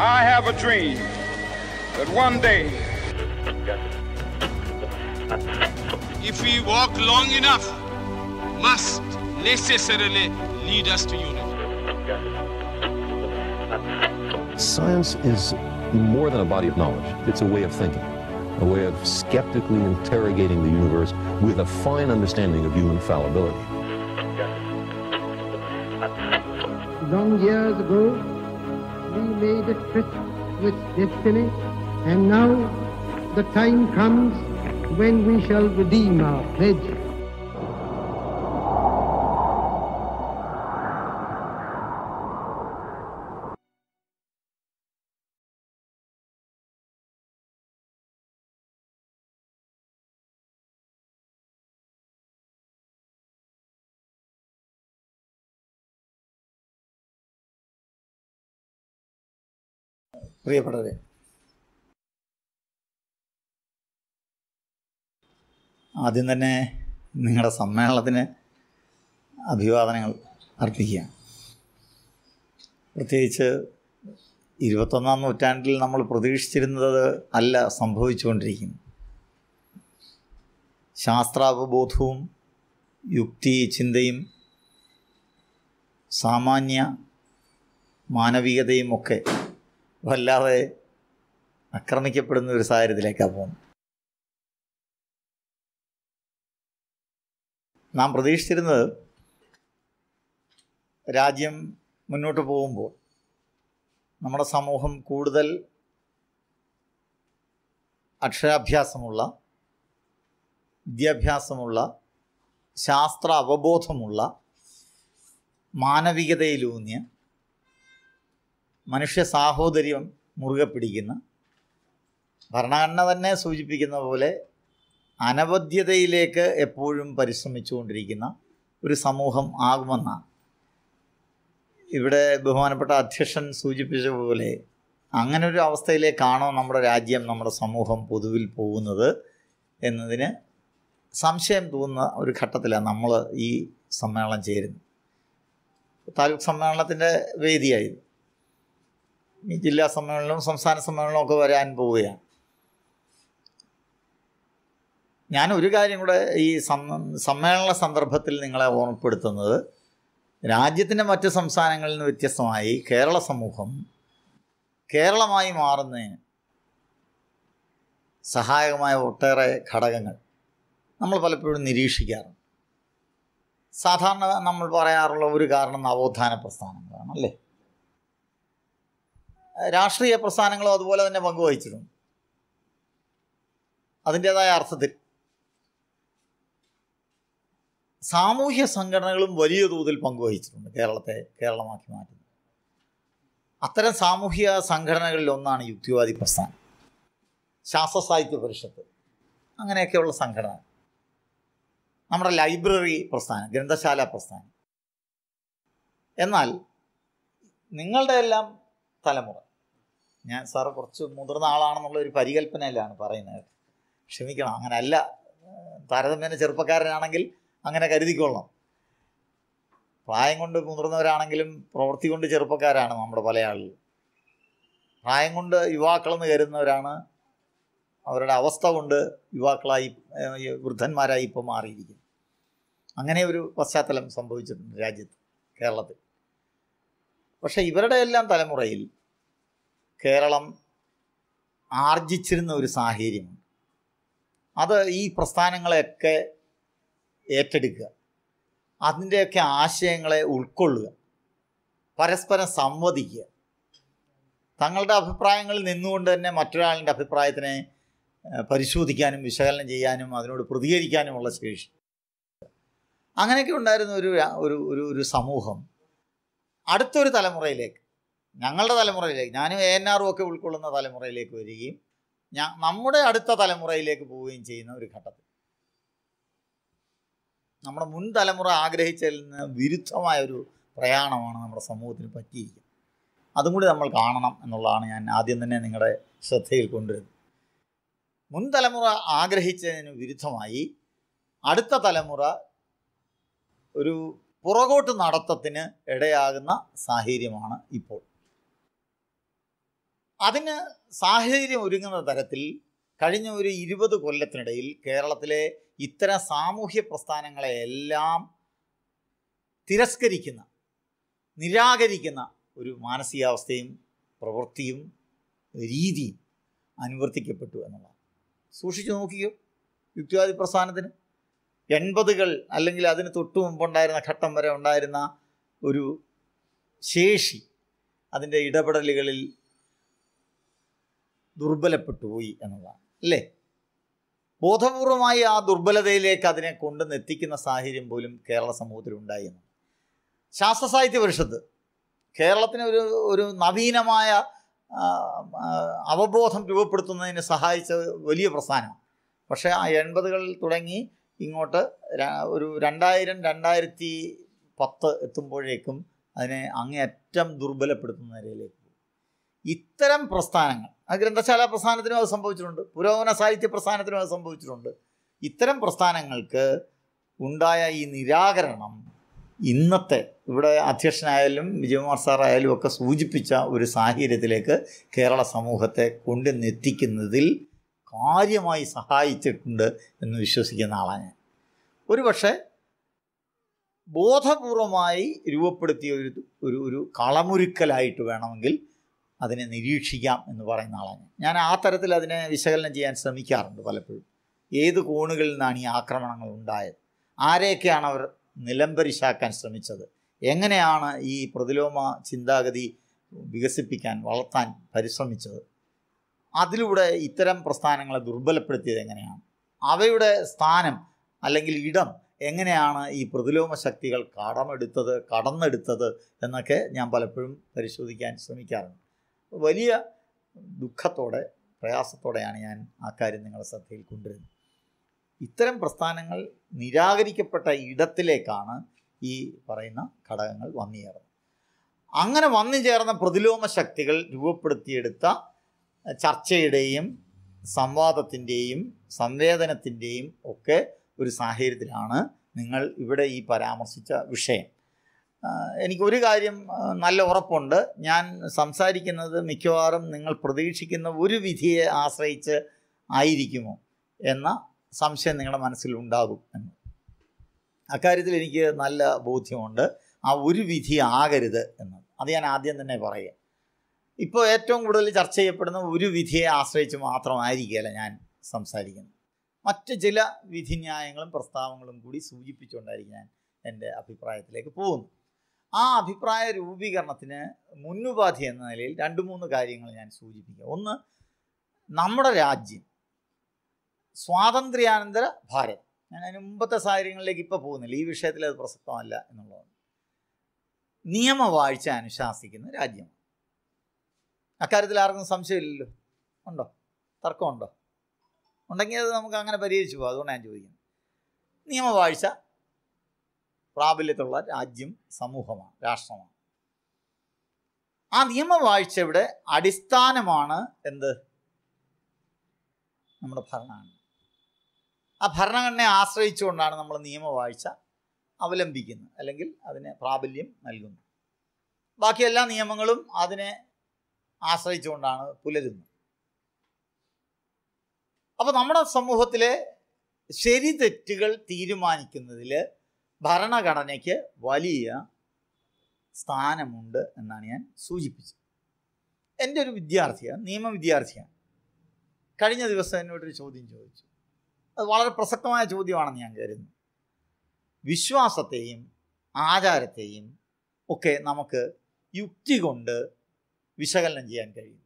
I have a dream that one day, if we walk long enough, must necessarily lead us to unity. Science is more than a body of knowledge, it's a way of thinking, a way of skeptically interrogating the universe with a fine understanding of human fallibility. Long years ago, we made a tryst with destiny, and now the time comes when we shall redeem our pledge. പ്രിയപ്പെട്ടവരെ ആദ്യം തന്നെ നിങ്ങളുടെ സമ്മേളനത്തിന് അഭിവാദനങ്ങൾ അർപ്പിക്കുക പ്രത്യേകിച്ച് ഇരുപത്തൊന്നാം നൂറ്റാണ്ടിൽ നമ്മൾ പ്രതീക്ഷിച്ചിരുന്നത് അല്ല സംഭവിച്ചുകൊണ്ടിരിക്കും ശാസ്ത്രാവബോധവും യുക്തി ചിന്തയും സാമാന്യ മാനവികതയും ഒക്കെ വല്ലാതെ ആക്രമിക്കപ്പെടുന്ന ഒരു സാഹചര്യത്തിലേക്കാണ് പോകുന്നത് നാം പ്രതീക്ഷിച്ചിരുന്നത് രാജ്യം മുന്നോട്ട് പോകുമ്പോൾ നമ്മുടെ സമൂഹം കൂടുതൽ അക്ഷരാഭ്യാസമുള്ള വിദ്യാഭ്യാസമുള്ള ശാസ്ത്ര അവബോധമുള്ള മാനവികതയിലൂന്നിയ മനുഷ്യ സാഹോദര്യം മുറുകെ പിടിക്കുന്ന ഭരണഘടന തന്നെ സൂചിപ്പിക്കുന്ന പോലെ അനവധ്യതയിലേക്ക് എപ്പോഴും പരിശ്രമിച്ചുകൊണ്ടിരിക്കുന്ന ഒരു സമൂഹം ആകുമെന്നാണ് ഇവിടെ ബഹുമാനപ്പെട്ട അധ്യക്ഷൻ സൂചിപ്പിച്ച പോലെ അങ്ങനെ ഒരു അവസ്ഥയിലേക്കാണോ നമ്മുടെ രാജ്യം നമ്മുടെ സമൂഹം പൊതുവിൽ പോകുന്നത് എന്നതിന് സംശയം തോന്നുന്ന ഒരു ഘട്ടത്തിലാണ് നമ്മൾ ഈ സമ്മേളനം ചേരുന്നത് താലൂക്ക് സമ്മേളനത്തിൻ്റെ വേദിയായിരുന്നു ഈ ജില്ലാ സമ്മേളനവും സംസ്ഥാന സമ്മേളനവും ഒക്കെ വരാൻ പോവുകയാണ് ഞാൻ ഒരു കാര്യം കൂടെ ഈ സമ്മേളന സന്ദർഭത്തിൽ നിങ്ങളെ ഓർമ്മപ്പെടുത്തുന്നത് രാജ്യത്തിൻ്റെ മറ്റ് സംസ്ഥാനങ്ങളിൽ നിന്ന് വ്യത്യസ്തമായി കേരള സമൂഹം കേരളമായി മാറുന്നതിന് സഹായകമായ ഒട്ടേറെ ഘടകങ്ങൾ നമ്മൾ പലപ്പോഴും നിരീക്ഷിക്കാറുണ്ട് സാധാരണ നമ്മൾ പറയാറുള്ള ഒരു കാരണം നവോത്ഥാന പ്രസ്ഥാനങ്ങളാണ് അല്ലേ രാഷ്ട്രീയ പ്രസ്ഥാനങ്ങളും അതുപോലെ തന്നെ പങ്കുവഹിച്ചിട്ടുണ്ട് അതിൻ്റെതായ അർത്ഥത്തിൽ സാമൂഹ്യ സംഘടനകളും വലിയ തോതിൽ പങ്കുവഹിച്ചിട്ടുണ്ട് കേരളത്തെ കേരളമാക്കി മാറ്റുന്നു അത്തരം സാമൂഹ്യ സംഘടനകളിൽ ഒന്നാണ് യുക്തിവാദി പ്രസ്ഥാനം ശാസ്ത്ര സാഹിത്യ പരിഷത്ത് അങ്ങനെയൊക്കെയുള്ള സംഘടന നമ്മുടെ ലൈബ്രറി പ്രസ്ഥാനം ഗ്രന്ഥശാല പ്രസ്ഥാനം എന്നാൽ നിങ്ങളുടെ എല്ലാം തലമുറ ഞാൻ സാറ് കുറച്ച് മുതിർന്ന ആളാണെന്നുള്ള ഒരു പരികല്പനയിലാണ് പറയുന്നത് ക്ഷമിക്കണം അങ്ങനെയല്ല താരതമ്യേന ചെറുപ്പക്കാരനാണെങ്കിൽ അങ്ങനെ കരുതിക്കൊള്ളണം പ്രായം കൊണ്ട് മുതിർന്നവരാണെങ്കിലും പ്രവൃത്തി കൊണ്ട് ചെറുപ്പക്കാരാണ് നമ്മുടെ പല ആളുകൾ പ്രായം കൊണ്ട് യുവാക്കളെന്ന് കരുതുന്നവരാണ് അവരുടെ അവസ്ഥ കൊണ്ട് യുവാക്കളായി വൃദ്ധന്മാരായി ഇപ്പോൾ മാറിയിരിക്കുന്നു അങ്ങനെ ഒരു പശ്ചാത്തലം സംഭവിച്ചിട്ടുണ്ട് രാജ്യത്ത് കേരളത്തിൽ പക്ഷേ ഇവരുടെ എല്ലാം തലമുറയിൽ കേരളം ആർജിച്ചിരുന്ന ഒരു സാഹചര്യമുണ്ട് അത് ഈ പ്രസ്ഥാനങ്ങളെയൊക്കെ ഏറ്റെടുക്കുക അതിൻ്റെയൊക്കെ ആശയങ്ങളെ ഉൾക്കൊള്ളുക പരസ്പരം സംവദിക്കുക തങ്ങളുടെ അഭിപ്രായങ്ങളിൽ നിന്നുകൊണ്ട് തന്നെ മറ്റൊരാളിൻ്റെ അഭിപ്രായത്തിനെ പരിശോധിക്കാനും വിശകലനം ചെയ്യാനും അതിനോട് പ്രതികരിക്കാനുമുള്ള ശേഷി അങ്ങനെയൊക്കെ ഉണ്ടായിരുന്ന ഒരു ഒരു ഒരു സമൂഹം അടുത്തൊരു തലമുറയിലേക്ക് ഞങ്ങളുടെ തലമുറയിലേക്ക് ഞാനും എ എൻ ആറും ഒക്കെ ഉൾക്കൊള്ളുന്ന തലമുറയിലേക്ക് വരികയും ഞാൻ നമ്മുടെ അടുത്ത തലമുറയിലേക്ക് പോവുകയും ചെയ്യുന്ന ഒരു ഘട്ടത്തിൽ നമ്മുടെ മുൻ തലമുറ ആഗ്രഹിച്ചതിന് വിരുദ്ധമായ ഒരു പ്രയാണമാണ് നമ്മുടെ സമൂഹത്തിന് പറ്റിയിരിക്കുന്നത് അതും കൂടി നമ്മൾ കാണണം എന്നുള്ളതാണ് ഞാൻ ആദ്യം തന്നെ നിങ്ങളുടെ ശ്രദ്ധയിൽ കൊണ്ടുവരുന്നത് മുൻ തലമുറ ആഗ്രഹിച്ചതിന് വിരുദ്ധമായി അടുത്ത തലമുറ ഒരു പുറകോട്ട് നടത്തത്തിന് ഇടയാകുന്ന സാഹചര്യമാണ് ഇപ്പോൾ അതിന് സാഹചര്യം ഒരുങ്ങുന്ന തരത്തിൽ കഴിഞ്ഞ ഒരു ഇരുപത് കൊല്ലത്തിനിടയിൽ കേരളത്തിലെ ഇത്തരം സാമൂഹ്യ പ്രസ്ഥാനങ്ങളെയെല്ലാം തിരസ്കരിക്കുന്ന നിരാകരിക്കുന്ന ഒരു മാനസികാവസ്ഥയും പ്രവൃത്തിയും രീതിയും അനുവർത്തിക്കപ്പെട്ടു എന്നുള്ളതാണ് സൂക്ഷിച്ചു നോക്കിയോ യുക്തിവാദി പ്രസ്ഥാനത്തിന് എൺപതുകൾ അല്ലെങ്കിൽ അതിന് തൊട്ടു മുമ്പുണ്ടായിരുന്ന ഘട്ടം വരെ ഉണ്ടായിരുന്ന ഒരു ശേഷി അതിൻ്റെ ഇടപെടലുകളിൽ ദുർബലപ്പെട്ടു പോയി എന്നുള്ളതാണ് അല്ലേ ബോധപൂർവമായി ആ ദുർബലതയിലേക്ക് അതിനെ കൊണ്ട് എത്തിക്കുന്ന സാഹചര്യം പോലും കേരള സമൂഹത്തിൽ ഉണ്ടായി എന്ന് ശാസ്ത്ര സാഹിത്യ പരിഷത്ത് കേരളത്തിന് ഒരു ഒരു നവീനമായ അവബോധം രൂപപ്പെടുത്തുന്നതിന് സഹായിച്ച വലിയ പ്രസ്ഥാനമാണ് പക്ഷേ ആ എൺപതുകളിൽ തുടങ്ങി ഇങ്ങോട്ട് ഒരു രണ്ടായിരം രണ്ടായിരത്തി പത്ത് എത്തുമ്പോഴേക്കും അതിനെ അങ്ങേയറ്റം ദുർബലപ്പെടുത്തുന്ന നിലയിലേക്ക് ഇത്തരം പ്രസ്ഥാനങ്ങൾ ആ ഗ്രന്ഥശാല പ്രസ്ഥാനത്തിനും അത് സംഭവിച്ചിട്ടുണ്ട് പുരോഗമന സാഹിത്യ പ്രസ്ഥാനത്തിനും അത് സംഭവിച്ചിട്ടുണ്ട് ഇത്തരം പ്രസ്ഥാനങ്ങൾക്ക് ഉണ്ടായ ഈ നിരാകരണം ഇന്നത്തെ ഇവിടെ അധ്യക്ഷനായാലും വിജയകുമാർ സാറായാലും ഒക്കെ സൂചിപ്പിച്ച ഒരു സാഹചര്യത്തിലേക്ക് കേരള സമൂഹത്തെ കൊണ്ടുവന്നെത്തിക്കുന്നതിൽ കാര്യമായി സഹായിച്ചിട്ടുണ്ട് എന്ന് വിശ്വസിക്കുന്ന ആളാണ് ഞാൻ ഒരുപക്ഷെ ബോധപൂർവമായി രൂപപ്പെടുത്തിയ ഒരു ഒരു ഒരു കളമുരുക്കലായിട്ട് വേണമെങ്കിൽ അതിനെ നിരീക്ഷിക്കാം എന്ന് പറയുന്ന ആളാണ് ഞാൻ ആ തരത്തിൽ അതിനെ വിശകലനം ചെയ്യാൻ ശ്രമിക്കാറുണ്ട് പലപ്പോഴും ഏത് കോണുകളിൽ നിന്നാണ് ഈ ആക്രമണങ്ങൾ ഉണ്ടായത് ആരെയൊക്കെയാണ് അവർ നിലംപരിശാക്കാൻ ശ്രമിച്ചത് എങ്ങനെയാണ് ഈ പ്രതിലോമ ചിന്താഗതി വികസിപ്പിക്കാൻ വളർത്താൻ പരിശ്രമിച്ചത് അതിലൂടെ ഇത്തരം പ്രസ്ഥാനങ്ങളെ ദുർബലപ്പെടുത്തിയത് എങ്ങനെയാണ് അവയുടെ സ്ഥാനം അല്ലെങ്കിൽ ഇടം എങ്ങനെയാണ് ഈ പ്രതിലോമ ശക്തികൾ കടമെടുത്തത് കടന്നെടുത്തത് എന്നൊക്കെ ഞാൻ പലപ്പോഴും പരിശോധിക്കാൻ ശ്രമിക്കാറുണ്ട് വലിയ ദുഃഖത്തോടെ പ്രയാസത്തോടെയാണ് ഞാൻ ആ കാര്യം നിങ്ങളുടെ ശ്രദ്ധയിൽ കൊണ്ടുവരുന്നത് ഇത്തരം പ്രസ്ഥാനങ്ങൾ നിരാകരിക്കപ്പെട്ട ഇടത്തിലേക്കാണ് ഈ പറയുന്ന ഘടകങ്ങൾ ചേർന്നത് അങ്ങനെ വന്നു ചേർന്ന പ്രതിലോമ ശക്തികൾ രൂപപ്പെടുത്തിയെടുത്ത ചർച്ചയുടെയും സംവാദത്തിൻ്റെയും സംവേദനത്തിൻ്റെയും ഒക്കെ ഒരു സാഹചര്യത്തിലാണ് നിങ്ങൾ ഇവിടെ ഈ പരാമർശിച്ച വിഷയം എനിക്കൊരു കാര്യം നല്ല ഉറപ്പുണ്ട് ഞാൻ സംസാരിക്കുന്നത് മിക്കവാറും നിങ്ങൾ പ്രതീക്ഷിക്കുന്ന ഒരു വിധിയെ ആശ്രയിച്ച് ആയിരിക്കുമോ എന്ന സംശയം നിങ്ങളുടെ മനസ്സിൽ ഉണ്ടാകും എന്ന് അക്കാര്യത്തിൽ എനിക്ക് നല്ല ബോധ്യമുണ്ട് ആ ഒരു വിധി ആകരുത് എന്ന് അത് ഞാൻ ആദ്യം തന്നെ പറയുക ഇപ്പോൾ ഏറ്റവും കൂടുതൽ ചർച്ച ചെയ്യപ്പെടുന്ന ഒരു വിധിയെ ആശ്രയിച്ച് മാത്രമായിരിക്കുകയല്ല ഞാൻ സംസാരിക്കുന്നത് മറ്റ് ചില വിധിന്യായങ്ങളും പ്രസ്താവങ്ങളും കൂടി സൂചിപ്പിച്ചുകൊണ്ടായിരിക്കും ഞാൻ എൻ്റെ അഭിപ്രായത്തിലേക്ക് പോകുന്നു ആ അഭിപ്രായ രൂപീകരണത്തിന് മുന്നുപാധി എന്ന നിലയിൽ രണ്ട് മൂന്ന് കാര്യങ്ങൾ ഞാൻ സൂചിപ്പിക്കുക ഒന്ന് നമ്മുടെ രാജ്യം സ്വാതന്ത്ര്യാനന്തര ഭാരത് ഞാൻ അതിന് മുമ്പത്തെ സാഹചര്യങ്ങളിലേക്ക് ഇപ്പോൾ പോകുന്നില്ല ഈ വിഷയത്തിൽ അത് പ്രസക്തമല്ല എന്നുള്ളതാണ് നിയമവാഴ്ച അനുശാസിക്കുന്ന രാജ്യം അക്കാര്യത്തിൽ ആർക്കും സംശയമില്ലല്ലോ ഉണ്ടോ തർക്കമുണ്ടോ ഉണ്ടെങ്കിൽ അത് നമുക്ക് അങ്ങനെ പരിഹരിച്ചു പോകും അതുകൊണ്ട് ഞാൻ ചോദിക്കുന്നത് നിയമവാഴ്ച പ്രാബല്യത്തിലുള്ള രാജ്യം സമൂഹമാണ് രാഷ്ട്രമാണ് ആ നിയമവാഴ്ചയുടെ അടിസ്ഥാനമാണ് എന്ത് നമ്മുടെ ഭരണഘടന ആ ഭരണഘടനയെ ആശ്രയിച്ചുകൊണ്ടാണ് നമ്മൾ നിയമവാഴ്ച അവലംബിക്കുന്നത് അല്ലെങ്കിൽ അതിന് പ്രാബല്യം നൽകുന്നത് ബാക്കി എല്ലാ നിയമങ്ങളും അതിനെ ആശ്രയിച്ചുകൊണ്ടാണ് പുലരുന്നത് അപ്പോൾ നമ്മുടെ സമൂഹത്തിലെ ശരി തെറ്റുകൾ തീരുമാനിക്കുന്നതിൽ ഭരണഘടനയ്ക്ക് വലിയ സ്ഥാനമുണ്ട് എന്നാണ് ഞാൻ സൂചിപ്പിച്ചത് എൻ്റെ ഒരു വിദ്യാർത്ഥിയാണ് നിയമ വിദ്യാർത്ഥിയാണ് കഴിഞ്ഞ ദിവസം എന്നോടൊരു ചോദ്യം ചോദിച്ചു അത് വളരെ പ്രസക്തമായ ചോദ്യമാണെന്ന് ഞാൻ കരുതുന്നു വിശ്വാസത്തെയും ആചാരത്തെയും ഒക്കെ നമുക്ക് യുക്തി കൊണ്ട് വിശകലനം ചെയ്യാൻ കഴിയും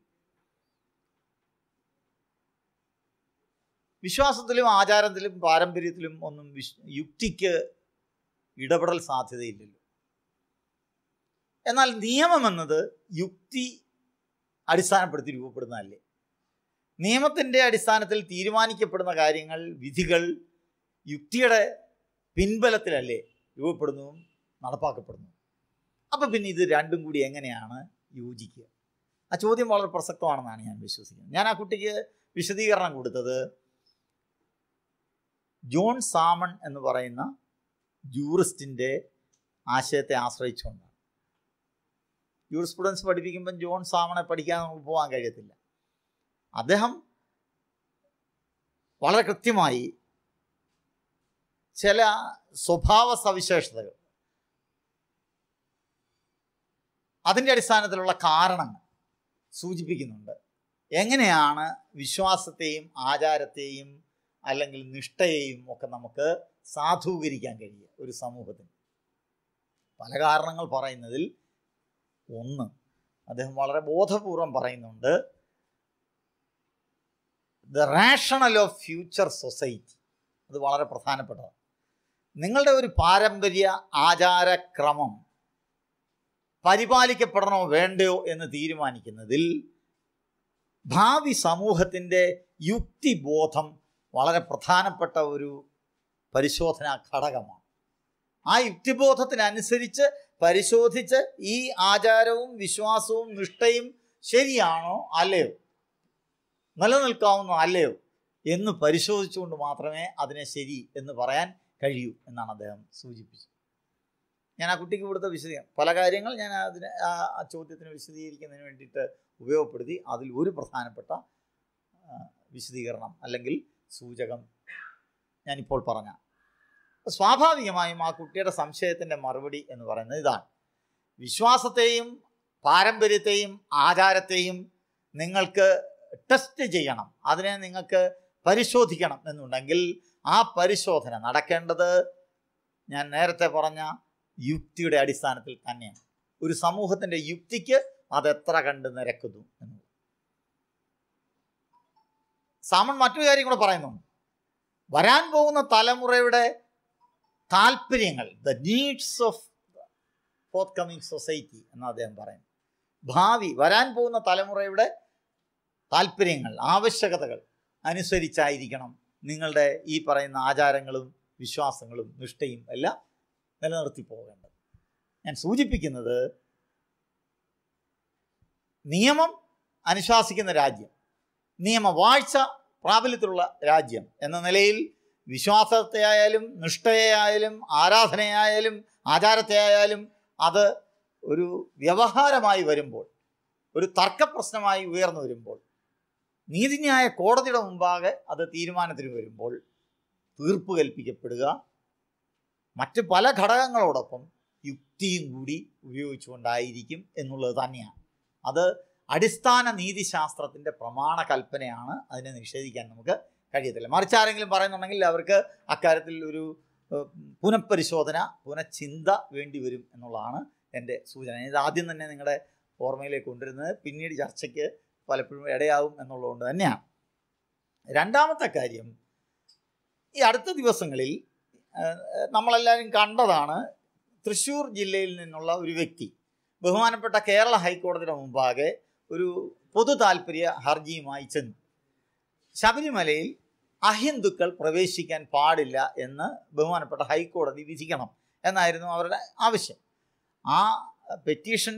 വിശ്വാസത്തിലും ആചാരത്തിലും പാരമ്പര്യത്തിലും ഒന്നും യുക്തിക്ക് ഇടപെടൽ സാധ്യതയില്ലല്ലോ എന്നാൽ നിയമം എന്നത് യുക്തി അടിസ്ഥാനപ്പെടുത്തി രൂപപ്പെടുന്നതല്ലേ നിയമത്തിൻ്റെ അടിസ്ഥാനത്തിൽ തീരുമാനിക്കപ്പെടുന്ന കാര്യങ്ങൾ വിധികൾ യുക്തിയുടെ പിൻബലത്തിലല്ലേ രൂപപ്പെടുന്നതും നടപ്പാക്കപ്പെടുന്നു അപ്പോൾ പിന്നെ ഇത് രണ്ടും കൂടി എങ്ങനെയാണ് യോജിക്കുക ആ ചോദ്യം വളരെ പ്രസക്തമാണെന്നാണ് ഞാൻ വിശ്വസിക്കുന്നത് ഞാൻ ആ കുട്ടിക്ക് വിശദീകരണം കൊടുത്തത് ജോൺ സാമൺ എന്ന് പറയുന്ന ജൂറിസ്റ്റിൻ്റെ ആശയത്തെ ആശ്രയിച്ചുകൊണ്ടാണ് ജൂറിസ്പ്രുഡൻസ് പഠിപ്പിക്കുമ്പം ജോൺ സാമണെ പഠിക്കാൻ നമുക്ക് പോകാൻ കഴിയത്തില്ല അദ്ദേഹം വളരെ കൃത്യമായി ചില സ്വഭാവ സവിശേഷതകൾ അതിൻ്റെ അടിസ്ഥാനത്തിലുള്ള കാരണങ്ങൾ സൂചിപ്പിക്കുന്നുണ്ട് എങ്ങനെയാണ് വിശ്വാസത്തെയും ആചാരത്തെയും അല്ലെങ്കിൽ നിഷ്ഠയെയും ഒക്കെ നമുക്ക് സാധൂകരിക്കാൻ കഴിയുക ഒരു സമൂഹത്തിന് പല കാരണങ്ങൾ പറയുന്നതിൽ ഒന്ന് അദ്ദേഹം വളരെ ബോധപൂർവം പറയുന്നുണ്ട് the rational of future society അത് വളരെ പ്രധാനപ്പെട്ടതാണ് നിങ്ങളുടെ ഒരു പാരമ്പര്യ ആചാരക്രമം പരിപാലിക്കപ്പെടണോ വേണ്ടയോ എന്ന് തീരുമാനിക്കുന്നതിൽ ഭാവി സമൂഹത്തിൻ്റെ യുക്തിബോധം വളരെ പ്രധാനപ്പെട്ട ഒരു പരിശോധനാ ഘടകമാണ് ആ യുക്തിബോധത്തിനനുസരിച്ച് പരിശോധിച്ച് ഈ ആചാരവും വിശ്വാസവും നിഷ്ഠയും ശരിയാണോ അല്ലയോ നിലനിൽക്കാവുന്നോ അല്ലയോ എന്ന് പരിശോധിച്ചുകൊണ്ട് മാത്രമേ അതിനെ ശരി എന്ന് പറയാൻ കഴിയൂ എന്നാണ് അദ്ദേഹം സൂചിപ്പിച്ചത് ഞാൻ ആ കുട്ടിക്ക് കൊടുത്ത വിശദീകരണം പല കാര്യങ്ങൾ ഞാൻ അതിന് ആ ചോദ്യത്തിന് വിശദീകരിക്കുന്നതിന് വേണ്ടിയിട്ട് ഉപയോഗപ്പെടുത്തി അതിൽ ഒരു പ്രധാനപ്പെട്ട വിശദീകരണം അല്ലെങ്കിൽ സൂചകം ഞാനിപ്പോൾ പറഞ്ഞ സ്വാഭാവികമായും ആ കുട്ടിയുടെ സംശയത്തിൻ്റെ മറുപടി എന്ന് പറയുന്നത് ഇതാണ് വിശ്വാസത്തെയും പാരമ്പര്യത്തെയും ആചാരത്തെയും നിങ്ങൾക്ക് ടെസ്റ്റ് ചെയ്യണം അതിനെ നിങ്ങൾക്ക് പരിശോധിക്കണം എന്നുണ്ടെങ്കിൽ ആ പരിശോധന നടക്കേണ്ടത് ഞാൻ നേരത്തെ പറഞ്ഞ യുക്തിയുടെ അടിസ്ഥാനത്തിൽ തന്നെയാണ് ഒരു സമൂഹത്തിൻ്റെ യുക്തിക്ക് അതെത്ര കണ്ട് നിരക്കുന്നു എന്ന് സാമൺ മറ്റൊരു കാര്യം കൂടെ പറയുന്നുണ്ട് വരാൻ പോകുന്ന തലമുറയുടെ താല്പര്യങ്ങൾ the needs of forthcoming society എന്ന് അദ്ദേഹം പറയുന്നു ഭാവി വരാൻ പോകുന്ന തലമുറയുടെ താല്പര്യങ്ങൾ ആവശ്യകതകൾ അനുസരിച്ചായിരിക്കണം നിങ്ങളുടെ ഈ പറയുന്ന ആചാരങ്ങളും വിശ്വാസങ്ങളും നിഷ്ഠയും എല്ലാം നിലനിർത്തി പോകേണ്ടത് ഞാൻ സൂചിപ്പിക്കുന്നത് നിയമം അനുശാസിക്കുന്ന രാജ്യം നിയമവാഴ്ച പ്രാബല്യത്തിലുള്ള രാജ്യം എന്ന നിലയിൽ വിശ്വാസത്തെയായാലും നിഷ്ഠയായാലും ആരാധനയായാലും ആചാരത്തെയായാലും അത് ഒരു വ്യവഹാരമായി വരുമ്പോൾ ഒരു തർക്ക പ്രശ്നമായി ഉയർന്നു വരുമ്പോൾ നീതിന്യായ കോടതിയുടെ മുമ്പാകെ അത് തീരുമാനത്തിന് വരുമ്പോൾ തീർപ്പ് കൽപ്പിക്കപ്പെടുക മറ്റ് പല ഘടകങ്ങളോടൊപ്പം യുക്തിയും കൂടി ഉപയോഗിച്ചുകൊണ്ടായിരിക്കും എന്നുള്ളത് തന്നെയാണ് അത് അടിസ്ഥാന നീതിശാസ്ത്രത്തിൻ്റെ പ്രമാണ കൽപ്പനയാണ് അതിനെ നിഷേധിക്കാൻ നമുക്ക് കഴിയത്തില്ല മറിച്ച് ആരെങ്കിലും പറയുന്നുണ്ടെങ്കിൽ അവർക്ക് അക്കാര്യത്തിൽ ഒരു പുനഃപരിശോധന പുനഃചിന്ത വേണ്ടി വരും എന്നുള്ളതാണ് എൻ്റെ സൂചന ഇത് ആദ്യം തന്നെ നിങ്ങളുടെ ഓർമ്മയിലേക്ക് കൊണ്ടുവരുന്നത് പിന്നീട് ചർച്ചയ്ക്ക് പലപ്പോഴും ഇടയാവും എന്നുള്ളതുകൊണ്ട് തന്നെയാണ് രണ്ടാമത്തെ കാര്യം ഈ അടുത്ത ദിവസങ്ങളിൽ നമ്മളെല്ലാവരും കണ്ടതാണ് തൃശ്ശൂർ ജില്ലയിൽ നിന്നുള്ള ഒരു വ്യക്തി ബഹുമാനപ്പെട്ട കേരള ഹൈക്കോടതിയുടെ മുമ്പാകെ ഒരു പൊതു താല്പര്യ ഹർജിയുമായി ചെന്നു ശബരിമലയിൽ അഹിന്ദുക്കൾ പ്രവേശിക്കാൻ പാടില്ല എന്ന് ബഹുമാനപ്പെട്ട ഹൈക്കോടതി വിധിക്കണം എന്നായിരുന്നു അവരുടെ ആവശ്യം ആ പെറ്റീഷൻ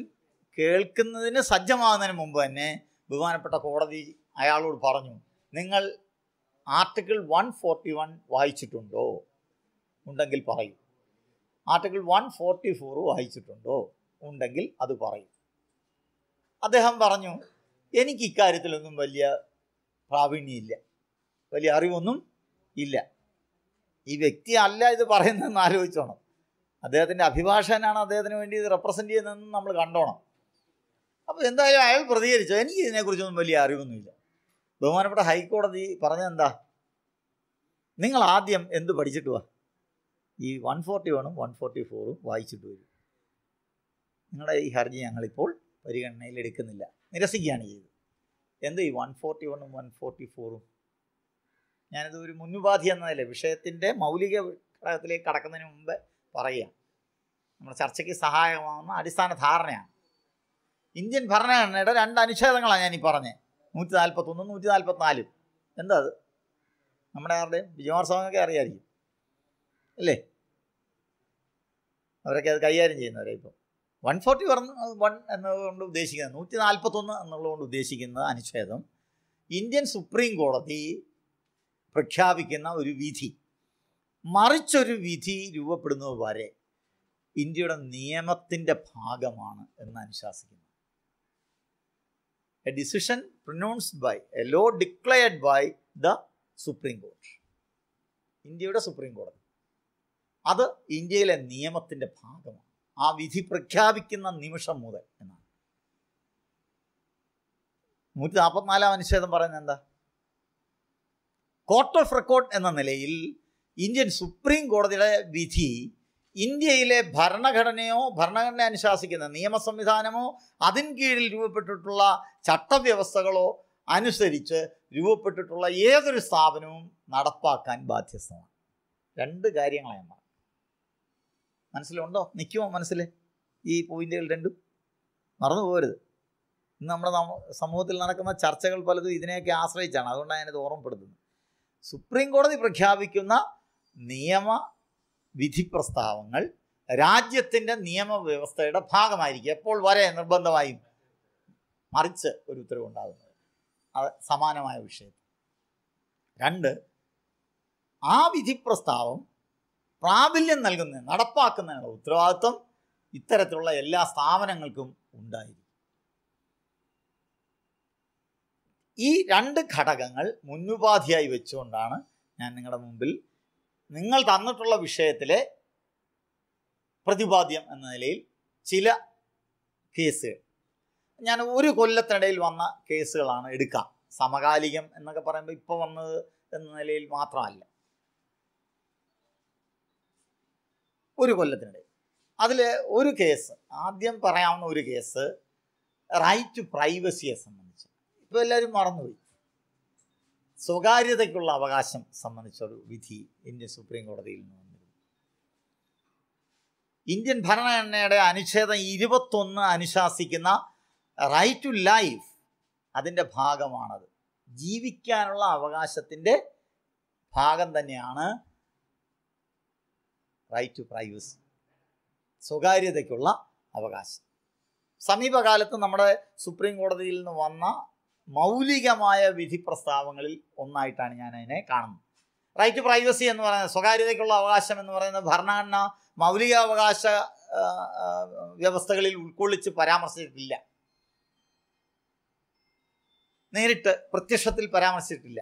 കേൾക്കുന്നതിന് സജ്ജമാകുന്നതിന് മുമ്പ് തന്നെ ബഹുമാനപ്പെട്ട കോടതി അയാളോട് പറഞ്ഞു നിങ്ങൾ ആർട്ടിക്കിൾ വൺ ഫോർട്ടി വൺ വായിച്ചിട്ടുണ്ടോ ഉണ്ടെങ്കിൽ പറയൂ ആർട്ടിക്കിൾ വൺ ഫോർട്ടി ഫോർ വായിച്ചിട്ടുണ്ടോ ഉണ്ടെങ്കിൽ അത് പറയും അദ്ദേഹം പറഞ്ഞു എനിക്ക് ഇക്കാര്യത്തിലൊന്നും വലിയ പ്രാവീണ്യമില്ല വലിയ അറിവൊന്നും ഇല്ല ഈ വ്യക്തി അല്ല ഇത് പറയുന്നതെന്ന് ആലോചിച്ചോണം അദ്ദേഹത്തിൻ്റെ അഭിഭാഷകനാണ് അദ്ദേഹത്തിന് വേണ്ടി ഇത് റെപ്രസെൻ്റ് ചെയ്യുന്നതെന്ന് നമ്മൾ കണ്ടോണം അപ്പോൾ എന്തായാലും അയാൾ പ്രതികരിച്ചു എനിക്ക് ഇതിനെക്കുറിച്ചൊന്നും വലിയ അറിവൊന്നുമില്ല ബഹുമാനപ്പെട്ട ഹൈക്കോടതി പറഞ്ഞെന്താ നിങ്ങൾ ആദ്യം എന്ത് പഠിച്ചിട്ട് വാ ഈ വൺ ഫോർട്ടി വണ്ണും വൺ ഫോർട്ടി ഫോറും വായിച്ചിട്ട് വരും നിങ്ങളുടെ ഈ ഹർജി ഞങ്ങളിപ്പോൾ പരിഗണനയിൽ എടുക്കുന്നില്ല നിരസിക്കുകയാണ് ചെയ്തത് എന്ത് ഈ വൺ ഫോർട്ടി വണ്ണും വൺ ഫോർട്ടി ഫോറും ഞാനത് ഒരു മുന്നുപാധി എന്നതല്ല വിഷയത്തിൻ്റെ മൗലിക ഘടകത്തിലേക്ക് കടക്കുന്നതിന് മുമ്പ് പറയുക നമ്മുടെ ചർച്ചയ്ക്ക് സഹായമാവുന്ന അടിസ്ഥാന ധാരണയാണ് ഇന്ത്യൻ ഭരണഘടനയുടെ രണ്ട് അനുച്ഛേദങ്ങളാണ് ഞാൻ പറഞ്ഞത് നൂറ്റി നാൽപ്പത്തൊന്നും നൂറ്റി നാൽപ്പത്തിനാലും എന്താ അത് നമ്മുടെ ആരുടെയും വിജയമാർ സ്വാമിയൊക്കെ അറിയാമായിരിക്കും അല്ലേ അവരൊക്കെ അത് കൈകാര്യം ചെയ്യുന്നവരെ ഇപ്പം വൺ ഫോർട്ടി വൺ എന്നതുകൊണ്ട് ഉദ്ദേശിക്കുന്നത് നൂറ്റി നാൽപ്പത്തൊന്ന് എന്നുള്ളതുകൊണ്ട് ഉദ്ദേശിക്കുന്ന അനുച്ഛേദം ഇന്ത്യൻ സുപ്രീം കോടതി പ്രഖ്യാപിക്കുന്ന ഒരു വിധി മറിച്ചൊരു വിധി രൂപപ്പെടുന്നത് വരെ ഇന്ത്യയുടെ നിയമത്തിൻ്റെ ഭാഗമാണ് എന്ന് അനുശാസിക്കുന്നു a decision pronounced by a law declared by the Supreme കോടതി ഇന്ത്യയുടെ സുപ്രീം കോടതി അത് ഇന്ത്യയിലെ നിയമത്തിൻ്റെ ഭാഗമാണ് ആ വിധി പ്രഖ്യാപിക്കുന്ന നിമിഷം മുതൽ എന്നാണ് നൂറ്റി നാൽപ്പത്തിനാലാം അനുച്ഛേദം പറയുന്നത് എന്താ കോർട്ട് ഓഫ് റെക്കോർഡ് എന്ന നിലയിൽ ഇന്ത്യൻ സുപ്രീം കോടതിയുടെ വിധി ഇന്ത്യയിലെ ഭരണഘടനയോ ഭരണഘടന അനുശാസിക്കുന്ന നിയമ സംവിധാനമോ അതിൻ കീഴിൽ രൂപപ്പെട്ടിട്ടുള്ള ചട്ടവ്യവസ്ഥകളോ അനുസരിച്ച് രൂപപ്പെട്ടിട്ടുള്ള ഏതൊരു സ്ഥാപനവും നടപ്പാക്കാൻ ബാധ്യസ്ഥമാണ് രണ്ട് കാര്യങ്ങളാണ് മനസ്സിലുണ്ടോ നിൽക്കുമോ മനസ്സിൽ ഈ പോയിന്റുകൾ രണ്ടും മറന്നു പോകരുത് ഇന്ന് നമ്മുടെ സമൂഹത്തിൽ നടക്കുന്ന ചർച്ചകൾ പലതും ഇതിനെയൊക്കെ ആശ്രയിച്ചാണ് അതുകൊണ്ടാണ് ഞാനിത് ഓർമ്മപ്പെടുത്തുന്നത് സുപ്രീം കോടതി പ്രഖ്യാപിക്കുന്ന നിയമ വിധി പ്രസ്താവങ്ങൾ രാജ്യത്തിൻ്റെ നിയമവ്യവസ്ഥയുടെ ഭാഗമായിരിക്കും എപ്പോൾ വരെ നിർബന്ധമായും മറിച്ച് ഒരു ഉത്തരവുണ്ടാകുന്നത് അത് സമാനമായ വിഷയത്തിൽ രണ്ട് ആ വിധി പ്രസ്താവം പ്രാബല്യം നൽകുന്ന നടപ്പാക്കുന്നതിനുള്ള ഉത്തരവാദിത്വം ഇത്തരത്തിലുള്ള എല്ലാ സ്ഥാപനങ്ങൾക്കും ഉണ്ടായിരിക്കും ഈ രണ്ട് ഘടകങ്ങൾ മുന്നുപാധിയായി വെച്ചുകൊണ്ടാണ് ഞാൻ നിങ്ങളുടെ മുമ്പിൽ നിങ്ങൾ തന്നിട്ടുള്ള വിഷയത്തിലെ പ്രതിപാദ്യം എന്ന നിലയിൽ ചില കേസുകൾ ഞാൻ ഒരു കൊല്ലത്തിനിടയിൽ വന്ന കേസുകളാണ് എടുക്കാം സമകാലികം എന്നൊക്കെ പറയുമ്പോൾ ഇപ്പോൾ വന്നത് എന്ന നിലയിൽ മാത്രമല്ല ഒരു കൊല്ലത്തിനിടെ അതിൽ ഒരു കേസ് ആദ്യം പറയാവുന്ന ഒരു കേസ് റൈറ്റ് ടു പ്രൈവസിയെ സംബന്ധിച്ച് ഇപ്പോൾ എല്ലാവരും മറന്നുപോയി സ്വകാര്യതയ്ക്കുള്ള അവകാശം സംബന്ധിച്ചൊരു വിധി ഇന്ത്യൻ സുപ്രീം കോടതിയിൽ നിന്ന് വന്നിരുന്നു ഇന്ത്യൻ ഭരണഘടനയുടെ അനുച്ഛേദം ഇരുപത്തൊന്ന് അനുശാസിക്കുന്ന റൈറ്റ് ടു ലൈഫ് അതിൻ്റെ ഭാഗമാണത് ജീവിക്കാനുള്ള അവകാശത്തിൻ്റെ ഭാഗം തന്നെയാണ് റൈറ്റ് ടു പ്രൈവസി സ്വകാര്യതയ്ക്കുള്ള അവകാശം സമീപകാലത്ത് നമ്മുടെ സുപ്രീം കോടതിയിൽ നിന്ന് വന്ന മൗലികമായ വിധി പ്രസ്താവങ്ങളിൽ ഒന്നായിട്ടാണ് ഞാൻ അതിനെ കാണുന്നത് റൈറ്റ് ടു പ്രൈവസി എന്ന് പറയുന്നത് സ്വകാര്യതയ്ക്കുള്ള അവകാശം എന്ന് പറയുന്നത് ഭരണഘടന മൗലികാവകാശ വ്യവസ്ഥകളിൽ ഉൾക്കൊള്ളിച്ച് പരാമർശിച്ചിട്ടില്ല നേരിട്ട് പ്രത്യക്ഷത്തിൽ പരാമർശിച്ചിട്ടില്ല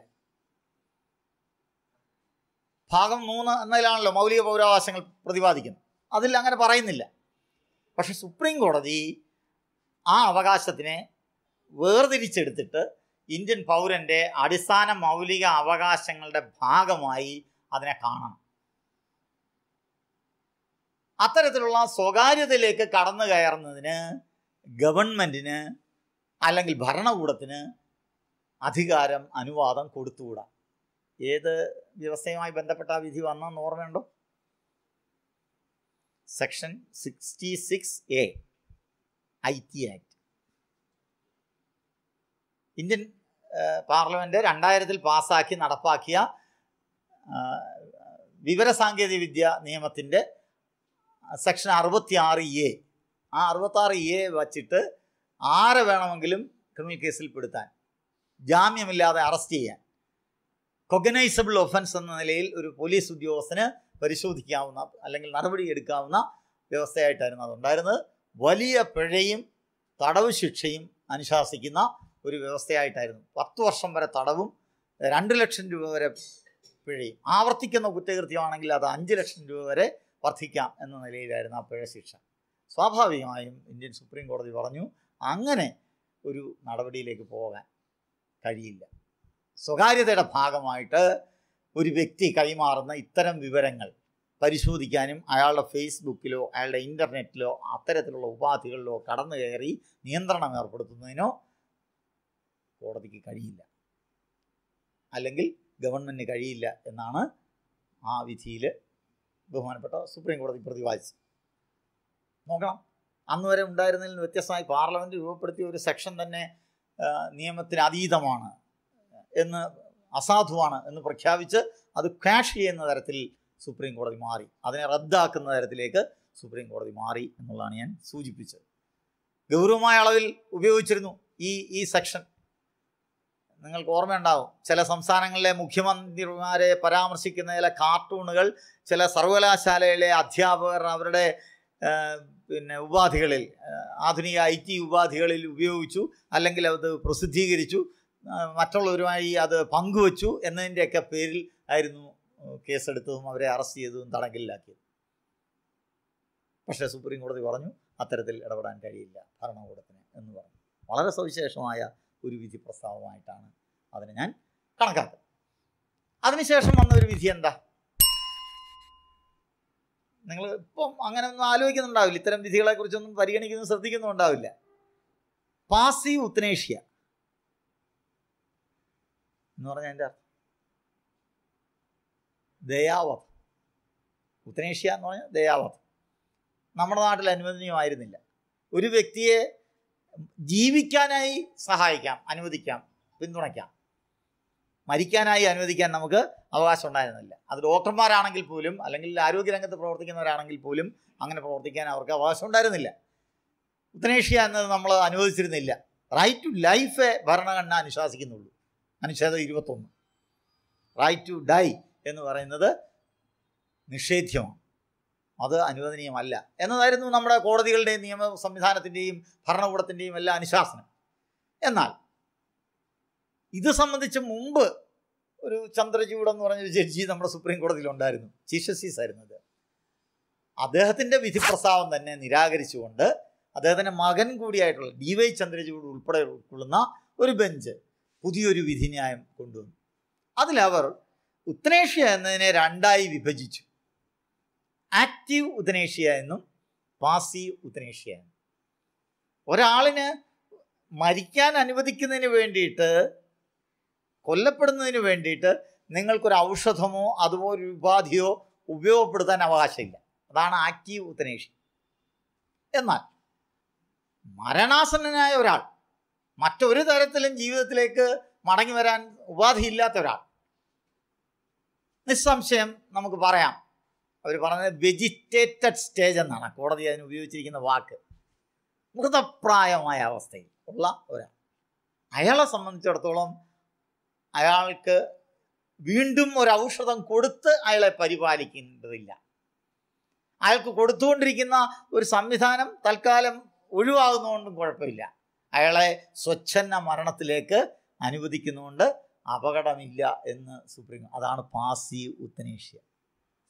ഭാഗം മൂന്ന് എന്നതിലാണല്ലോ മൗലിക പൗരാവകാശങ്ങൾ പ്രതിപാദിക്കുന്നത് അതിൽ അങ്ങനെ പറയുന്നില്ല പക്ഷെ സുപ്രീം കോടതി ആ അവകാശത്തിനെ വേർതിരിച്ചെടുത്തിട്ട് ഇന്ത്യൻ പൗരൻ്റെ അടിസ്ഥാന മൗലിക അവകാശങ്ങളുടെ ഭാഗമായി അതിനെ കാണണം അത്തരത്തിലുള്ള സ്വകാര്യതയിലേക്ക് കടന്നു കയറുന്നതിന് ഗവൺമെൻറ്റിന് അല്ലെങ്കിൽ ഭരണകൂടത്തിന് അധികാരം അനുവാദം കൊടുത്തുകൂടാ ഏത് വ്യവസ്ഥയുമായി ബന്ധപ്പെട്ട ആ വിധി വന്നെന്ന് ഓർമ്മയുണ്ടോ section sixty six A I T act Indian Parliament രണ്ടായിരത്തിൽ പാസ്സാക്കി നടപ്പാക്കിയ വിവരസാങ്കേതിക വിദ്യ നിയമത്തിൻ്റെ സെക്ഷൻ അറുപത്തി ആറ് എ ആ അറുപത്താറ് എ വച്ചിട്ട് ആരെ വേണമെങ്കിലും ക്രിമിനൽ കേസിൽ പെടുത്താൻ ജാമ്യമില്ലാതെ അറസ്റ്റ് ചെയ്യാൻ കൊഗനൈസബിൾ ഒഫൻസ് എന്ന നിലയിൽ ഒരു പോലീസ് ഉദ്യോഗസ്ഥന് പരിശോധിക്കാവുന്ന അല്ലെങ്കിൽ നടപടിയെടുക്കാവുന്ന വ്യവസ്ഥയായിട്ടായിരുന്നു അതുണ്ടായിരുന്നത് വലിയ പിഴയും തടവ് ശിക്ഷയും അനുശാസിക്കുന്ന ഒരു വ്യവസ്ഥയായിട്ടായിരുന്നു പത്ത് വർഷം വരെ തടവും രണ്ട് ലക്ഷം രൂപ വരെ പിഴയും ആവർത്തിക്കുന്ന കുറ്റകൃത്യമാണെങ്കിൽ അത് അഞ്ച് ലക്ഷം രൂപ വരെ വർദ്ധിക്കാം എന്ന നിലയിലായിരുന്നു ആ പിഴ ശിക്ഷ സ്വാഭാവികമായും ഇന്ത്യൻ സുപ്രീം കോടതി പറഞ്ഞു അങ്ങനെ ഒരു നടപടിയിലേക്ക് പോകാൻ കഴിയില്ല സ്വകാര്യതയുടെ ഭാഗമായിട്ട് ഒരു വ്യക്തി കൈമാറുന്ന ഇത്തരം വിവരങ്ങൾ പരിശോധിക്കാനും അയാളുടെ ഫേസ്ബുക്കിലോ അയാളുടെ ഇൻ്റർനെറ്റിലോ അത്തരത്തിലുള്ള ഉപാധികളിലോ കടന്നു കയറി നിയന്ത്രണം ഏർപ്പെടുത്തുന്നതിനോ കോടതിക്ക് കഴിയില്ല അല്ലെങ്കിൽ ഗവൺമെൻറ്റിന് കഴിയില്ല എന്നാണ് ആ വിധിയിൽ ബഹുമാനപ്പെട്ട സുപ്രീം കോടതി പ്രതിപാദിച്ചത് നോക്കണം അന്ന് വരെ ഉണ്ടായിരുന്നതിൽ വ്യത്യസ്തമായി പാർലമെൻറ്റ് രൂപപ്പെടുത്തിയ ഒരു സെക്ഷൻ തന്നെ നിയമത്തിന് അതീതമാണ് എന്ന് അസാധുവാണ് എന്ന് പ്രഖ്യാപിച്ച് അത് ക്യാഷ് ചെയ്യുന്ന തരത്തിൽ സുപ്രീം കോടതി മാറി അതിനെ റദ്ദാക്കുന്ന തരത്തിലേക്ക് സുപ്രീം കോടതി മാറി എന്നുള്ളതാണ് ഞാൻ സൂചിപ്പിച്ചത് ഗൗരവമായ അളവിൽ ഉപയോഗിച്ചിരുന്നു ഈ ഈ സെക്ഷൻ നിങ്ങൾക്ക് ഓർമ്മയുണ്ടാവും ചില സംസ്ഥാനങ്ങളിലെ മുഖ്യമന്ത്രിമാരെ പരാമർശിക്കുന്ന ചില കാർട്ടൂണുകൾ ചില സർവകലാശാലയിലെ അധ്യാപകർ അവരുടെ പിന്നെ ഉപാധികളിൽ ആധുനിക ഐ ടി ഉപാധികളിൽ ഉപയോഗിച്ചു അല്ലെങ്കിൽ അത് പ്രസിദ്ധീകരിച്ചു മറ്റുള്ളവരുമായി അത് പങ്കുവച്ചു എന്നതിൻ്റെയൊക്കെ പേരിൽ ആയിരുന്നു കേസെടുത്തതും അവരെ അറസ്റ്റ് ചെയ്തതും തടങ്കലിലാക്കിയത് പക്ഷേ സുപ്രീം കോടതി പറഞ്ഞു അത്തരത്തിൽ ഇടപെടാൻ കഴിയില്ല ഭരണകൂടത്തിന് എന്ന് പറഞ്ഞു വളരെ സവിശേഷമായ ഒരു വിധി പ്രസ്താവമായിട്ടാണ് അതിനെ ഞാൻ കണക്കാക്കുന്നത് അതിനുശേഷം വന്ന ഒരു വിധി എന്താ നിങ്ങൾ ഇപ്പം അങ്ങനെ ഒന്നും ആലോചിക്കുന്നുണ്ടാവില്ല ഇത്തരം വിധികളെക്കുറിച്ചൊന്നും പരിഗണിക്കുന്നു ശ്രദ്ധിക്കുന്നുണ്ടാവില്ല പാസീവ് ഉത്തനേഷ്യ എന്ന് പറഞ്ഞാൽ എൻ്റെ അർത്ഥം ദയാവത് ഉത്തരേഷ്യ എന്ന് പറഞ്ഞാൽ ദയാവത് നമ്മുടെ നാട്ടിൽ അനുവദനീയമായിരുന്നില്ല ഒരു വ്യക്തിയെ ജീവിക്കാനായി സഹായിക്കാം അനുവദിക്കാം പിന്തുണയ്ക്കാം മരിക്കാനായി അനുവദിക്കാൻ നമുക്ക് അവകാശം ഉണ്ടായിരുന്നില്ല അത് ഡോക്ടർമാരാണെങ്കിൽ പോലും അല്ലെങ്കിൽ ആരോഗ്യരംഗത്ത് പ്രവർത്തിക്കുന്നവരാണെങ്കിൽ പോലും അങ്ങനെ പ്രവർത്തിക്കാൻ അവർക്ക് അവകാശം ഉണ്ടായിരുന്നില്ല ഉത്തരേഷ്യ എന്നത് നമ്മൾ അനുവദിച്ചിരുന്നില്ല റൈറ്റ് ടു ലൈഫ് ഭരണഘടന അനുശാസിക്കുന്നുള്ളൂ അനുച്ഛേദം ഇരുപത്തൊന്ന് റൈറ്റ് ടു ഡൈ എന്ന് പറയുന്നത് നിഷേധ്യമാണ് അത് അനുവദനീയമല്ല എന്നതായിരുന്നു നമ്മുടെ കോടതികളുടെയും നിയമ സംവിധാനത്തിൻ്റെയും ഭരണകൂടത്തിൻ്റെയും എല്ലാം അനുശാസനം എന്നാൽ ഇത് സംബന്ധിച്ച് മുമ്പ് ഒരു ചന്ദ്രചൂഡ് എന്ന് പറഞ്ഞ ജഡ്ജി നമ്മുടെ സുപ്രീം കോടതിയിൽ ഉണ്ടായിരുന്നു ചീഫ് ജസ്റ്റിസ് ആയിരുന്നു അദ്ദേഹം അദ്ദേഹത്തിൻ്റെ വിധി പ്രസ്താവം തന്നെ നിരാകരിച്ചുകൊണ്ട് അദ്ദേഹത്തിൻ്റെ മകൻ കൂടിയായിട്ടുള്ള ഡി വൈ ചന്ദ്രചൂഡ് ഉൾപ്പെടെ ഉൾക്കൊള്ളുന്ന ഒരു ബെഞ്ച് പുതിയൊരു വിധിന്യായം കൊണ്ടുവന്നു അതിലവർ ഉത്തനേഷ്യ എന്നതിനെ രണ്ടായി വിഭജിച്ചു ആക്റ്റീവ് ഉത്തനേഷ്യ എന്നും പാസീവ് ഉത്തനേഷ്യ എന്നും ഒരാളിന് മരിക്കാൻ അനുവദിക്കുന്നതിന് വേണ്ടിയിട്ട് കൊല്ലപ്പെടുന്നതിന് വേണ്ടിയിട്ട് നിങ്ങൾക്കൊരു ഔഷധമോ അതുപോലെ ഉപാധിയോ ഉപയോഗപ്പെടുത്താൻ അവകാശമില്ല അതാണ് ആക്റ്റീവ് ഉത്തനേഷ്യ എന്നാൽ മരണാസന്നനായ ഒരാൾ മറ്റൊരു തരത്തിലും ജീവിതത്തിലേക്ക് മടങ്ങി വരാൻ ഉപാധിയില്ലാത്ത ഒരാൾ നിസ്സംശയം നമുക്ക് പറയാം അവർ പറഞ്ഞത് വെജിറ്റേറ്റഡ് സ്റ്റേജ് എന്നാണ് കോടതി അതിന് ഉപയോഗിച്ചിരിക്കുന്ന വാക്ക് മൃതപ്രായമായ അവസ്ഥയിൽ ഉള്ള ഒരാൾ അയാളെ സംബന്ധിച്ചിടത്തോളം അയാൾക്ക് വീണ്ടും ഒരു ഔഷധം കൊടുത്ത് അയാളെ പരിപാലിക്കേണ്ടതില്ല അയാൾക്ക് കൊടുത്തുകൊണ്ടിരിക്കുന്ന ഒരു സംവിധാനം തൽക്കാലം ഒഴിവാകുന്നതുകൊണ്ടും കുഴപ്പമില്ല അയാളെ സ്വച്ഛന്ന മരണത്തിലേക്ക് അനുവദിക്കുന്നുകൊണ്ട് അപകടമില്ല എന്ന് സുപ്രീം അതാണ് പാസീവ് ഉത്തനേഷ്യ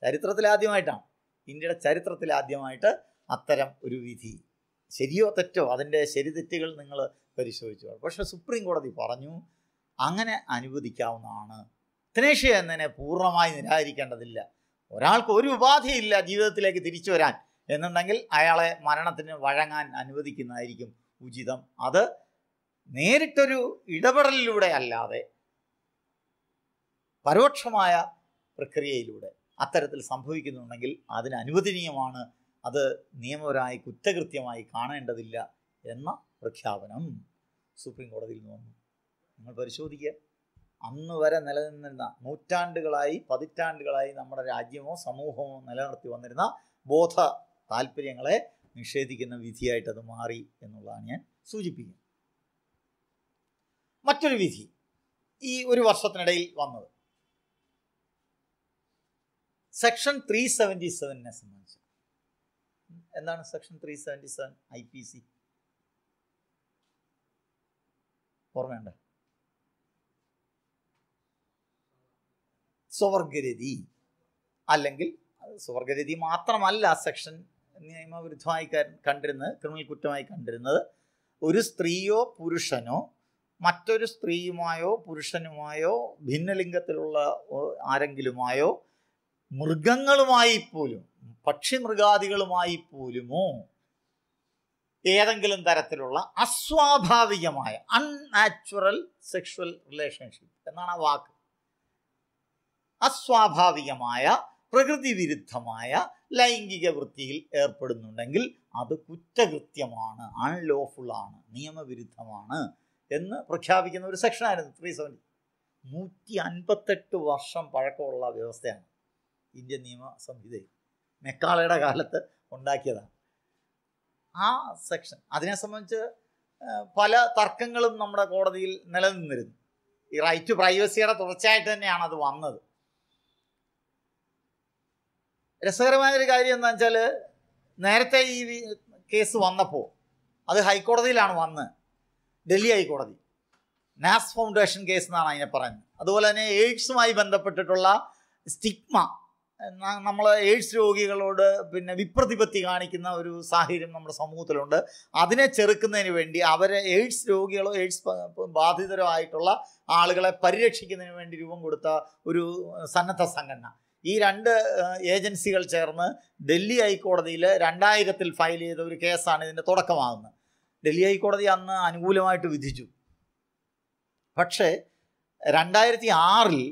ചരിത്രത്തിൽ ആദ്യമായിട്ടാണ് ഇന്ത്യയുടെ ചരിത്രത്തിൽ ആദ്യമായിട്ട് അത്തരം ഒരു വിധി ശരിയോ തെറ്റോ അതിൻ്റെ ശരിതെറ്റുകൾ നിങ്ങൾ പരിശോധിച്ചു പക്ഷേ സുപ്രീം കോടതി പറഞ്ഞു അങ്ങനെ അനുവദിക്കാവുന്നതാണ് ഉത്തനേഷ്യ എന്നതിനെ പൂർണ്ണമായി നിരാകരിക്കേണ്ടതില്ല ഒരാൾക്ക് ഒരു ഉപാധിയില്ല ജീവിതത്തിലേക്ക് തിരിച്ചു വരാൻ എന്നുണ്ടെങ്കിൽ അയാളെ മരണത്തിന് വഴങ്ങാൻ അനുവദിക്കുന്നതായിരിക്കും ഉചിതം അത് നേരിട്ടൊരു ഇടപെടലിലൂടെ അല്ലാതെ പരോക്ഷമായ പ്രക്രിയയിലൂടെ അത്തരത്തിൽ സംഭവിക്കുന്നുണ്ടെങ്കിൽ അതിന് അനുവദനീയമാണ് അത് നിയമപരമായി കുറ്റകൃത്യമായി കാണേണ്ടതില്ല എന്ന പ്രഖ്യാപനം സുപ്രീം കോടതിയിൽ നിന്ന് വന്നു നിങ്ങൾ പരിശോധിക്കുക അന്ന് വരെ നിലനിന്നിരുന്ന നൂറ്റാണ്ടുകളായി പതിറ്റാണ്ടുകളായി നമ്മുടെ രാജ്യമോ സമൂഹമോ നിലനിർത്തി വന്നിരുന്ന ബോധ താല്പര്യങ്ങളെ നിഷേധിക്കുന്ന വിധിയായിട്ട് അത് മാറി എന്നുള്ളതാണ് ഞാൻ സൂചിപ്പിക്കുന്നത് മറ്റൊരു വിധി ഈ ഒരു വർഷത്തിനിടയിൽ വന്നത് സെക്ഷൻ ത്രീ സെവൻറ്റി സെവനിനെ സംബന്ധിച്ച് എന്താണ് section three seventy seven I P C ഓർമ്മയുണ്ട് സ്വർഗരതി അല്ലെങ്കിൽ സ്വർഗരതി മാത്രമല്ല സെക്ഷൻ നിയമവിരുദ്ധമായി കണ്ടിരുന്നത് ക്രിമിനൽ കുറ്റമായി കണ്ടിരുന്നത് ഒരു സ്ത്രീയോ പുരുഷനോ മറ്റൊരു സ്ത്രീയുമായോ പുരുഷനുമായോ ഭിന്നലിംഗത്തിലുള്ള ആരെങ്കിലുമായോ മൃഗങ്ങളുമായി പോലും പക്ഷി മൃഗാദികളുമായി പോലുമോ ഏതെങ്കിലും തരത്തിലുള്ള അസ്വാഭാവികമായ അൺനാച്ചുറൽ സെക്ഷുവൽ റിലേഷൻഷിപ്പ് എന്നാണ് ആ വാക്ക് അസ്വാഭാവികമായ പ്രകൃതി വിരുദ്ധമായ ലൈംഗിക വൃത്തിയിൽ ഏർപ്പെടുന്നുണ്ടെങ്കിൽ അത് കുറ്റകൃത്യമാണ് അൺലോഫുള്ളാണ് നിയമവിരുദ്ധമാണ് എന്ന് പ്രഖ്യാപിക്കുന്ന ഒരു സെക്ഷനായിരുന്നു ത്രീ സെവൻറ്റി നൂറ്റി അൻപത്തെട്ട് വർഷം പഴക്കമുള്ള വ്യവസ്ഥയാണ് ഇന്ത്യൻ നിയമ സംഹിതയിൽ മെക്കാളയുടെ കാലത്ത് ഉണ്ടാക്കിയതാണ് ആ സെക്ഷൻ അതിനെ സംബന്ധിച്ച് പല തർക്കങ്ങളും നമ്മുടെ കോടതിയിൽ നിലനിന്നിരുന്നു ഈ റൈറ്റ് ടു പ്രൈവസിയുടെ തുടർച്ചയായിട്ട് തന്നെയാണ് അത് വന്നത് രസകരമായൊരു കാര്യം എന്താ വെച്ചാൽ നേരത്തെ ഈ കേസ് വന്നപ്പോൾ അത് ഹൈക്കോടതിയിലാണ് വന്ന് ഡൽഹി ഹൈക്കോടതി നാസ് ഫൗണ്ടേഷൻ കേസ് എന്നാണ് അതിനെ പറയുന്നത് അതുപോലെ തന്നെ എയ്ഡ്സുമായി ബന്ധപ്പെട്ടിട്ടുള്ള സ്റ്റിഗ്മ നമ്മൾ എയ്ഡ്സ് രോഗികളോട് പിന്നെ വിപ്രതിപത്തി കാണിക്കുന്ന ഒരു സാഹചര്യം നമ്മുടെ സമൂഹത്തിലുണ്ട് അതിനെ ചെറുക്കുന്നതിന് വേണ്ടി അവരെ എയ്ഡ്സ് രോഗികളോ എയ്ഡ്സ് ബാധിതരോ ആയിട്ടുള്ള ആളുകളെ പരിരക്ഷിക്കുന്നതിന് വേണ്ടി രൂപം കൊടുത്ത ഒരു സന്നദ്ധ സംഘടന ഈ രണ്ട് ഏജൻസികൾ ചേർന്ന് ഡൽഹി ഹൈക്കോടതിയിൽ രണ്ടായിരത്തിൽ ഫയൽ ചെയ്ത ഒരു കേസാണ് ഇതിൻ്റെ തുടക്കമാകുന്നത് ഡൽഹി ഹൈക്കോടതി അന്ന് അനുകൂലമായിട്ട് വിധിച്ചു പക്ഷേ രണ്ടായിരത്തി ആറിൽ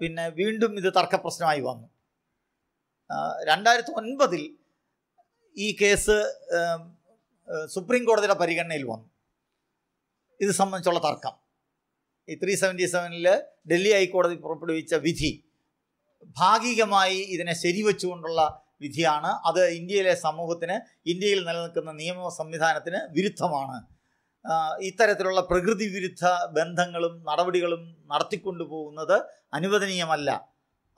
പിന്നെ വീണ്ടും ഇത് തർക്കപ്രശ്നമായി വന്നു രണ്ടായിരത്തി ഒൻപതിൽ ഈ കേസ് സുപ്രീം കോടതിയുടെ പരിഗണനയിൽ വന്നു ഇത് സംബന്ധിച്ചുള്ള തർക്കം ഈ ത്രീ സെവൻറ്റി സെവനിൽ ഡൽഹി ഹൈക്കോടതി പുറപ്പെടുവിച്ച വിധി ഭാഗികമായി ഇതിനെ ശരിവെച്ചുകൊണ്ടുള്ള വിധിയാണ് അത് ഇന്ത്യയിലെ സമൂഹത്തിന് ഇന്ത്യയിൽ നിലനിൽക്കുന്ന നിയമ സംവിധാനത്തിന് വിരുദ്ധമാണ് ഇത്തരത്തിലുള്ള പ്രകൃതി വിരുദ്ധ ബന്ധങ്ങളും നടപടികളും നടത്തിക്കൊണ്ടു പോകുന്നത് അനുവദനീയമല്ല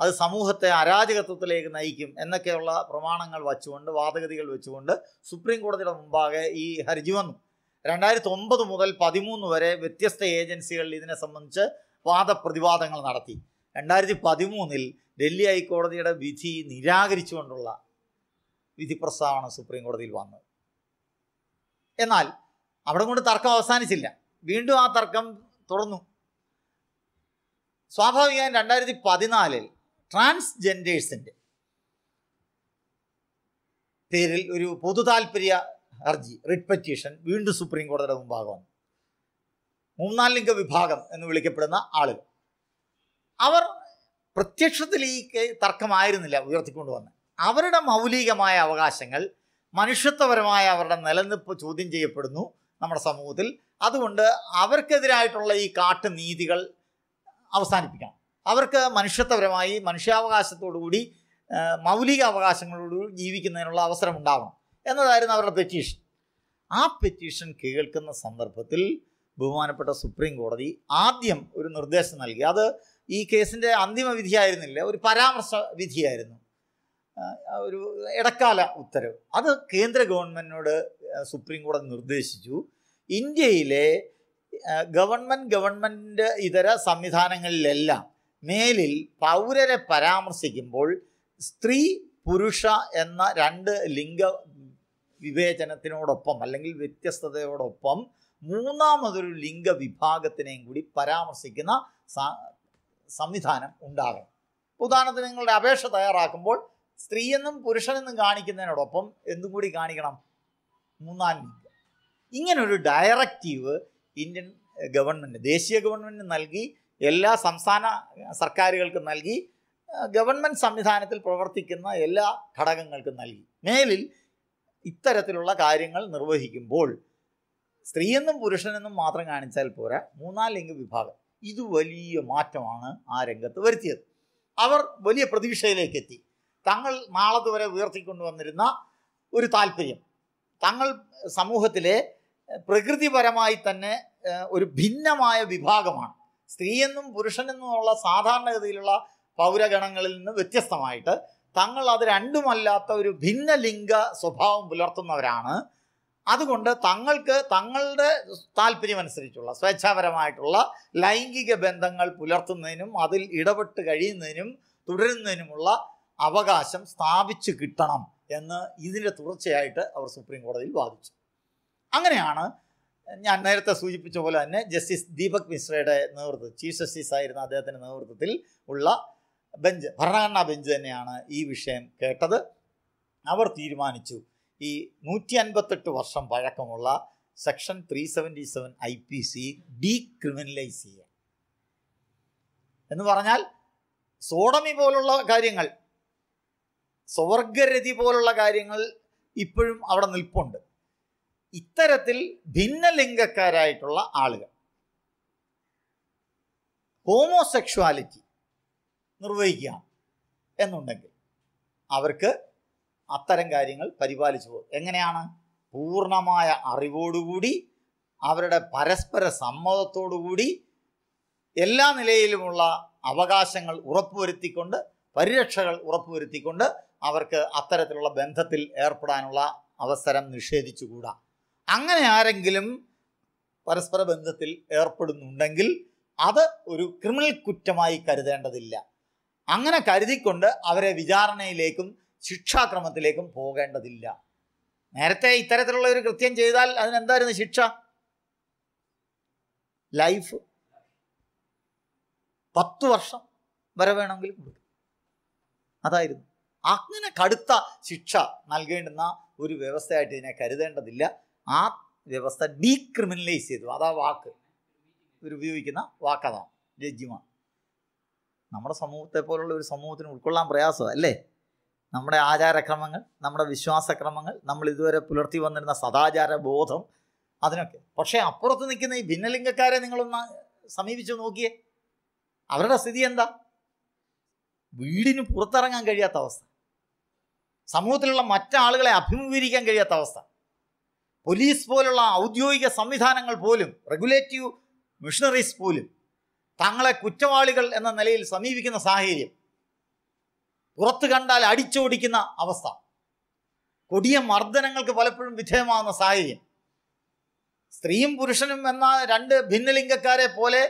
അത് സമൂഹത്തെ അരാജകത്വത്തിലേക്ക് നയിക്കും എന്നൊക്കെയുള്ള പ്രമാണങ്ങൾ വച്ചുകൊണ്ട് വാദഗതികൾ വെച്ചുകൊണ്ട് സുപ്രീം കോടതിയുടെ മുമ്പാകെ ഈ ഹർജി വന്നു രണ്ടായിരത്തി ഒമ്പത് മുതൽ പതിമൂന്ന് വരെ വ്യത്യസ്ത ഏജൻസികളിൽ ഇതിനെ സംബന്ധിച്ച് വാദപ്രതിവാദങ്ങൾ നടത്തി രണ്ടായിരത്തി പതിമൂന്നിൽ ഡൽഹി ഹൈക്കോടതിയുടെ വിധി നിരാകരിച്ചുകൊണ്ടുള്ള വിധി പ്രസ്താവന സുപ്രീം കോടതിയിൽ വന്നത് എന്നാൽ അവിടെ കൊണ്ട് തർക്കം അവസാനിച്ചില്ല വീണ്ടും ആ തർക്കം തുടർന്നു സ്വാഭാവികമായും രണ്ടായിരത്തി പതിനാലിൽ ട്രാൻസ്ജെൻഡേഴ്സിൻ്റെ പേരിൽ ഒരു പൊതു താല്പര്യ ഹർജി റിട്ട് പെറ്റീഷൻ വീണ്ടും സുപ്രീം കോടതിയുടെ മുമ്പാകെ മൂന്നാം ലിംഗ വിഭാഗം എന്ന് വിളിക്കപ്പെടുന്ന ആളുകൾ അവർ പ്രത്യക്ഷത്തിൽ ഈ തർക്കമായിരുന്നില്ല ഉയർത്തിക്കൊണ്ടുവന്ന് അവരുടെ മൗലികമായ അവകാശങ്ങൾ മനുഷ്യത്വപരമായ അവരുടെ നിലനിൽപ്പ് ചോദ്യം ചെയ്യപ്പെടുന്നു നമ്മുടെ സമൂഹത്തിൽ അതുകൊണ്ട് അവർക്കെതിരായിട്ടുള്ള ഈ നീതികൾ അവസാനിപ്പിക്കണം അവർക്ക് മനുഷ്യത്വപരമായി മനുഷ്യാവകാശത്തോടുകൂടി മൗലിക അവകാശങ്ങളോടുകൂടി ജീവിക്കുന്നതിനുള്ള അവസരം ഉണ്ടാവണം എന്നതായിരുന്നു അവരുടെ പെറ്റീഷൻ ആ പെറ്റീഷൻ കേൾക്കുന്ന സന്ദർഭത്തിൽ ബഹുമാനപ്പെട്ട സുപ്രീം കോടതി ആദ്യം ഒരു നിർദ്ദേശം നൽകി അത് ഈ കേസിൻ്റെ അന്തിമ വിധിയായിരുന്നില്ല ഒരു പരാമർശ വിധിയായിരുന്നു ഒരു ഇടക്കാല ഉത്തരവ് അത് കേന്ദ്ര ഗവൺമെൻറ്റിനോട് സുപ്രീം കോടതി നിർദ്ദേശിച്ചു ഇന്ത്യയിലെ ഗവൺമെൻറ് ഗവൺമെൻറ് ഇതര സംവിധാനങ്ങളിലെല്ലാം മേലിൽ പൗരരെ പരാമർശിക്കുമ്പോൾ സ്ത്രീ പുരുഷ എന്ന രണ്ട് ലിംഗ വിവേചനത്തിനോടൊപ്പം അല്ലെങ്കിൽ വ്യത്യസ്തതയോടൊപ്പം മൂന്നാമതൊരു ലിംഗ വിഭാഗത്തിനെയും കൂടി പരാമർശിക്കുന്ന സംവിധാനം ഉണ്ടാകണം ഉദാഹരണത്തിന് നിങ്ങളുടെ അപേക്ഷ തയ്യാറാക്കുമ്പോൾ സ്ത്രീയെന്നും പുരുഷനെന്നും കാണിക്കുന്നതിനോടൊപ്പം എന്തും കൂടി കാണിക്കണം മൂന്നാം ലിംഗം ഇങ്ങനൊരു ഡയറക്റ്റീവ് ഇന്ത്യൻ ഗവൺമെൻറ് ദേശീയ ഗവൺമെൻറ് നൽകി എല്ലാ സംസ്ഥാന സർക്കാരുകൾക്കും നൽകി ഗവൺമെൻറ് സംവിധാനത്തിൽ പ്രവർത്തിക്കുന്ന എല്ലാ ഘടകങ്ങൾക്കും നൽകി മേലിൽ ഇത്തരത്തിലുള്ള കാര്യങ്ങൾ നിർവഹിക്കുമ്പോൾ സ്ത്രീയെന്നും പുരുഷനെന്നും മാത്രം കാണിച്ചാൽ പോരാ മൂന്നാം ലിംഗ വിഭാഗം ഇത് വലിയ മാറ്റമാണ് ആ രംഗത്ത് വരുത്തിയത് അവർ വലിയ പ്രതീക്ഷയിലേക്ക് എത്തി തങ്ങൾ നാളത് വരെ ഉയർത്തിക്കൊണ്ടുവന്നിരുന്ന ഒരു താല്പര്യം തങ്ങൾ സമൂഹത്തിലെ പ്രകൃതിപരമായി തന്നെ ഒരു ഭിന്നമായ വിഭാഗമാണ് സ്ത്രീയെന്നും പുരുഷനെന്നും ഉള്ള സാധാരണഗതിയിലുള്ള പൗരഗണങ്ങളിൽ നിന്ന് വ്യത്യസ്തമായിട്ട് തങ്ങൾ അത് രണ്ടുമല്ലാത്ത ഒരു ഭിന്നലിംഗ സ്വഭാവം പുലർത്തുന്നവരാണ് അതുകൊണ്ട് തങ്ങൾക്ക് തങ്ങളുടെ താല്പര്യമനുസരിച്ചുള്ള സ്വേച്ഛാപരമായിട്ടുള്ള ലൈംഗിക ബന്ധങ്ങൾ പുലർത്തുന്നതിനും അതിൽ ഇടപെട്ട് കഴിയുന്നതിനും തുടരുന്നതിനുമുള്ള അവകാശം സ്ഥാപിച്ചു കിട്ടണം എന്ന് ഇതിൻ്റെ തുടർച്ചയായിട്ട് അവർ സുപ്രീം കോടതിയിൽ വാദിച്ചു അങ്ങനെയാണ് ഞാൻ നേരത്തെ സൂചിപ്പിച്ച പോലെ തന്നെ ജസ്റ്റിസ് ദീപക് മിശ്രയുടെ നേതൃത്വം ചീഫ് ജസ്റ്റിസ് ആയിരുന്ന അദ്ദേഹത്തിൻ്റെ നേതൃത്വത്തിൽ ഉള്ള ബെഞ്ച് ഭരണഘടനാ ബെഞ്ച് തന്നെയാണ് ഈ വിഷയം കേട്ടത് അവർ തീരുമാനിച്ചു ഈ നൂറ്റി അൻപത്തെട്ട് വർഷം പഴക്കമുള്ള section three seventy seven I P C decriminalise ചെയ്യുക എന്ന് പറഞ്ഞാൽ സോഡമി പോലുള്ള കാര്യങ്ങൾ സ്വർഗരതി പോലുള്ള കാര്യങ്ങൾ ഇപ്പോഴും അവിടെ നിൽപ്പുണ്ട് ഇത്തരത്തിൽ ഭിന്നലിംഗക്കാരായിട്ടുള്ള ആളുകൾ ഹോമോസെക്ഷുവാലിറ്റി നിർവഹിക്കുക എന്നുണ്ടെങ്കിൽ അവർക്ക് അത്തരം കാര്യങ്ങൾ പരിപാലിച്ചു പോകും എങ്ങനെയാണ് പൂർണ്ണമായ അറിവോടുകൂടി അവരുടെ പരസ്പര സമ്മതത്തോടുകൂടി എല്ലാ നിലയിലുമുള്ള അവകാശങ്ങൾ ഉറപ്പുവരുത്തിക്കൊണ്ട് പരിരക്ഷകൾ ഉറപ്പുവരുത്തിക്കൊണ്ട് അവർക്ക് അത്തരത്തിലുള്ള ബന്ധത്തിൽ ഏർപ്പെടാനുള്ള അവസരം നിഷേധിച്ചുകൂടാ അങ്ങനെ ആരെങ്കിലും പരസ്പര ബന്ധത്തിൽ ഏർപ്പെടുന്നുണ്ടെങ്കിൽ അത് ഒരു ക്രിമിനൽ കുറ്റമായി കരുതേണ്ടതില്ല അങ്ങനെ കരുതിക്കൊണ്ട് അവരെ വിചാരണയിലേക്കും ശിക്ഷാക്രമത്തിലേക്കും പോകേണ്ടതില്ല നേരത്തെ ഇത്തരത്തിലുള്ള ഒരു കൃത്യം ചെയ്താൽ അതിനെന്തായിരുന്നു ശിക്ഷ ലൈഫ് പത്തു വർഷം വരെ വേണമെങ്കിലും കൊടുക്കും അതായിരുന്നു അങ്ങനെ കടുത്ത ശിക്ഷ നൽകേണ്ടുന്ന ഒരു വ്യവസ്ഥയായിട്ട് ഇതിനെ കരുതേണ്ടതില്ല ആ വ്യവസ്ഥ ഡീക്രിമിനലൈസ് ചെയ്തു അതാ വാക്ക് ഇവർ ഉപയോഗിക്കുന്ന വാക്കതാണ് രജ്ജിമാണ് നമ്മുടെ സമൂഹത്തെ പോലുള്ള ഒരു സമൂഹത്തിന് ഉൾക്കൊള്ളാൻ പ്രയാസമാണ് അല്ലേ നമ്മുടെ ആചാരക്രമങ്ങൾ നമ്മുടെ വിശ്വാസക്രമങ്ങൾ നമ്മൾ ഇതുവരെ പുലർത്തി വന്നിരുന്ന സദാചാര ബോധം അതിനൊക്കെ പക്ഷേ അപ്പുറത്ത് നിൽക്കുന്ന ഈ ഭിന്നലിംഗക്കാരെ നിങ്ങളൊന്ന് സമീപിച്ചു നോക്കിയേ അവരുടെ സ്ഥിതി എന്താ വീടിന് പുറത്തിറങ്ങാൻ കഴിയാത്ത അവസ്ഥ സമൂഹത്തിലുള്ള മറ്റാളുകളെ അഭിമുഖീകരിക്കാൻ കഴിയാത്ത അവസ്ഥ പോലീസ് പോലുള്ള ഔദ്യോഗിക സംവിധാനങ്ങൾ പോലും റെഗുലേറ്റീവ് മിഷണറീസ് പോലും തങ്ങളെ കുറ്റവാളികൾ എന്ന നിലയിൽ സമീപിക്കുന്ന സാഹചര്യം പുറത്ത് കണ്ടാൽ അടിച്ചോടിക്കുന്ന അവസ്ഥ കൊടിയ മർദ്ദനങ്ങൾക്ക് പലപ്പോഴും വിധേയമാകുന്ന സാഹചര്യം സ്ത്രീയും പുരുഷനും എന്ന രണ്ട് ഭിന്നലിംഗക്കാരെ പോലെ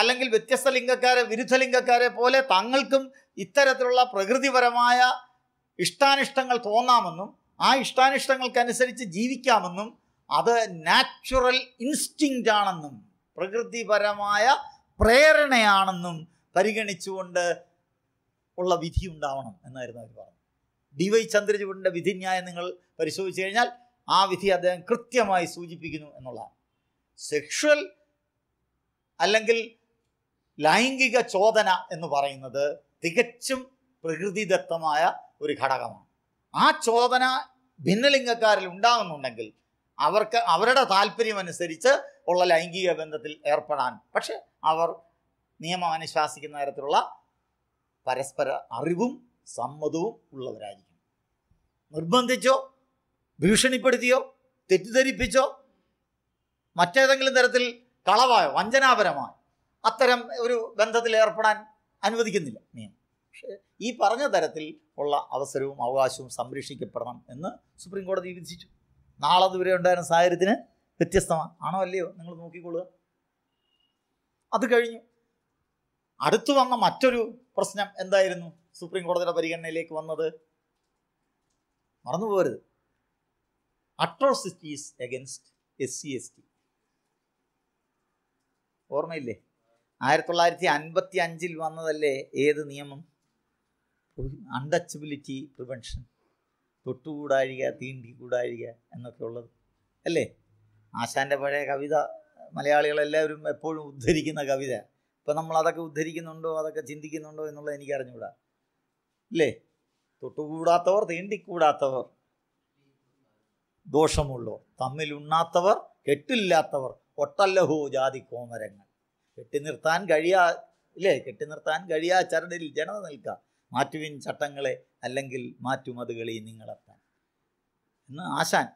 അല്ലെങ്കിൽ വ്യത്യസ്ത ലിംഗക്കാരെ വിരുദ്ധ ലിംഗക്കാരെ പോലെ തങ്ങൾക്കും ഇത്തരത്തിലുള്ള പ്രകൃതിപരമായ ഇഷ്ടാനിഷ്ടങ്ങൾ തോന്നാമെന്നും ആ ഇഷ്ടാനിഷ്ടങ്ങൾക്കനുസരിച്ച് ജീവിക്കാമെന്നും അത് നാച്ചുറൽ ഇൻസ്റ്റിങ്റ്റ് ആണെന്നും പ്രകൃതിപരമായ പ്രേരണയാണെന്നും പരിഗണിച്ചുകൊണ്ട് ഉള്ള വിധി ഉണ്ടാവണം എന്നായിരുന്നു അവർ പറഞ്ഞത് ഡി വൈ ചന്ദ്രചൂഡിൻ്റെ വിധിന്യായം നിങ്ങൾ പരിശോധിച്ചു കഴിഞ്ഞാൽ ആ വിധി അദ്ദേഹം കൃത്യമായി സൂചിപ്പിക്കുന്നു എന്നുള്ളതാണ് സെക്ഷൽ അല്ലെങ്കിൽ ലൈംഗിക ചോദന എന്ന് പറയുന്നത് തികച്ചും പ്രകൃതിദത്തമായ ഒരു ഘടകമാണ് ആ ചോദന ഭിന്നലിംഗക്കാരിൽ ഉണ്ടാകുന്നുണ്ടെങ്കിൽ അവർക്ക് അവരുടെ താല്പര്യമനുസരിച്ച് ഉള്ള ലൈംഗിക ബന്ധത്തിൽ ഏർപ്പെടാൻ പക്ഷെ അവർ നിയമം അനുശാസിക്കുന്ന തരത്തിലുള്ള പരസ്പര അറിവും സമ്മതവും ഉള്ളവരായിരിക്കും നിർബന്ധിച്ചോ ഭീഷണിപ്പെടുത്തിയോ തെറ്റിദ്ധരിപ്പിച്ചോ മറ്റേതെങ്കിലും തരത്തിൽ കളവായോ വഞ്ചനാപരമായോ അത്തരം ഒരു ബന്ധത്തിൽ ഏർപ്പെടാൻ അനുവദിക്കുന്നില്ല നിയമം പക്ഷേ ഈ പറഞ്ഞ തരത്തിൽ ഉള്ള അവസരവും അവകാശവും സംരക്ഷിക്കപ്പെടണം എന്ന് സുപ്രീം കോടതി വിധിച്ചു നാളെ ദൂരെ ഉണ്ടായിരുന്ന സാഹചര്യത്തിന് വ്യത്യസ്തമാണ് ആണോ അല്ലയോ നിങ്ങൾ നോക്കിക്കൊള്ളുക അത് കഴിഞ്ഞു അടുത്തു വന്ന മറ്റൊരു പ്രശ്നം എന്തായിരുന്നു സുപ്രീം കോടതിയുടെ പരിഗണനയിലേക്ക് വന്നത് മറന്നുപോകരുത് atrocities against S C S T ഓർമ്മയില്ലേ ആയിരത്തി തൊള്ളായിരത്തി അൻപത്തി അഞ്ചിൽ വന്നതല്ലേ ഏത് നിയമം അൺടച്ചബിലിറ്റി പ്രിവെൻഷൻ തൊട്ടുകൂടായിക തീണ്ടി കൂടായിക എന്നൊക്കെ ഉള്ളത് അല്ലേ ആശാൻ്റെ പഴയ കവിത മലയാളികളെല്ലാവരും എപ്പോഴും ഉദ്ധരിക്കുന്ന കവിത ഇപ്പം നമ്മൾ അതൊക്കെ ഉദ്ധരിക്കുന്നുണ്ടോ അതൊക്കെ ചിന്തിക്കുന്നുണ്ടോ എന്നുള്ളത് എനിക്ക് അറിഞ്ഞുകൂടാ ഇല്ലേ തൊട്ടുകൂടാത്തവർ തീണ്ടിക്കൂടാത്തവർ ദോഷമുള്ളവർ തമ്മിലുണ്ണാത്തവർ കെട്ടില്ലാത്തവർ ഒട്ടല്ലഹോ ജാതി കോമരങ്ങൾ കെട്ടി നിർത്താൻ കഴിയാ ഇല്ലേ കെട്ടി നിർത്താൻ കഴിയാ ചരടിൽ ജനത നിൽക്കുക മാറ്റുവിൻ ചട്ടങ്ങളെ അല്ലെങ്കിൽ മാറ്റുമതുകളിൽ നിങ്ങളെത്താൻ എന്ന് ആശാൻ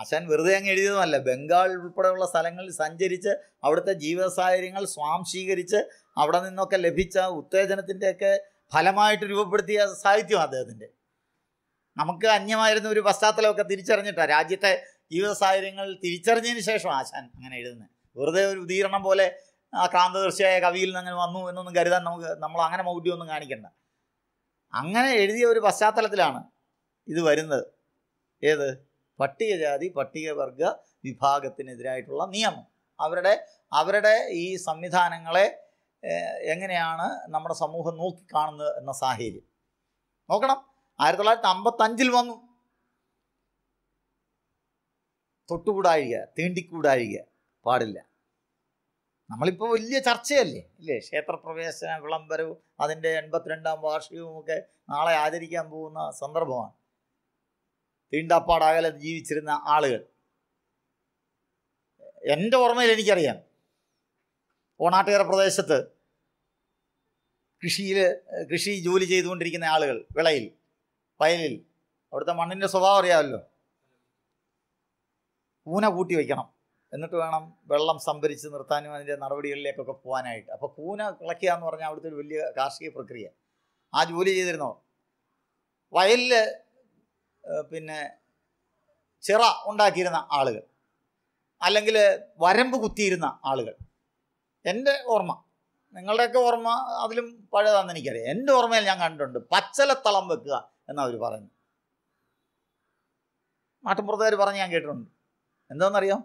ആശാൻ വെറുതെ അങ്ങ് എഴുതിയതുമല്ല ബംഗാൾ ഉൾപ്പെടെയുള്ള സ്ഥലങ്ങളിൽ സഞ്ചരിച്ച് അവിടുത്തെ ജീവിത സാഹചര്യങ്ങൾ സ്വാംശീകരിച്ച് അവിടെ നിന്നൊക്കെ ലഭിച്ച ഉത്തേജനത്തിൻ്റെയൊക്കെ ഫലമായിട്ട് രൂപപ്പെടുത്തിയ സാഹിത്യം അദ്ദേഹത്തിൻ്റെ നമുക്ക് അന്യമായിരുന്ന ഒരു പശ്ചാത്തലമൊക്കെ തിരിച്ചറിഞ്ഞിട്ടാണ് രാജ്യത്തെ ജീവിത സാഹചര്യങ്ങൾ തിരിച്ചറിഞ്ഞതിന് ശേഷം ആശാൻ അങ്ങനെ എഴുതുന്നത് വെറുതെ ഒരു ഉദീരണം പോലെ ആ കാന്തദർശിയായ കവിയിൽ നിന്ന് അങ്ങനെ വന്നു എന്നൊന്നും കരുതാൻ നമുക്ക് നമ്മൾ അങ്ങനെ മൗഢ്യമൊന്നും കാണിക്കണ്ട അങ്ങനെ എഴുതിയ ഒരു പശ്ചാത്തലത്തിലാണ് ഇത് വരുന്നത് ഏത് പട്ടികജാതി പട്ടികവർഗ വിഭാഗത്തിനെതിരായിട്ടുള്ള നിയമം അവരുടെ അവരുടെ ഈ സംവിധാനങ്ങളെ എങ്ങനെയാണ് നമ്മുടെ സമൂഹം നോക്കിക്കാണുന്നത് എന്ന സാഹചര്യം നോക്കണം ആയിരത്തി തൊള്ളായിരത്തി അമ്പത്തഞ്ചിൽ വന്നു തൊട്ടുകൂടായിക തീണ്ടിക്കൂടായിക പാടില്ല നമ്മളിപ്പോൾ വലിയ ചർച്ചയല്ലേ ഇല്ലേ ക്ഷേത്രപ്രവേശന വിളംബരവും അതിൻ്റെ എൺപത്തിരണ്ടാം വാർഷികവും ഒക്കെ നാളെ ആചരിക്കാൻ പോകുന്ന സന്ദർഭമാണ് തീണ്ടാപ്പാടാകലെ ജീവിച്ചിരുന്ന ആളുകൾ എൻ്റെ ഓർമ്മയിൽ എനിക്കറിയാം ഓണാട്ടുകര പ്രദേശത്ത് കൃഷിയിൽ കൃഷി ജോലി ചെയ്തുകൊണ്ടിരിക്കുന്ന ആളുകൾ വിളയിൽ വയലിൽ അവിടുത്തെ മണ്ണിൻ്റെ സ്വഭാവം അറിയാമല്ലോ കൂന കൂട്ടി വയ്ക്കണം എന്നിട്ട് വേണം വെള്ളം സംഭരിച്ച് നിർത്താനും അതിൻ്റെ നടപടികളിലേക്കൊക്കെ പോകാനായിട്ട് അപ്പോൾ കൂന കിളയ്ക്കുക എന്ന് പറഞ്ഞാൽ അവിടുത്തെ ഒരു വലിയ കാർഷിക പ്രക്രിയ ആ ജോലി ചെയ്തിരുന്നോ വയലിൽ പിന്നെ ചിറ ഉണ്ടാക്കിയിരുന്ന ആളുകൾ അല്ലെങ്കിൽ വരമ്പ് കുത്തിയിരുന്ന ആളുകൾ എൻ്റെ ഓർമ്മ നിങ്ങളുടെയൊക്കെ ഓർമ്മ അതിലും പഴയതാണെന്ന് എനിക്കറിയാം എൻ്റെ ഓർമ്മയിൽ ഞാൻ കണ്ടിട്ടുണ്ട് പച്ചല തളം വെക്കുക എന്ന് അവർ പറഞ്ഞു നാട്ടുമ്പുറത്തുകാർ പറഞ്ഞ് ഞാൻ കേട്ടിട്ടുണ്ട് എന്താണെന്നറിയാം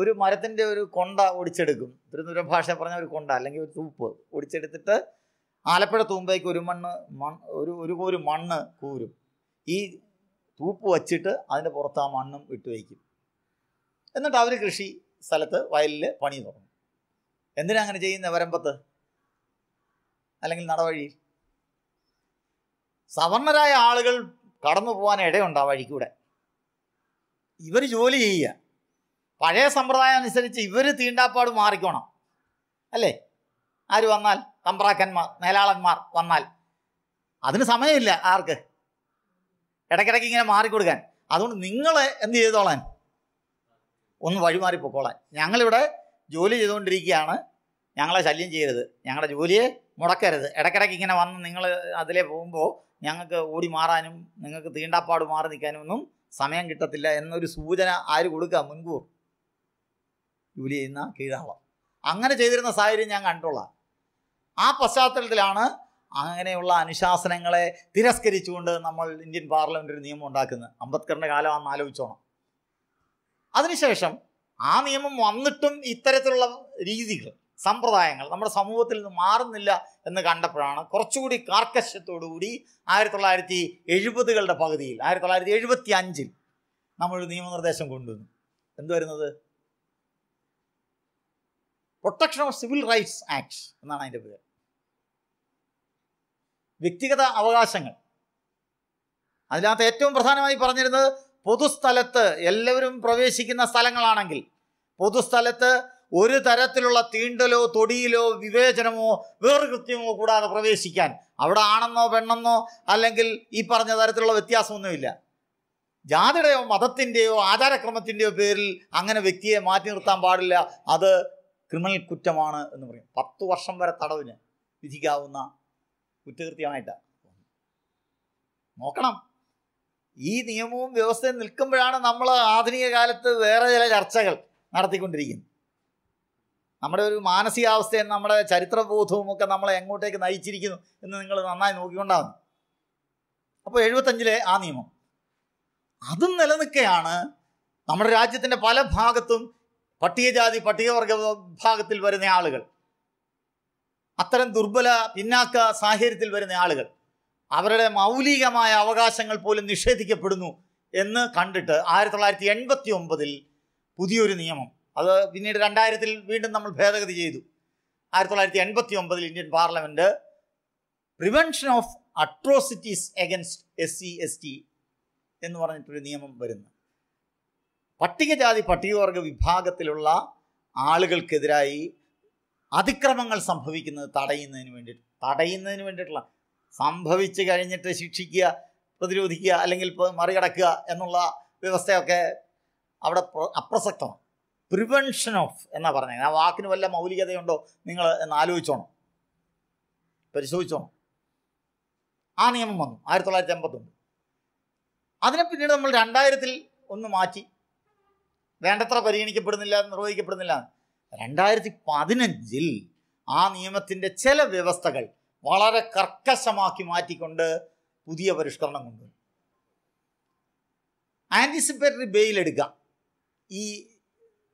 ഒരു മരത്തിൻ്റെ ഒരു കൊണ്ട ഒടിച്ചെടുക്കും തിരുവനന്തപുരം ഭാഷ പറഞ്ഞ ഒരു കൊണ്ട അല്ലെങ്കിൽ ഒരു തൂപ്പ് ഒടിച്ചെടുത്തിട്ട് ആലപ്പുഴ തൂമ്പയ്ക്ക് ഒരു മണ്ണ് മൺ ഒരു ഒരു മണ്ണ് കൂരും ഈ തൂപ്പ് വച്ചിട്ട് അതിൻ്റെ പുറത്ത് ആ മണ്ണും ഇട്ട് വയ്ക്കും എന്നിട്ട് അവർ കൃഷി സ്ഥലത്ത് വയലിൽ പണി തുടങ്ങും എന്തിനാ അങ്ങനെ ചെയ്യുന്ന വരമ്പത്ത് അല്ലെങ്കിൽ നടവഴി സവർണരായ ആളുകൾ കടന്നു പോകാൻ ഇടയുണ്ട് ആ വഴിക്കൂടെ ഇവർ ജോലി ചെയ്യുക പഴയ സമ്പ്രദായം അനുസരിച്ച് ഇവർ തീണ്ടാപ്പാട് മാറിക്കോണം അല്ലേ ആര് വന്നാൽ തമ്പ്രാക്കന്മാർ മേലാളന്മാർ വന്നാൽ അതിന് സമയമില്ല ആർക്ക് ഇടയ്ക്കിടയ്ക്ക് ഇങ്ങനെ മാറിക്കൊടുക്കാൻ അതുകൊണ്ട് നിങ്ങളെ എന്ത് ചെയ്തോളാൻ ഒന്ന് വഴിമാറി പൊക്കോളാൻ ഞങ്ങളിവിടെ ജോലി ചെയ്തുകൊണ്ടിരിക്കുകയാണ് ഞങ്ങളെ ശല്യം ചെയ്യരുത് ഞങ്ങളുടെ ജോലിയെ മുടക്കരുത് ഇടയ്ക്കിടയ്ക്ക് ഇങ്ങനെ വന്ന് നിങ്ങൾ അതിലെ പോകുമ്പോൾ ഞങ്ങൾക്ക് ഓടി മാറാനും നിങ്ങൾക്ക് തീണ്ടാപ്പാട് മാറി നിൽക്കാനും ഒന്നും സമയം കിട്ടത്തില്ല എന്നൊരു സൂചന ആര് കൊടുക്കുക മുൻകൂർ ജോലി ചെയ്യുന്ന കീഴാളം അങ്ങനെ ചെയ്തിരുന്ന സാഹചര്യം ഞാൻ കണ്ടുള്ള ആ പശ്ചാത്തലത്തിലാണ് അങ്ങനെയുള്ള അനുശാസനങ്ങളെ തിരസ്കരിച്ചുകൊണ്ട് നമ്മൾ ഇന്ത്യൻ പാർലമെൻ്റ് ഒരു നിയമം ഉണ്ടാക്കുന്നത് അംബേദ്കറിൻ്റെ കാലമാണെന്ന് ആലോചിച്ചോണം അതിനുശേഷം ആ നിയമം വന്നിട്ടും ഇത്തരത്തിലുള്ള രീതികൾ സമ്പ്രദായങ്ങൾ നമ്മുടെ സമൂഹത്തിൽ നിന്ന് മാറുന്നില്ല എന്ന് കണ്ടപ്പോഴാണ് കുറച്ചുകൂടി കാർക്കശ്യത്തോടുകൂടി ആയിരത്തി തൊള്ളായിരത്തി എഴുപതുകളുടെ പകുതിയിൽ ആയിരത്തി തൊള്ളായിരത്തി എഴുപത്തി അഞ്ചിൽ നമ്മളൊരു നിയമനിർദ്ദേശം കൊണ്ടുവന്നു വരുന്നത് protection of civil rights act എന്നാണ് അതിൻ്റെ പേര് വ്യക്തിഗത അവകാശങ്ങൾ അതിനകത്ത് ഏറ്റവും പ്രധാനമായി പറഞ്ഞിരുന്നത് പൊതുസ്ഥലത്ത് എല്ലാവരും പ്രവേശിക്കുന്ന സ്ഥലങ്ങളാണെങ്കിൽ പൊതുസ്ഥലത്ത് ഒരു തരത്തിലുള്ള തീണ്ടലോ തൊടിയിലോ വിവേചനമോ വേർകൃത്യമോ കൂടാതെ പ്രവേശിക്കാൻ അവിടെ ആണെന്നോ പെണ്ണെന്നോ അല്ലെങ്കിൽ ഈ പറഞ്ഞ തരത്തിലുള്ള വ്യത്യാസമൊന്നുമില്ല ജാതിയുടെയോ മതത്തിൻ്റെയോ ആചാരക്രമത്തിൻ്റെയോ പേരിൽ അങ്ങനെ വ്യക്തിയെ മാറ്റി നിർത്താൻ പാടില്ല അത് ക്രിമിനൽ കുറ്റമാണ് എന്ന് പറയും പത്ത് വർഷം വരെ തടവിന് വിധിക്കാവുന്ന കുറ്റകൃത്യമായിട്ടാണ് നോക്കണം ഈ നിയമവും വ്യവസ്ഥയും നിൽക്കുമ്പോഴാണ് നമ്മൾ ആധുനിക കാലത്ത് വേറെ ചില ചർച്ചകൾ നടത്തിക്കൊണ്ടിരിക്കുന്നത് നമ്മുടെ ഒരു മാനസികാവസ്ഥയും നമ്മുടെ ചരിത്രബോധവും ഒക്കെ നമ്മളെ എങ്ങോട്ടേക്ക് നയിച്ചിരിക്കുന്നു എന്ന് നിങ്ങൾ നന്നായി നോക്കിക്കൊണ്ടാകുന്നു അപ്പോൾ എഴുപത്തഞ്ചിലെ ആ നിയമം അതും നിലനിൽക്കെയാണ് നമ്മുടെ രാജ്യത്തിൻ്റെ പല ഭാഗത്തും പട്ടികജാതി പട്ടികവർഗ വിഭാഗത്തിൽ വരുന്ന ആളുകൾ അത്തരം ദുർബല പിന്നാക്ക സാഹചര്യത്തിൽ വരുന്ന ആളുകൾ അവരുടെ മൗലികമായ അവകാശങ്ങൾ പോലും നിഷേധിക്കപ്പെടുന്നു എന്ന് കണ്ടിട്ട് ആയിരത്തി തൊള്ളായിരത്തി എൺപത്തി ഒമ്പതിൽ പുതിയൊരു നിയമം അത് പിന്നീട് രണ്ടായിരത്തിൽ വീണ്ടും നമ്മൾ ഭേദഗതി ചെയ്തു ആയിരത്തി തൊള്ളായിരത്തി എൺപത്തി ഒമ്പതിൽ Indian Parliament prevention of atrocities against S C e S T എന്ന് പറഞ്ഞിട്ടൊരു നിയമം വരുന്നു പട്ടികജാതി പട്ടികവർഗ വിഭാഗത്തിലുള്ള ആളുകൾക്കെതിരായി അതിക്രമങ്ങൾ സംഭവിക്കുന്നത് തടയുന്നതിന് വേണ്ടിയിട്ട് തടയുന്നതിന് വേണ്ടിയിട്ടുള്ള സംഭവിച്ചു കഴിഞ്ഞിട്ട് ശിക്ഷിക്കുക പ്രതിരോധിക്കുക അല്ലെങ്കിൽ മറികടക്കുക എന്നുള്ള വ്യവസ്ഥയൊക്കെ അവിടെ അപ്രസക്തമാണ് പ്രിവെൻഷൻ ഓഫ് എന്നാ പറഞ്ഞത് ആ വാക്കിന് വല്ല മൗലികതയുണ്ടോ നിങ്ങൾ എന്ന് ആലോചിച്ചോണം പരിശോധിച്ചോണം ആ നിയമം വന്നു ആയിരത്തി തൊള്ളായിരത്തി എൺപത്തൊന്ന് അതിനെ പിന്നീട് നമ്മൾ രണ്ടായിരത്തിൽ ഒന്ന് മാറ്റി വേണ്ടത്ര പരിഗണിക്കപ്പെടുന്നില്ല നിർവഹിക്കപ്പെടുന്നില്ല രണ്ടായിരത്തി പതിനഞ്ചിൽ ആ നിയമത്തിൻ്റെ ചില വ്യവസ്ഥകൾ വളരെ കർക്കശമാക്കി മാറ്റിക്കൊണ്ട് പുതിയ പരിഷ്കരണം കൊണ്ടുവന്നു ആൻറ്റിസിപ്പേറ്ററി ബെയിൽ എടുക്കാം ഈ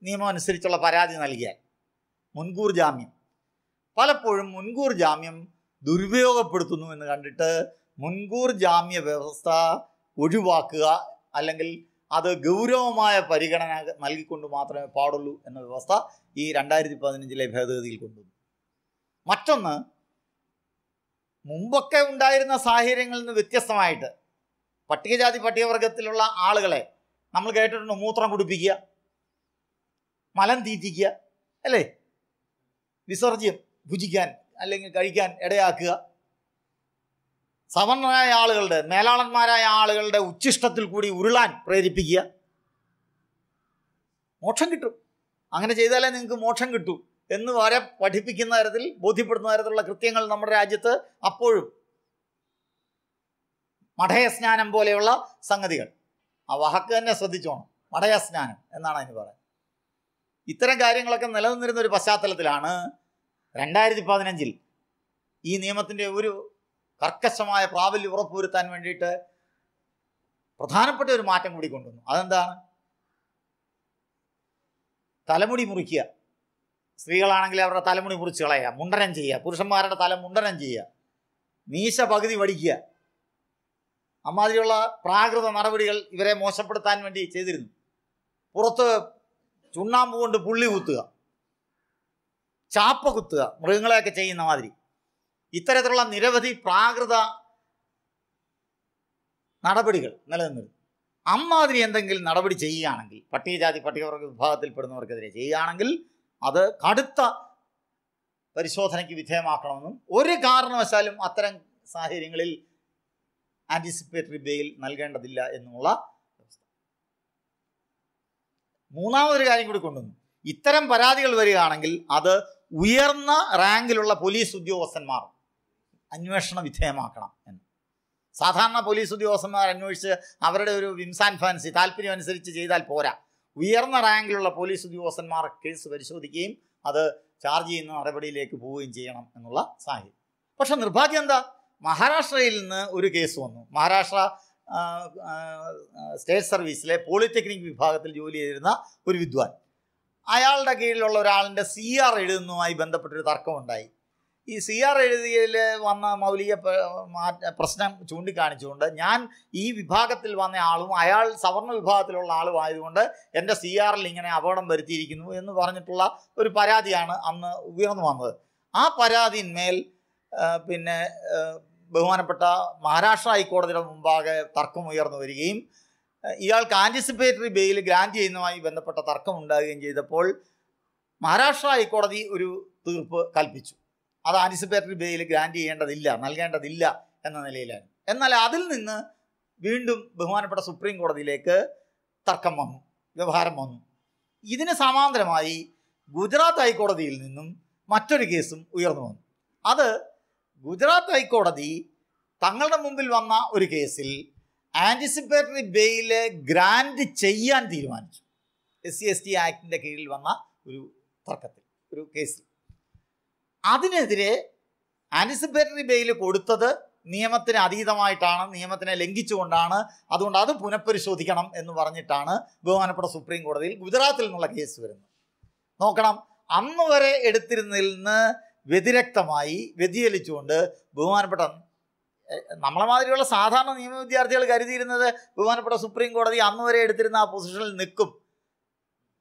നിയമം അനുസരിച്ചുള്ള പരാതി നൽകിയാൽ മുൻകൂർ ജാമ്യം പലപ്പോഴും മുൻകൂർ ജാമ്യം ദുരുപയോഗപ്പെടുത്തുന്നു എന്ന് കണ്ടിട്ട് മുൻകൂർ ജാമ്യ വ്യവസ്ഥ ഒഴിവാക്കുക അല്ലെങ്കിൽ അത് ഗൗരവമായ പരിഗണന നൽകിക്കൊണ്ട് മാത്രമേ പാടുള്ളൂ എന്ന വ്യവസ്ഥ ഈ രണ്ടായിരത്തി പതിനഞ്ചിലെ ഭേദഗതിയിൽ കൊണ്ടുവന്നു മറ്റൊന്ന് മുമ്പൊക്കെ ഉണ്ടായിരുന്ന സാഹചര്യങ്ങളിൽ നിന്ന് വ്യത്യസ്തമായിട്ട് പട്ടികജാതി പട്ടികവർഗത്തിലുള്ള ആളുകളെ നമ്മൾ കേട്ടിട്ടുണ്ട് മൂത്രം കുടിപ്പിക്കുക മലം തീറ്റിക്കുക അല്ലേ വിസർജ്യം ഭുജിക്കാൻ അല്ലെങ്കിൽ കഴിക്കാൻ ഇടയാക്കുക സവർണരായ ആളുകളുടെ മേലാളന്മാരായ ആളുകളുടെ ഉച്ചിഷ്ടത്തിൽ കൂടി ഉരുളാൻ പ്രേരിപ്പിക്കുക മോക്ഷം കിട്ടും അങ്ങനെ ചെയ്താലേ നിങ്ങൾക്ക് മോക്ഷം കിട്ടൂ എന്ന് വരെ പഠിപ്പിക്കുന്ന തരത്തിൽ ബോധ്യപ്പെടുന്ന തരത്തിലുള്ള കൃത്യങ്ങൾ നമ്മുടെ രാജ്യത്ത് അപ്പോഴും മഠയസ്നാനം പോലെയുള്ള സംഗതികൾ ആ വഹക്ക് തന്നെ ശ്രദ്ധിച്ചോണം മഠയസ്നാനം എന്നാണ് അതിന് പറയുന്നത് ഇത്തരം കാര്യങ്ങളൊക്കെ നിലനിന്നിരുന്ന ഒരു പശ്ചാത്തലത്തിലാണ് രണ്ടായിരത്തി പതിനഞ്ചിൽ ഈ നിയമത്തിൻ്റെ ഒരു കർക്കശമായ പ്രാബല്യം ഉറപ്പുവരുത്താൻ വേണ്ടിയിട്ട് പ്രധാനപ്പെട്ട ഒരു മാറ്റം കൂടി കൊണ്ടുവന്നു അതെന്താണ് തലമുടി മുറിക്കുക സ്ത്രീകളാണെങ്കിൽ അവരുടെ തലമുടി മുറിച്ച് കളയുക മുണ്ടനം ചെയ്യുക പുരുഷന്മാരുടെ തല മുണ്ടനം ചെയ്യുക മീശ പകുതി വടിക്കുക അമ്മാതിരിയുള്ള പ്രാകൃത നടപടികൾ ഇവരെ മോശപ്പെടുത്താൻ വേണ്ടി ചെയ്തിരുന്നു പുറത്ത് ചുണ്ണാമ്പ് കൊണ്ട് പുള്ളി കുത്തുക ചാപ്പ കുത്തുക മൃഗങ്ങളെയൊക്കെ ചെയ്യുന്ന മാതിരി ഇത്തരത്തിലുള്ള നിരവധി പ്രാകൃത നടപടികൾ നിലനിന്നിരുന്നു അമ്മാതിരി എന്തെങ്കിലും നടപടി ചെയ്യുകയാണെങ്കിൽ പട്ടികജാതി പട്ടികവർഗ വിഭാഗത്തിൽപ്പെടുന്നവർക്കെതിരെ ചെയ്യുകയാണെങ്കിൽ അത് കടുത്ത പരിശോധനയ്ക്ക് വിധേയമാക്കണമെന്നും ഒരു കാരണവശാലും അത്തരം സാഹചര്യങ്ങളിൽ ആൻറ്റിസിപ്പേറ്ററി ബെയിൽ നൽകേണ്ടതില്ല എന്നുള്ള വ്യവസ്ഥ മൂന്നാമതൊരു കാര്യം കൂടി കൊണ്ടുവന്നു ഇത്തരം പരാതികൾ വരികയാണെങ്കിൽ അത് ഉയർന്ന റാങ്കിലുള്ള പോലീസ് ഉദ്യോഗസ്ഥന്മാർ അന്വേഷണ വിധേയമാക്കണം എന്ന് സാധാരണ പോലീസ് ഉദ്യോഗസ്ഥന്മാർ അന്വേഷിച്ച് അവരുടെ ഒരു വിംസാൻ ഫാൻസി താല്പര്യം അനുസരിച്ച് ചെയ്താൽ പോരാ ഉയർന്ന റാങ്കിലുള്ള പോലീസ് ഉദ്യോഗസ്ഥന്മാർ കേസ് പരിശോധിക്കുകയും അത് ചാർജ് ചെയ്യുന്ന നടപടിയിലേക്ക് പോവുകയും ചെയ്യണം എന്നുള്ള സാഹചര്യം പക്ഷെ നിർഭാഗ്യം എന്താ മഹാരാഷ്ട്രയിൽ നിന്ന് ഒരു കേസ് വന്നു മഹാരാഷ്ട്ര സ്റ്റേറ്റ് സർവീസിലെ പോളിടെക്നിക് വിഭാഗത്തിൽ ജോലി ചെയ്തിരുന്ന ഒരു വിദ്വാൻ അയാളുടെ കീഴിലുള്ള ഒരാളിൻ്റെ സി ആർ എഴുതുന്നതുമായി ബന്ധപ്പെട്ടൊരു തർക്കമുണ്ടായി ഈ സി ആർ എഴുതിയിൽ വന്ന മൗലിക പ്രശ്നം ചൂണ്ടിക്കാണിച്ചുകൊണ്ട് ഞാൻ ഈ വിഭാഗത്തിൽ വന്ന ആളും അയാൾ സവർണ വിഭാഗത്തിലുള്ള ആളും ആയതുകൊണ്ട് എൻ്റെ സി ആറിൽ ഇങ്ങനെ അപകടം വരുത്തിയിരിക്കുന്നു എന്ന് പറഞ്ഞിട്ടുള്ള ഒരു പരാതിയാണ് അന്ന് ഉയർന്നു വന്നത് ആ പരാതിന്മേൽ പിന്നെ ബഹുമാനപ്പെട്ട മഹാരാഷ്ട്ര ഹൈക്കോടതിയുടെ മുമ്പാകെ തർക്കം ഉയർന്നു വരികയും ഇയാൾക്ക് ആൻറ്റിസിപ്പേറ്ററി ബെയിൽ ഗ്രാൻഡ് ചെയ്യുന്നതുമായി ബന്ധപ്പെട്ട തർക്കം ഉണ്ടാകുകയും ചെയ്തപ്പോൾ മഹാരാഷ്ട്ര ഹൈക്കോടതി ഒരു തീർപ്പ് കൽപ്പിച്ചു അത് ആൻറ്റിസിപ്പേറ്ററി ബെയിൽ ഗ്രാൻഡ് ചെയ്യേണ്ടതില്ല നൽകേണ്ടതില്ല എന്ന നിലയിലാണ് എന്നാൽ അതിൽ നിന്ന് വീണ്ടും ബഹുമാനപ്പെട്ട സുപ്രീം കോടതിയിലേക്ക് തർക്കം വന്നു വ്യവഹാരം വന്നു ഇതിന് സമാന്തരമായി ഗുജറാത്ത് ഹൈക്കോടതിയിൽ നിന്നും മറ്റൊരു കേസും ഉയർന്നു വന്നു അത് ഗുജറാത്ത് ഹൈക്കോടതി തങ്ങളുടെ മുമ്പിൽ വന്ന ഒരു കേസിൽ ആൻറ്റിസിപ്പേറ്ററി ബെയില് ഗ്രാൻഡ് ചെയ്യാൻ തീരുമാനിച്ചു എസ് സി എസ് ടി ആക്ടിൻ്റെ കീഴിൽ വന്ന ഒരു തർക്കത്തിൽ ഒരു കേസിൽ അതിനെതിരെ അനിസിപ്പേറ്ററി ബെയിൽ കൊടുത്തത് നിയമത്തിന് അതീതമായിട്ടാണ് നിയമത്തിനെ ലംഘിച്ചുകൊണ്ടാണ് അതുകൊണ്ട് അത് പുനഃപരിശോധിക്കണം എന്ന് പറഞ്ഞിട്ടാണ് ബഹുമാനപ്പെട്ട സുപ്രീം കോടതിയിൽ ഗുജറാത്തിൽ നിന്നുള്ള കേസ് വരുന്നത് നോക്കണം അന്ന് വരെ എടുത്തിരുന്നതിൽ നിന്ന് വ്യതിരക്തമായി വ്യതിചലിച്ചുകൊണ്ട് ബഹുമാനപ്പെട്ട നമ്മളെ മാതിരിയുള്ള സാധാരണ നിയമ വിദ്യാർത്ഥികൾ കരുതിയിരുന്നത് ബഹുമാനപ്പെട്ട സുപ്രീം കോടതി അന്ന് വരെ എടുത്തിരുന്ന ആ പൊസിഷനിൽ നിൽക്കും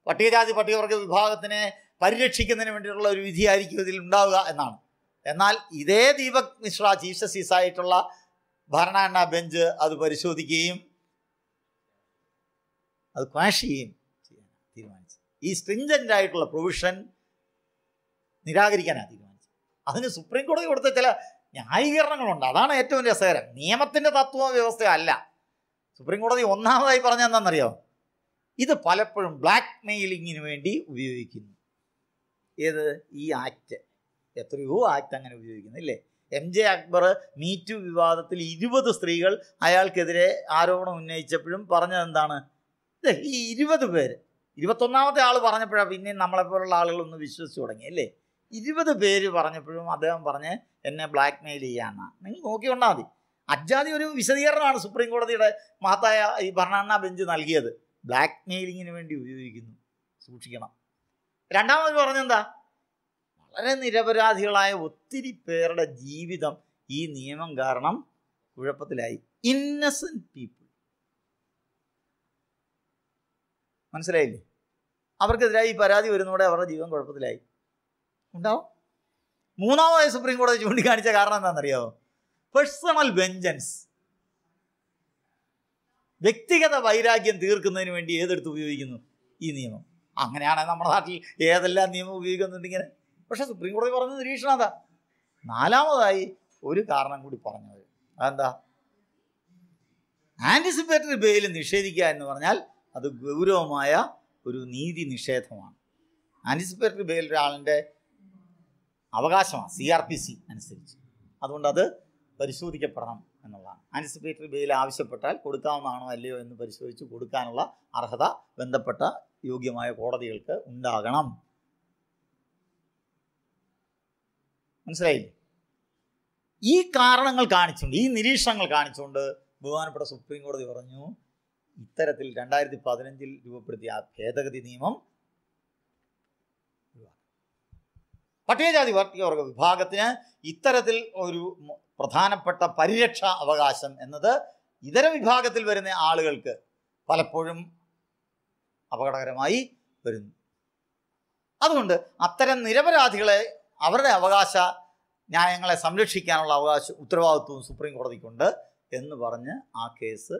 പട്ടികജാതി പട്ടികവർഗ വിഭാഗത്തിനെ പരിരക്ഷിക്കുന്നതിന് വേണ്ടിയിട്ടുള്ള ഒരു വിധിയായിരിക്കും ഇതിൽ ഉണ്ടാവുക എന്നാണ് എന്നാൽ ഇതേ ദീപക് മിശ്ര ചീഫ് ജസ്റ്റിസ് ആയിട്ടുള്ള ഭരണഘടനാ ബെഞ്ച് അത് പരിശോധിക്കുകയും അത് ക്വാഷ് ചെയ്യുകയും തീരുമാനിച്ചു ഈ സ്ട്രിഞ്ചൻ്റ് ആയിട്ടുള്ള പ്രൊവിഷൻ നിരാകരിക്കാനാണ് തീരുമാനിച്ചത് അതിന് സുപ്രീം കോടതി കൊടുത്ത ചില ന്യായീകരണങ്ങളുണ്ട് അതാണ് ഏറ്റവും രസകരം നിയമത്തിൻ്റെ തത്വ അല്ല സുപ്രീം കോടതി ഒന്നാമതായി പറഞ്ഞ എന്താണെന്നറിയോ ഇത് പലപ്പോഴും ബ്ലാക്ക് മെയിലിങ്ങിന് വേണ്ടി ഉപയോഗിക്കുന്നു ഏത് ഈ ആക്ട് എത്രയോ ആക്ട് അങ്ങനെ ഉപയോഗിക്കുന്നില്ലേ എം ജെ അക്ബർ മീറ്റു വിവാദത്തിൽ ഇരുപത് സ്ത്രീകൾ അയാൾക്കെതിരെ ആരോപണം ഉന്നയിച്ചപ്പോഴും പറഞ്ഞതെന്താണ് ഈ ഇരുപത് പേര് ഇരുപത്തൊന്നാമത്തെ ആൾ പറഞ്ഞപ്പോഴാണ് പിന്നെ നമ്മളെപ്പോലുള്ള ആളുകളൊന്ന് വിശ്വസിച്ചു തുടങ്ങി അല്ലേ ഇരുപത് പേര് പറഞ്ഞപ്പോഴും അദ്ദേഹം പറഞ്ഞ് എന്നെ ബ്ലാക്ക് മെയിൽ ചെയ്യാമെന്നാണ് നിങ്ങൾ നോക്കിക്കൊണ്ടാൽ മതി അജ്ജാതി ഒരു വിശദീകരണമാണ് സുപ്രീം കോടതിയുടെ മഹത്തായ ഈ ഭരണഘടനാ ബെഞ്ച് നൽകിയത് ബ്ലാക്ക് മെയിലിങ്ങിന് വേണ്ടി ഉപയോഗിക്കുന്നു സൂക്ഷിക്കണം രണ്ടാമത് പറഞ്ഞെന്താ വളരെ നിരപരാധികളായ ഒത്തിരി പേരുടെ ജീവിതം ഈ നിയമം കാരണം കുഴപ്പത്തിലായി ഇന്നസെൻറ്റ് പീപ്പിൾ മനസ്സിലായില്ലേ അവർക്കെതിരായി ഈ പരാതി വരുന്നതോടെ അവരുടെ ജീവൻ കുഴപ്പത്തിലായി ഉണ്ടാവും മൂന്നാമതായി സുപ്രീം കോടതി ചൂണ്ടിക്കാണിച്ച കാരണം എന്താണെന്നറിയാമോ പേഴ്സണൽ വെഞ്ചൻസ് വ്യക്തിഗത വൈരാഗ്യം തീർക്കുന്നതിന് വേണ്ടി ഏതെടുത്ത് ഉപയോഗിക്കുന്നു ഈ നിയമം അങ്ങനെയാണ് നമ്മുടെ നാട്ടിൽ ഏതെല്ലാം നിയമം ഉപയോഗിക്കുന്നുണ്ടിങ്ങനെ പക്ഷേ സുപ്രീം കോടതി പറഞ്ഞ നിരീക്ഷണം അതാ നാലാമതായി ഒരു കാരണം കൂടി പറഞ്ഞത് അതെന്താ ആൻറ്റിസിപ്പേറ്ററി ബെയിൽ നിഷേധിക്കുക എന്ന് പറഞ്ഞാൽ അത് ഗൗരവമായ ഒരു നീതി നിഷേധമാണ് ആൻറ്റിസിപ്പേറ്ററി ബെയിൽ ഒരാളിൻ്റെ അവകാശമാണ് സി ആർ പി സി അനുസരിച്ച് അതുകൊണ്ട് അത് പരിശോധിക്കപ്പെടണം എന്നുള്ളതാണ് ആൻറ്റിസിപ്പേറ്ററി ബെയിൽ ആവശ്യപ്പെട്ടാൽ കൊടുക്കാവുന്നതാണോ അല്ലയോ എന്ന് പരിശോധിച്ച് കൊടുക്കാനുള്ള അർഹത ബന്ധപ്പെട്ട യോഗ്യമായ കോടതികൾക്ക് ഉണ്ടാകണം മനസ്സിലായി ഈ കാരണങ്ങൾ കാണിച്ചുകൊണ്ട് ഈ നിരീക്ഷണങ്ങൾ കാണിച്ചുകൊണ്ട് ബഹുമാനപ്പെട്ട സുപ്രീം കോടതി പറഞ്ഞു ഇത്തരത്തിൽ രണ്ടായിരത്തി പതിനഞ്ചിൽ രൂപപ്പെടുത്തിയ ആ ഭേദഗതി നിയമം പട്ടികജാതി വർഗ വിഭാഗത്തിന് ഇത്തരത്തിൽ ഒരു പ്രധാനപ്പെട്ട പരിരക്ഷ അവകാശം എന്നത് ഇതര വിഭാഗത്തിൽ വരുന്ന ആളുകൾക്ക് പലപ്പോഴും അപകടകരമായി വരുന്നു അതുകൊണ്ട് അത്തരം നിരപരാധികളെ അവരുടെ അവകാശ ന്യായങ്ങളെ സംരക്ഷിക്കാനുള്ള അവകാശ ഉത്തരവാദിത്വവും സുപ്രീം കോടതിക്കുണ്ട് എന്ന് പറഞ്ഞ് ആ കേസ്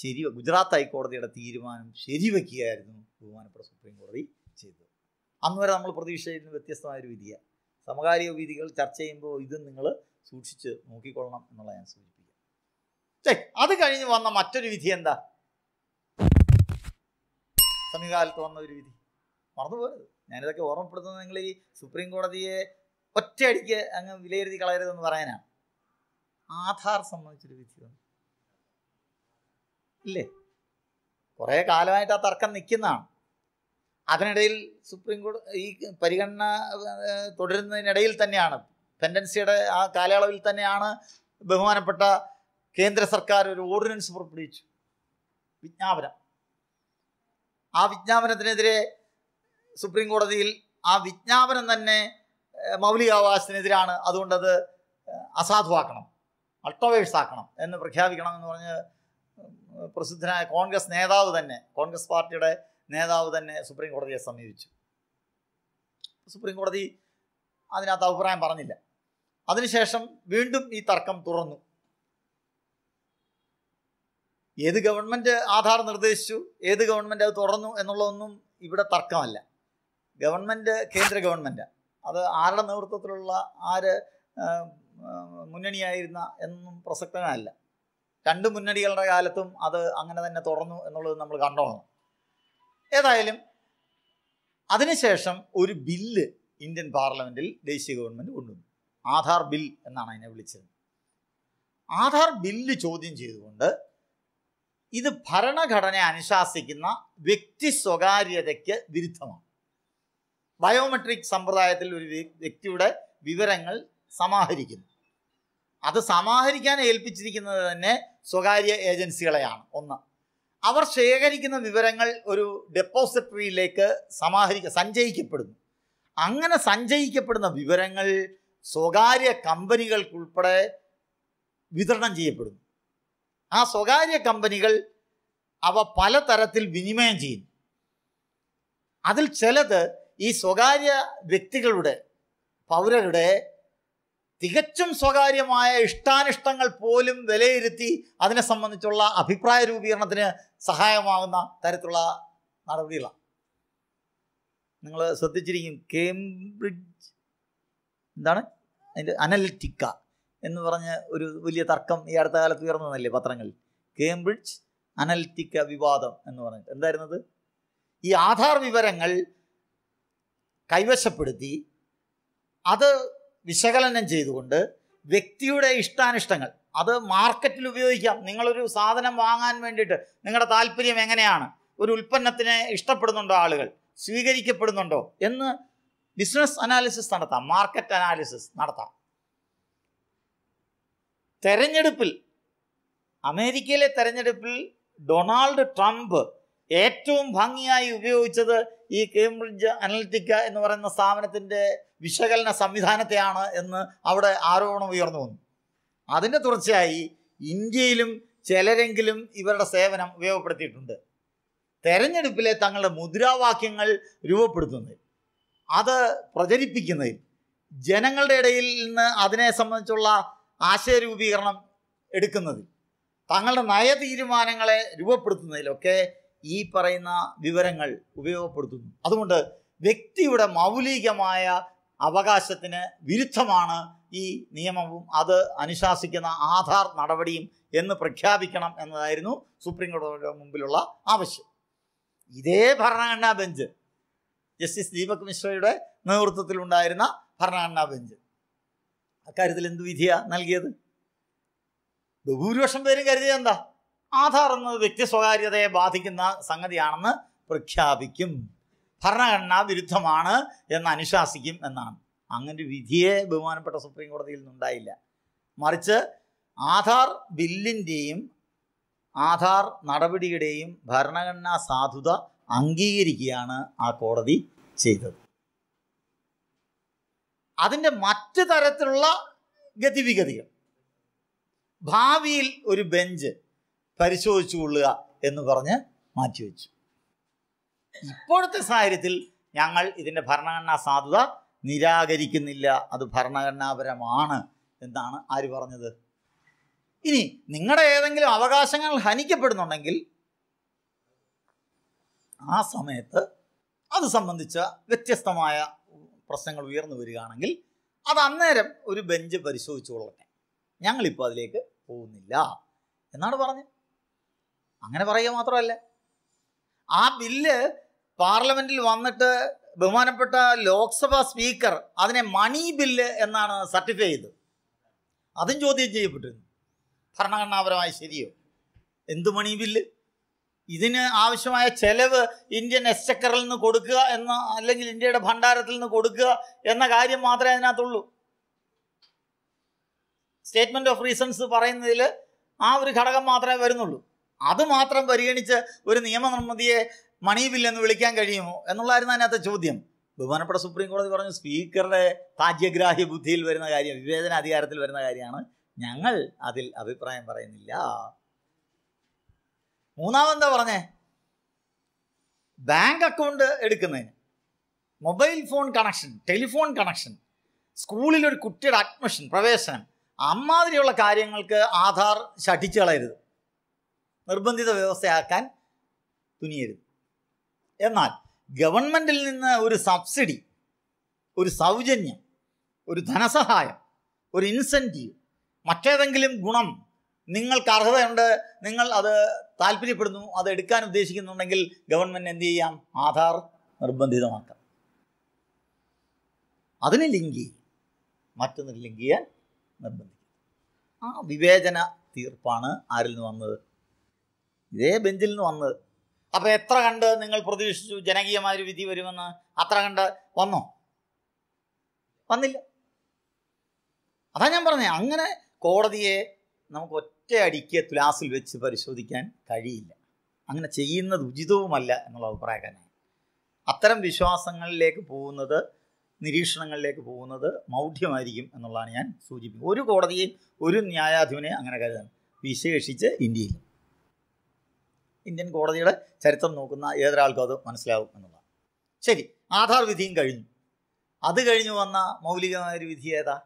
ശരി ഗുജറാത്ത് ഹൈക്കോടതിയുടെ തീരുമാനം ശരിവെക്കുകയായിരുന്നു ബഹുമാനപ്പെട്ട സുപ്രീം കോടതി ചെയ്തത് അന്ന് വരെ നമ്മൾ വ്യത്യസ്തമായ വ്യത്യസ്തമായൊരു വിധിയാണ് സമകാലിക വിധികൾ ചർച്ച ചെയ്യുമ്പോൾ ഇതും നിങ്ങൾ സൂക്ഷിച്ച് നോക്കിക്കൊള്ളണം എന്നുള്ള ഞാൻ സൂചിപ്പിക്കാം അത് കഴിഞ്ഞ് വന്ന മറ്റൊരു വിധി എന്താ സമീപകാലത്ത് വന്ന ഒരു വിധി മറന്നുപോയത് ഞാനിതൊക്കെ ഓർമ്മപ്പെടുത്തുന്നത് നിങ്ങൾ ഈ സുപ്രീം കോടതിയെ ഒറ്റയടിക്ക് അങ്ങ് വിലയിരുത്തി കളയരുതെന്ന് പറയാനാണ് ആധാർ സംബന്ധിച്ചൊരു വിധി വന്നു ഇല്ലേ കുറേ കാലമായിട്ട് ആ തർക്കം നിൽക്കുന്നതാണ് അതിനിടയിൽ സുപ്രീം കോടതി ഈ പരിഗണന തുടരുന്നതിനിടയിൽ തന്നെയാണ് പെൻഡൻസിയുടെ ആ കാലയളവിൽ തന്നെയാണ് ബഹുമാനപ്പെട്ട കേന്ദ്ര സർക്കാർ ഒരു ഓർഡിനൻസ് പുറപ്പെടുവിച്ചു വിജ്ഞാപനം ആ വിജ്ഞാപനത്തിനെതിരെ സുപ്രീം കോടതിയിൽ ആ വിജ്ഞാപനം തന്നെ മൗലികാവകാശത്തിനെതിരാണ് അതുകൊണ്ടത് അസാധുവാക്കണം അൾട്ടോവേഴ്സ് ആക്കണം എന്ന് പ്രഖ്യാപിക്കണം എന്ന് പറഞ്ഞ് പ്രസിദ്ധനായ കോൺഗ്രസ് നേതാവ് തന്നെ കോൺഗ്രസ് പാർട്ടിയുടെ നേതാവ് തന്നെ സുപ്രീം കോടതിയെ സമീപിച്ചു സുപ്രീം കോടതി അതിനകത്ത് അഭിപ്രായം പറഞ്ഞില്ല അതിനുശേഷം വീണ്ടും ഈ തർക്കം തുടർന്നു ഏത് ഗവൺമെൻറ് ആധാർ നിർദ്ദേശിച്ചു ഏത് ഗവൺമെൻറ് അത് തുറന്നു എന്നുള്ളതൊന്നും ഇവിടെ തർക്കമല്ല ഗവൺമെൻറ് കേന്ദ്ര ഗവൺമെൻറ് അത് ആരുടെ നേതൃത്വത്തിലുള്ള ആര് മുന്നണിയായിരുന്ന എന്നും പ്രസക്തനല്ല രണ്ട് മുന്നണികളുടെ കാലത്തും അത് അങ്ങനെ തന്നെ തുറന്നു എന്നുള്ളത് നമ്മൾ കണ്ടോളണം ഏതായാലും അതിനുശേഷം ഒരു ബില്ല് ഇന്ത്യൻ പാർലമെൻറ്റിൽ ദേശീയ ഗവൺമെൻറ് കൊണ്ടുവന്നു ആധാർ ബിൽ എന്നാണ് അതിനെ വിളിച്ചത് ആധാർ ബില്ല് ചോദ്യം ചെയ്തുകൊണ്ട് ഇത് ഭരണഘടന അനുശാസിക്കുന്ന വ്യക്തി സ്വകാര്യതയ്ക്ക് വിരുദ്ധമാണ് ബയോമെട്രിക് സമ്പ്രദായത്തിൽ ഒരു വ്യക്തിയുടെ വിവരങ്ങൾ സമാഹരിക്കുന്നു അത് സമാഹരിക്കാൻ ഏൽപ്പിച്ചിരിക്കുന്നത് തന്നെ സ്വകാര്യ ഏജൻസികളെയാണ് ഒന്ന് അവർ ശേഖരിക്കുന്ന വിവരങ്ങൾ ഒരു ഡെപ്പോസിറ്ററിയിലേക്ക് സമാഹരിക്ക സഞ്ചയിക്കപ്പെടുന്നു അങ്ങനെ സഞ്ചയിക്കപ്പെടുന്ന വിവരങ്ങൾ സ്വകാര്യ കമ്പനികൾക്കുൾപ്പെടെ വിതരണം ചെയ്യപ്പെടുന്നു ആ സ്വകാര്യ കമ്പനികൾ അവ പലതരത്തിൽ വിനിമയം ചെയ്യുന്നു അതിൽ ചിലത് ഈ സ്വകാര്യ വ്യക്തികളുടെ പൗരരുടെ തികച്ചും സ്വകാര്യമായ ഇഷ്ടാനിഷ്ടങ്ങൾ പോലും വിലയിരുത്തി അതിനെ സംബന്ധിച്ചുള്ള അഭിപ്രായ രൂപീകരണത്തിന് സഹായമാകുന്ന തരത്തിലുള്ള നടപടികളാണ് നിങ്ങൾ ശ്രദ്ധിച്ചിരിക്കും കേംബ്രിഡ്ജ് എന്താണ് അതിൻ്റെ അനലിറ്റിക്ക എന്ന് പറഞ്ഞ ഒരു വലിയ തർക്കം ഈ അടുത്ത കാലത്ത് ഉയർന്നതല്ലേ വന്നല്ലേ പത്രങ്ങളിൽ കേംബ്രിഡ്ജ് അനൽറ്റിക്ക വിവാദം എന്ന് പറഞ്ഞിട്ട് എന്തായിരുന്നത് ഈ ആധാർ വിവരങ്ങൾ കൈവശപ്പെടുത്തി അത് വിശകലനം ചെയ്തുകൊണ്ട് വ്യക്തിയുടെ ഇഷ്ടാനിഷ്ടങ്ങൾ അത് മാർക്കറ്റിൽ ഉപയോഗിക്കാം നിങ്ങളൊരു സാധനം വാങ്ങാൻ വേണ്ടിയിട്ട് നിങ്ങളുടെ താല്പര്യം എങ്ങനെയാണ് ഒരു ഉൽപ്പന്നത്തിനെ ഇഷ്ടപ്പെടുന്നുണ്ടോ ആളുകൾ സ്വീകരിക്കപ്പെടുന്നുണ്ടോ എന്ന് ബിസിനസ് അനാലിസിസ് നടത്താം മാർക്കറ്റ് അനാലിസിസ് നടത്താം തെരഞ്ഞെടുപ്പിൽ അമേരിക്കയിലെ തെരഞ്ഞെടുപ്പിൽ ഡൊണാൾഡ് ട്രംപ് ഏറ്റവും ഭംഗിയായി ഉപയോഗിച്ചത് ഈ കേംബ്രിഡ്ജ് അനലിറ്റിക്ക എന്ന് പറയുന്ന സ്ഥാപനത്തിൻ്റെ വിശകലന സംവിധാനത്തെയാണ് എന്ന് അവിടെ ആരോപണം ഉയർന്നു വന്നു അതിൻ്റെ തുടർച്ചയായി ഇന്ത്യയിലും ചിലരെങ്കിലും ഇവരുടെ സേവനം ഉപയോഗപ്പെടുത്തിയിട്ടുണ്ട് തെരഞ്ഞെടുപ്പിലെ തങ്ങളുടെ മുദ്രാവാക്യങ്ങൾ രൂപപ്പെടുത്തുന്നതിൽ അത് പ്രചരിപ്പിക്കുന്നതിൽ ജനങ്ങളുടെ ഇടയിൽ നിന്ന് അതിനെ സംബന്ധിച്ചുള്ള ആശയരൂപീകരണം എടുക്കുന്നതിൽ തങ്ങളുടെ നയതീരുമാനങ്ങളെ രൂപപ്പെടുത്തുന്നതിലൊക്കെ ഈ പറയുന്ന വിവരങ്ങൾ ഉപയോഗപ്പെടുത്തുന്നു അതുകൊണ്ട് വ്യക്തിയുടെ മൗലികമായ അവകാശത്തിന് വിരുദ്ധമാണ് ഈ നിയമവും അത് അനുശാസിക്കുന്ന ആധാർ നടപടിയും എന്ന് പ്രഖ്യാപിക്കണം എന്നതായിരുന്നു സുപ്രീം കോടതിയുടെ മുമ്പിലുള്ള ആവശ്യം ഇതേ ഭരണഘടനാ ബെഞ്ച് ജസ്റ്റിസ് ദീപക് മിശ്രയുടെ നേതൃത്വത്തിലുണ്ടായിരുന്ന ഭരണഘടനാ ബെഞ്ച് അക്കാര്യത്തിൽ എന്ത് വിധിയാ നൽകിയത് ബഹുഭൂരിപക്ഷം പേരും കരുതിയത് എന്താ ആധാർ എന്നത് വ്യക്തി സ്വകാര്യതയെ ബാധിക്കുന്ന സംഗതിയാണെന്ന് പ്രഖ്യാപിക്കും ഭരണഘടനാ വിരുദ്ധമാണ് എന്ന് അനുശാസിക്കും എന്നാണ് അങ്ങനെ ഒരു വിധിയെ ബഹുമാനപ്പെട്ട സുപ്രീം കോടതിയിൽ നിന്നുണ്ടായില്ല മറിച്ച് ആധാർ ബില്ലിൻ്റെയും ആധാർ നടപടിയുടെയും ഭരണഘടനാ സാധുത അംഗീകരിക്കുകയാണ് ആ കോടതി ചെയ്തത് അതിൻ്റെ മറ്റ് തരത്തിലുള്ള ഗതിവിഗതികൾ ഭാവിയിൽ ഒരു ബെഞ്ച് പരിശോധിച്ചു കൊള്ളുക എന്ന് പറഞ്ഞ് മാറ്റിവെച്ചു ഇപ്പോഴത്തെ സാഹചര്യത്തിൽ ഞങ്ങൾ ഇതിൻ്റെ ഭരണഘടനാ സാധുത നിരാകരിക്കുന്നില്ല അത് ഭരണഘടനാപരമാണ് എന്നാണ് ആര് പറഞ്ഞത് ഇനി നിങ്ങളുടെ ഏതെങ്കിലും അവകാശങ്ങൾ ഹനിക്കപ്പെടുന്നുണ്ടെങ്കിൽ ആ സമയത്ത് അത് സംബന്ധിച്ച വ്യത്യസ്തമായ പ്രശ്നങ്ങൾ ഉയർന്നു വരികയാണെങ്കിൽ അത് അന്നേരം ഒരു ബെഞ്ച് പരിശോധിച്ചു കൊള്ളട്ടെ ഞങ്ങളിപ്പോൾ അതിലേക്ക് പോകുന്നില്ല എന്നാണ് പറഞ്ഞത് അങ്ങനെ പറയുക മാത്രമല്ല ആ ബില്ല് പാർലമെന്റിൽ വന്നിട്ട് ബഹുമാനപ്പെട്ട ലോക്സഭാ സ്പീക്കർ അതിനെ മണി ബില്ല് എന്നാണ് സർട്ടിഫൈ ചെയ്തത് അതും ചോദ്യം ചെയ്യപ്പെട്ടിരുന്നു ഭരണഘടനാപരമായി ശരിയോ എന്ത് മണി ബില്ല് ഇതിന് ആവശ്യമായ ചെലവ് ഇന്ത്യൻ എക്സ്ചക്കറിൽ നിന്ന് കൊടുക്കുക എന്ന അല്ലെങ്കിൽ ഇന്ത്യയുടെ ഭണ്ഡാരത്തിൽ നിന്ന് കൊടുക്കുക എന്ന കാര്യം മാത്രമേ അതിനകത്തുള്ളൂ സ്റ്റേറ്റ്മെൻറ്റ് ഓഫ് റീസൺസ് പറയുന്നതിൽ ആ ഒരു ഘടകം മാത്രമേ വരുന്നുള്ളൂ അത് മാത്രം പരിഗണിച്ച് ഒരു നിയമനിർമ്മിതിയെ മണി ബിൽ എന്ന് വിളിക്കാൻ കഴിയുമോ എന്നുള്ളതായിരുന്നു അതിനകത്തെ ചോദ്യം ബഹുമാനപ്പെട്ട സുപ്രീം കോടതി പറഞ്ഞു സ്പീക്കറുടെ താജ്യഗ്രാഹ്യ ബുദ്ധിയിൽ വരുന്ന കാര്യം വിവേചന അധികാരത്തിൽ വരുന്ന കാര്യമാണ് ഞങ്ങൾ അതിൽ അഭിപ്രായം പറയുന്നില്ല മൂന്നാമെന്താ പറഞ്ഞേ ബാങ്ക് അക്കൗണ്ട് എടുക്കുന്നതിന് mobile phone connection telephone connection സ്കൂളിലൊരു കുട്ടിയുടെ അഡ്മിഷൻ പ്രവേശനം അമ്മാതിരിയുള്ള കാര്യങ്ങൾക്ക് ആധാർ ശഠിച്ചു കളയരുത് നിർബന്ധിത വ്യവസ്ഥയാക്കാൻ തുനിയരുത് എന്നാൽ ഗവൺമെൻറ്റിൽ നിന്ന് ഒരു സബ്സിഡി ഒരു സൗജന്യം ഒരു ധനസഹായം ഒരു ഇൻസെൻറ്റീവ് മറ്റേതെങ്കിലും ഗുണം നിങ്ങൾക്ക് അർഹതയുണ്ട് നിങ്ങൾ അത് താല്പര്യപ്പെടുന്നു അത് എടുക്കാൻ ഉദ്ദേശിക്കുന്നുണ്ടെങ്കിൽ ഗവൺമെൻറ് എന്ത് ചെയ്യാം ആധാർ നിർബന്ധിതമാക്കാം അതിനെ ലിങ്ക് ചെയ്യും മറ്റൊന്ന് ലിങ്ക് ചെയ്യാൻ നിർബന്ധിക്കും ആ വിവേചന തീർപ്പാണ് ആരിൽ നിന്ന് വന്നത് ഇതേ ബെഞ്ചിൽ നിന്ന് വന്നത് അപ്പോൾ എത്ര കണ്ട് നിങ്ങൾ പ്രതീക്ഷിച്ചു ജനകീയമായ ഒരു വിധി വരുമെന്ന് അത്ര കണ്ട് വന്നോ വന്നില്ല അതാ ഞാൻ പറഞ്ഞേ അങ്ങനെ കോടതിയെ നമുക്ക് ഒറ്റയടിക്ക് തുലാസിൽ വെച്ച് പരിശോധിക്കാൻ കഴിയില്ല അങ്ങനെ ചെയ്യുന്നത് ഉചിതവുമല്ല എന്നുള്ള അഭിപ്രായക്കാരനാണ് അത്തരം വിശ്വാസങ്ങളിലേക്ക് പോകുന്നത് നിരീക്ഷണങ്ങളിലേക്ക് പോകുന്നത് മൗഢ്യമായിരിക്കും എന്നുള്ളതാണ് ഞാൻ സൂചിപ്പിക്കുന്നത് ഒരു കോടതിയും ഒരു ന്യായാധിപനെ അങ്ങനെ കരുതണം വിശേഷിച്ച് ഇന്ത്യയിൽ ഇന്ത്യൻ കോടതിയുടെ ചരിത്രം നോക്കുന്ന ഏതൊരാൾക്കും അത് മനസ്സിലാവും എന്നുള്ളതാണ് ശരി ആധാർ വിധിയും കഴിഞ്ഞു അത് കഴിഞ്ഞു വന്ന മൗലികമായൊരു ഒരു വിധി ഏതാ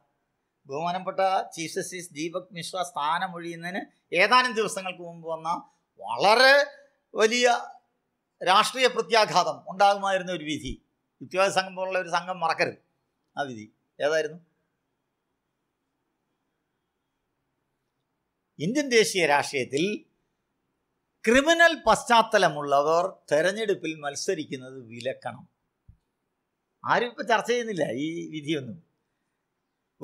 ബഹുമാനപ്പെട്ട ചീഫ് ജസ്റ്റിസ് ദീപക് മിശ്ര സ്ഥാനമൊഴിയുന്നതിന് ഏതാനും ദിവസങ്ങൾക്ക് മുമ്പ് വന്ന വളരെ വലിയ രാഷ്ട്രീയ പ്രത്യാഘാതം ഉണ്ടാകുമായിരുന്ന ഒരു വിധി യുക്തിവാദ സംഘം പോലുള്ള ഒരു സംഘം മറക്കരുത് ആ വിധി ഏതായിരുന്നു ഇന്ത്യൻ ദേശീയ രാഷ്ട്രീയത്തിൽ ക്രിമിനൽ പശ്ചാത്തലമുള്ളവർ തെരഞ്ഞെടുപ്പിൽ മത്സരിക്കുന്നത് വിലക്കണം ആരും ഇപ്പൊ ചർച്ച ചെയ്യുന്നില്ല ഈ വിധിയൊന്നും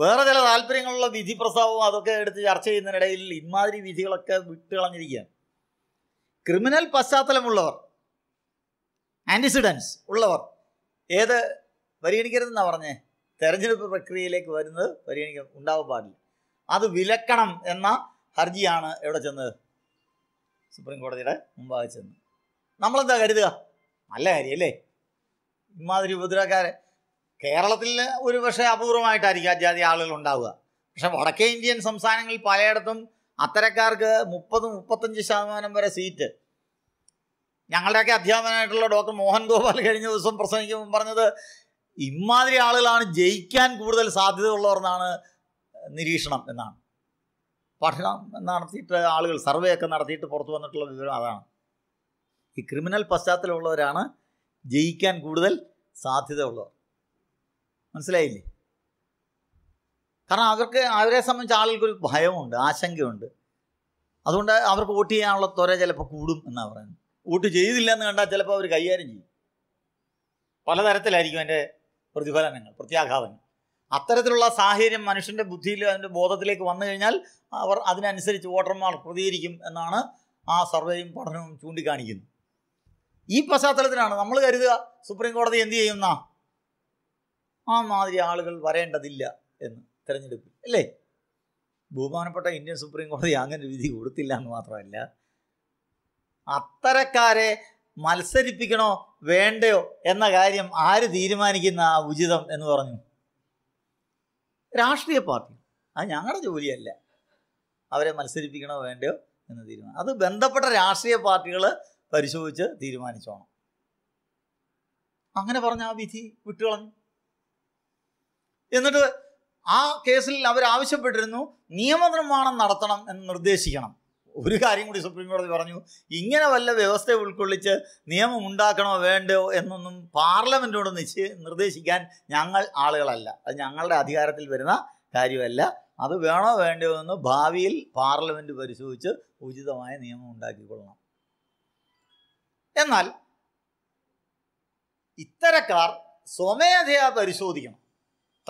വേറെ ചില താല്പര്യങ്ങളുള്ള വിധി പ്രസ്താവവും അതൊക്കെ എടുത്ത് ചർച്ച ചെയ്യുന്നതിനിടയിൽ ഇമാതിരി വിധികളൊക്കെ വിട്ടുകളഞ്ഞിരിക്കുകയാണ് ക്രിമിനൽ പശ്ചാത്തലമുള്ളവർ ആൻറ്റിസിഡൻസ് ഉള്ളവർ ഏത് പരിഗണിക്കരുതെന്നാണ് പറഞ്ഞേ തെരഞ്ഞെടുപ്പ് പ്രക്രിയയിലേക്ക് വരുന്നത് പരിഗണിക്ക ഉണ്ടാവാൻ പാടില്ല അത് വിലക്കണം എന്ന ഹർജിയാണ് എവിടെ ചെന്നത് സുപ്രീം കോടതിയുടെ മുമ്പാകെ ചെന്ന് നമ്മളെന്താ കരുതുക നല്ല കാര്യം അല്ലേ ഇമാതിരി ഉപദ്രവക്കാരെ കേരളത്തിൽ ഒരു പക്ഷേ അപൂർവമായിട്ടായിരിക്കും അജാതി ആളുകൾ ഉണ്ടാവുക പക്ഷെ വടക്കേ ഇന്ത്യൻ സംസ്ഥാനങ്ങളിൽ പലയിടത്തും അത്തരക്കാർക്ക് മുപ്പത് മുപ്പത്തഞ്ച് ശതമാനം വരെ സീറ്റ് ഞങ്ങളുടെയൊക്കെ അധ്യാപകനായിട്ടുള്ള ഡോക്ടർ മോഹൻ ഗോപാൽ കഴിഞ്ഞ ദിവസം പ്രസംഗിക്കുമ്പോൾ പറഞ്ഞത് ഇമാതിരി ആളുകളാണ് ജയിക്കാൻ കൂടുതൽ സാധ്യതയുള്ളവർന്നാണ് നിരീക്ഷണം എന്നാണ് പഠനം നടത്തിയിട്ട് ആളുകൾ സർവേ ഒക്കെ നടത്തിയിട്ട് പുറത്തു വന്നിട്ടുള്ള വിവരം അതാണ് ഈ ക്രിമിനൽ പശ്ചാത്തലമുള്ളവരാണ് ജയിക്കാൻ കൂടുതൽ സാധ്യത മനസ്സിലായില്ലേ കാരണം അവർക്ക് അവരെ സംബന്ധിച്ച് ആളുകൾക്കൊരു ഭയമുണ്ട് ആശങ്കയുണ്ട് അതുകൊണ്ട് അവർക്ക് വോട്ട് ചെയ്യാനുള്ള ത്വര ചിലപ്പോൾ കൂടും എന്നാണ് പറയുന്നത് വോട്ട് ചെയ്തില്ല എന്ന് കണ്ടാൽ ചിലപ്പോൾ അവർ കൈകാര്യം ചെയ്യും പലതരത്തിലായിരിക്കും അതിൻ്റെ പ്രതിഫലനങ്ങൾ പ്രത്യാഘാതങ്ങൾ അത്തരത്തിലുള്ള സാഹചര്യം മനുഷ്യൻ്റെ ബുദ്ധിയിൽ അതിൻ്റെ ബോധത്തിലേക്ക് വന്നു കഴിഞ്ഞാൽ അവർ അതിനനുസരിച്ച് വോട്ടർമാർ പ്രതികരിക്കും എന്നാണ് ആ സർവേയും പഠനവും ചൂണ്ടിക്കാണിക്കുന്നത് ഈ പശ്ചാത്തലത്തിലാണ് നമ്മൾ കരുതുക സുപ്രീം കോടതി എന്ത് ചെയ്യുന്ന ആ മാതിരി ആളുകൾ വരേണ്ടതില്ല എന്ന് തിരഞ്ഞെടുപ്പിൽ അല്ലേ ബഹുമാനപ്പെട്ട ഇന്ത്യൻ സുപ്രീം കോടതി അങ്ങനെ വിധി കൊടുത്തില്ല എന്ന് മാത്രമല്ല അത്തരക്കാരെ മത്സരിപ്പിക്കണോ വേണ്ടയോ എന്ന കാര്യം ആര് തീരുമാനിക്കുന്ന ഉചിതം എന്ന് പറഞ്ഞു രാഷ്ട്രീയ പാർട്ടി അത് ഞങ്ങളുടെ ജോലിയല്ല അവരെ മത്സരിപ്പിക്കണോ വേണ്ടയോ എന്ന് തീരുമാനം അത് ബന്ധപ്പെട്ട രാഷ്ട്രീയ പാർട്ടികൾ പരിശോധിച്ച് തീരുമാനിച്ചോണം അങ്ങനെ പറഞ്ഞ ആ വിധി വിട്ടുകളഞ്ഞു എന്നിട്ട് ആ കേസിൽ അവർ ആവശ്യപ്പെട്ടിരുന്നു നിയമനിർമ്മാണം നടത്തണം എന്ന് നിർദ്ദേശിക്കണം ഒരു കാര്യം കൂടി സുപ്രീം കോടതി പറഞ്ഞു ഇങ്ങനെ വല്ല വ്യവസ്ഥ ഉൾക്കൊള്ളിച്ച് നിയമം ഉണ്ടാക്കണോ വേണ്ടോ എന്നൊന്നും പാർലമെൻറ്റോട് നിശ്ചയി നിർദ്ദേശിക്കാൻ ഞങ്ങൾ ആളുകളല്ല അത് ഞങ്ങളുടെ അധികാരത്തിൽ വരുന്ന കാര്യമല്ല അത് വേണോ വേണ്ടയോ എന്ന് ഭാവിയിൽ പാർലമെൻ്റ് പരിശോധിച്ച് ഉചിതമായ നിയമം ഉണ്ടാക്കിക്കൊള്ളണം എന്നാൽ ഇത്തരക്കാർ സ്വമേധയാ പരിശോധിക്കണം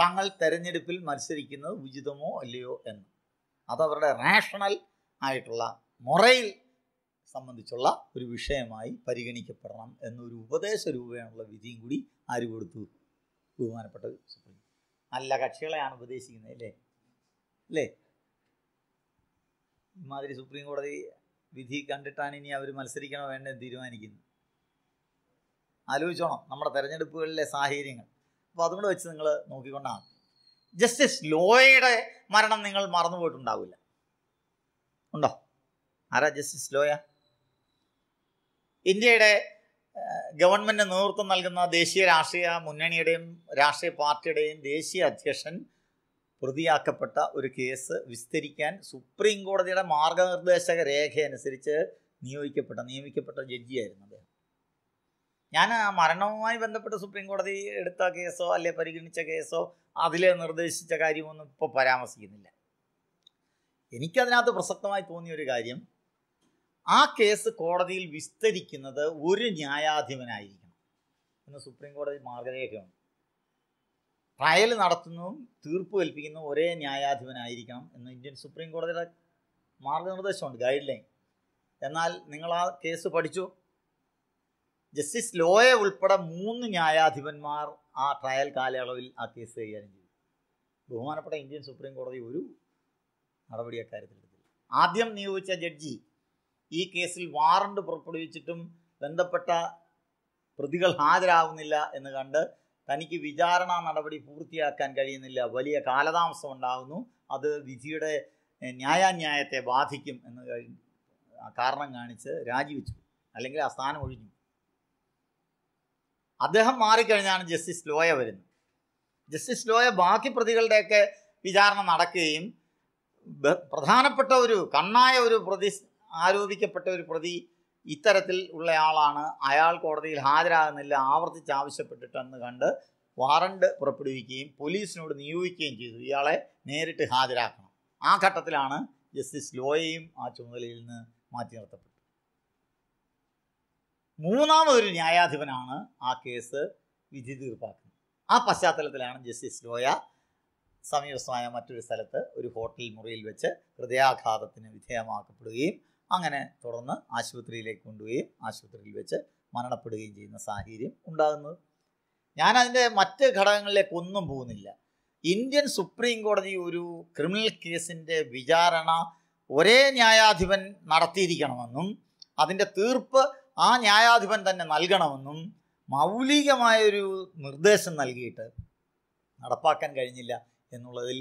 തങ്ങൾ തെരഞ്ഞെടുപ്പിൽ മത്സരിക്കുന്നത് ഉചിതമോ അല്ലയോ എന്ന് അതവരുടെ റാഷണൽ ആയിട്ടുള്ള മുറയിൽ സംബന്ധിച്ചുള്ള ഒരു വിഷയമായി പരിഗണിക്കപ്പെടണം എന്നൊരു ഉപദേശ രൂപേണുള്ള വിധിയും കൂടി ആര് കൊടുത്തു ബഹുമാനപ്പെട്ട സുപ്രീം നല്ല കക്ഷികളെയാണ് ഉപദേശിക്കുന്നത് അല്ലേ അല്ലേ ഇമാതിരി സുപ്രീം കോടതി വിധി കണ്ടിട്ടാണ് ഇനി അവർ മത്സരിക്കണോ വേണ്ടെന്ന് തീരുമാനിക്കുന്നത് ആലോചിച്ചോണം നമ്മുടെ തെരഞ്ഞെടുപ്പുകളിലെ സാഹചര്യങ്ങൾ അപ്പോൾ അതുകൊണ്ട് വെച്ച് നിങ്ങൾ നോക്കിക്കൊണ്ടാണ് ജസ്റ്റിസ് ലോയയുടെ മരണം നിങ്ങൾ മറന്നു പോയിട്ടുണ്ടാവില്ല ഉണ്ടോ ആരാ ജസ്റ്റിസ് ലോയ ഇന്ത്യയുടെ ഗവൺമെൻറ് നേതൃത്വം നൽകുന്ന ദേശീയ രാഷ്ട്രീയ മുന്നണിയുടെയും രാഷ്ട്രീയ പാർട്ടിയുടെയും ദേശീയ അധ്യക്ഷൻ പ്രതിയാക്കപ്പെട്ട ഒരു കേസ് വിസ്തരിക്കാൻ സുപ്രീം കോടതിയുടെ മാർഗനിർദ്ദേശക രേഖയനുസരിച്ച് നിയോഗിക്കപ്പെട്ട നിയമിക്കപ്പെട്ട ജഡ്ജിയായിരുന്നു അദ്ദേഹം ഞാൻ മരണവുമായി ബന്ധപ്പെട്ട് സുപ്രീം കോടതി എടുത്ത കേസോ അല്ലെ പരിഗണിച്ച കേസോ അതിൽ നിർദ്ദേശിച്ച കാര്യമൊന്നും ഇപ്പോൾ പരാമർശിക്കുന്നില്ല എനിക്കതിനകത്ത് പ്രസക്തമായി തോന്നിയ ഒരു കാര്യം ആ കേസ് കോടതിയിൽ വിസ്തരിക്കുന്നത് ഒരു ന്യായാധിപനായിരിക്കണം എന്ന് സുപ്രീം കോടതി മാർഗരേഖയുണ്ട് ട്രയൽ നടത്തുന്നതും തീർപ്പ് കൽപ്പിക്കുന്നതും ഒരേ ന്യായാധിപനായിരിക്കണം എന്ന് ഇന്ത്യൻ സുപ്രീം കോടതിയുടെ മാർഗനിർദ്ദേശമുണ്ട് ഗൈഡ് ലൈൻ എന്നാൽ നിങ്ങൾ ആ കേസ് പഠിച്ചു ജസ്റ്റിസ് ലോയെ ഉൾപ്പെടെ മൂന്ന് ന്യായാധിപന്മാർ ആ ട്രയൽ കാലയളവിൽ ആ കേസ് കൈകാര്യം ചെയ്തു ബഹുമാനപ്പെട്ട ഇന്ത്യൻ സുപ്രീം കോടതി ഒരു നടപടി അക്കാര്യത്തിൽ എടുത്തില്ല ആദ്യം നിയോഗിച്ച ജഡ്ജി ഈ കേസിൽ വാറണ്ട് പുറപ്പെടുവിച്ചിട്ടും ബന്ധപ്പെട്ട പ്രതികൾ ഹാജരാകുന്നില്ല എന്ന് കണ്ട് തനിക്ക് വിചാരണ നടപടി പൂർത്തിയാക്കാൻ കഴിയുന്നില്ല വലിയ കാലതാമസം ഉണ്ടാകുന്നു അത് വിധിയുടെ ന്യായാന്യായത്തെ ബാധിക്കും എന്ന് കാരണം കാണിച്ച് രാജിവെച്ചു അല്ലെങ്കിൽ ആ സ്ഥാനം ഒഴിഞ്ഞു അദ്ദേഹം മാറിക്കഴിഞ്ഞാണ് ജസ്റ്റിസ് ലോയ വരുന്നത് ജസ്റ്റിസ് ലോയ ബാക്കി പ്രതികളുടെയൊക്കെ വിചാരണ നടക്കുകയും പ്രധാനപ്പെട്ട ഒരു കണ്ണായ ഒരു പ്രതി ആരോപിക്കപ്പെട്ട ഒരു പ്രതി ഇത്തരത്തിൽ ഉള്ളയാളാണ് അയാൾ കോടതിയിൽ ഹാജരാകുന്നില്ല ആവർത്തിച്ച് ആവശ്യപ്പെട്ടിട്ടെന്ന് കണ്ട് വാറണ്ട് പുറപ്പെടുവിക്കുകയും പോലീസിനോട് നിയോഗിക്കുകയും ചെയ്തു ഇയാളെ നേരിട്ട് ഹാജരാക്കണം ആ ഘട്ടത്തിലാണ് ജസ്റ്റിസ് ലോയയും ആ ചുമതലയിൽ നിന്ന് മാറ്റി നിർത്തപ്പെട്ടത് മൂന്നാമതൊരു ന്യായാധിപനാണ് ആ കേസ് വിധി തീർപ്പാക്കുന്നത് ആ പശ്ചാത്തലത്തിലാണ് ജസ്റ്റിസ് ലോയ സമീപസ്ഥമായ മറ്റൊരു സ്ഥലത്ത് ഒരു ഹോട്ടൽ മുറിയിൽ വെച്ച് ഹൃദയാഘാതത്തിന് വിധേയമാക്കപ്പെടുകയും അങ്ങനെ തുടർന്ന് ആശുപത്രിയിലേക്ക് കൊണ്ടുപോയി ആശുപത്രിയിൽ വെച്ച് മരണപ്പെടുകയും ചെയ്യുന്ന സാഹചര്യം ഉണ്ടാകുന്നത് അതിൻ്റെ മറ്റ് ഘടകങ്ങളിലേക്ക് ഒന്നും പോകുന്നില്ല ഇന്ത്യൻ സുപ്രീം കോടതി ഒരു ക്രിമിനൽ കേസിൻ്റെ വിചാരണ ഒരേ ന്യായാധിപൻ നടത്തിയിരിക്കണമെന്നും അതിൻ്റെ തീർപ്പ് ആ ന്യായാധിപൻ തന്നെ നൽകണമെന്നും മൗലികമായൊരു നിർദ്ദേശം നൽകിയിട്ട് നടപ്പാക്കാൻ കഴിഞ്ഞില്ല എന്നുള്ളതിൽ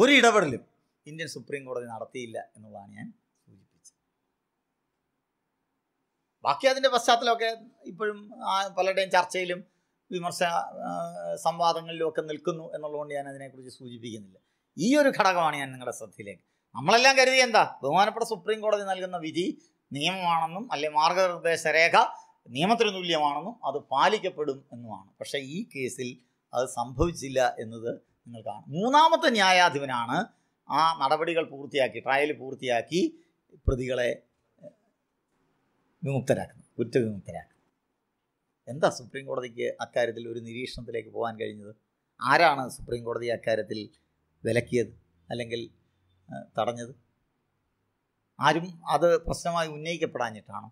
ഒരിടപെടലും ഇന്ത്യൻ സുപ്രീം കോടതി നടത്തിയില്ല എന്നുള്ളതാണ് ഞാൻ സൂചിപ്പിച്ചത് ബാക്കി അതിൻ്റെ പശ്ചാത്തലമൊക്കെ ഇപ്പോഴും പലരുടെയും ചർച്ചയിലും വിമർശ സംവാദങ്ങളിലും ഒക്കെ നിൽക്കുന്നു എന്നുള്ളതുകൊണ്ട് ഞാൻ അതിനെക്കുറിച്ച് സൂചിപ്പിക്കുന്നില്ല ഈ ഒരു ഘടകമാണ് ഞാൻ നിങ്ങളുടെ ശ്രദ്ധയിലേക്ക് നമ്മളെല്ലാം കരുതി എന്താ ബഹുമാനപ്പെട്ട സുപ്രീം കോടതി നൽകുന്ന വിധി നിയമമാണെന്നും അല്ലെ മാർഗനിർദ്ദേശരേഖ രേഖ നിയമത്തിന് തുല്യമാണെന്നും അത് പാലിക്കപ്പെടും എന്നുമാണ് പക്ഷേ ഈ കേസിൽ അത് സംഭവിച്ചില്ല എന്നത് നിങ്ങൾ കാണും മൂന്നാമത്തെ ന്യായാധിപനാണ് ആ നടപടികൾ പൂർത്തിയാക്കി ട്രയൽ പൂർത്തിയാക്കി പ്രതികളെ വിമുക്തരാക്കുന്നത് കുറ്റവിമുക്തരാക്കുന്നത് എന്താ സുപ്രീം കോടതിക്ക് അക്കാര്യത്തിൽ ഒരു നിരീക്ഷണത്തിലേക്ക് പോകാൻ കഴിഞ്ഞത് ആരാണ് സുപ്രീം കോടതി അക്കാര്യത്തിൽ വിലക്കിയത് അല്ലെങ്കിൽ തടഞ്ഞത് ആരും അത് പ്രശ്നമായി ഉന്നയിക്കപ്പെടാഞ്ഞിട്ടാണ്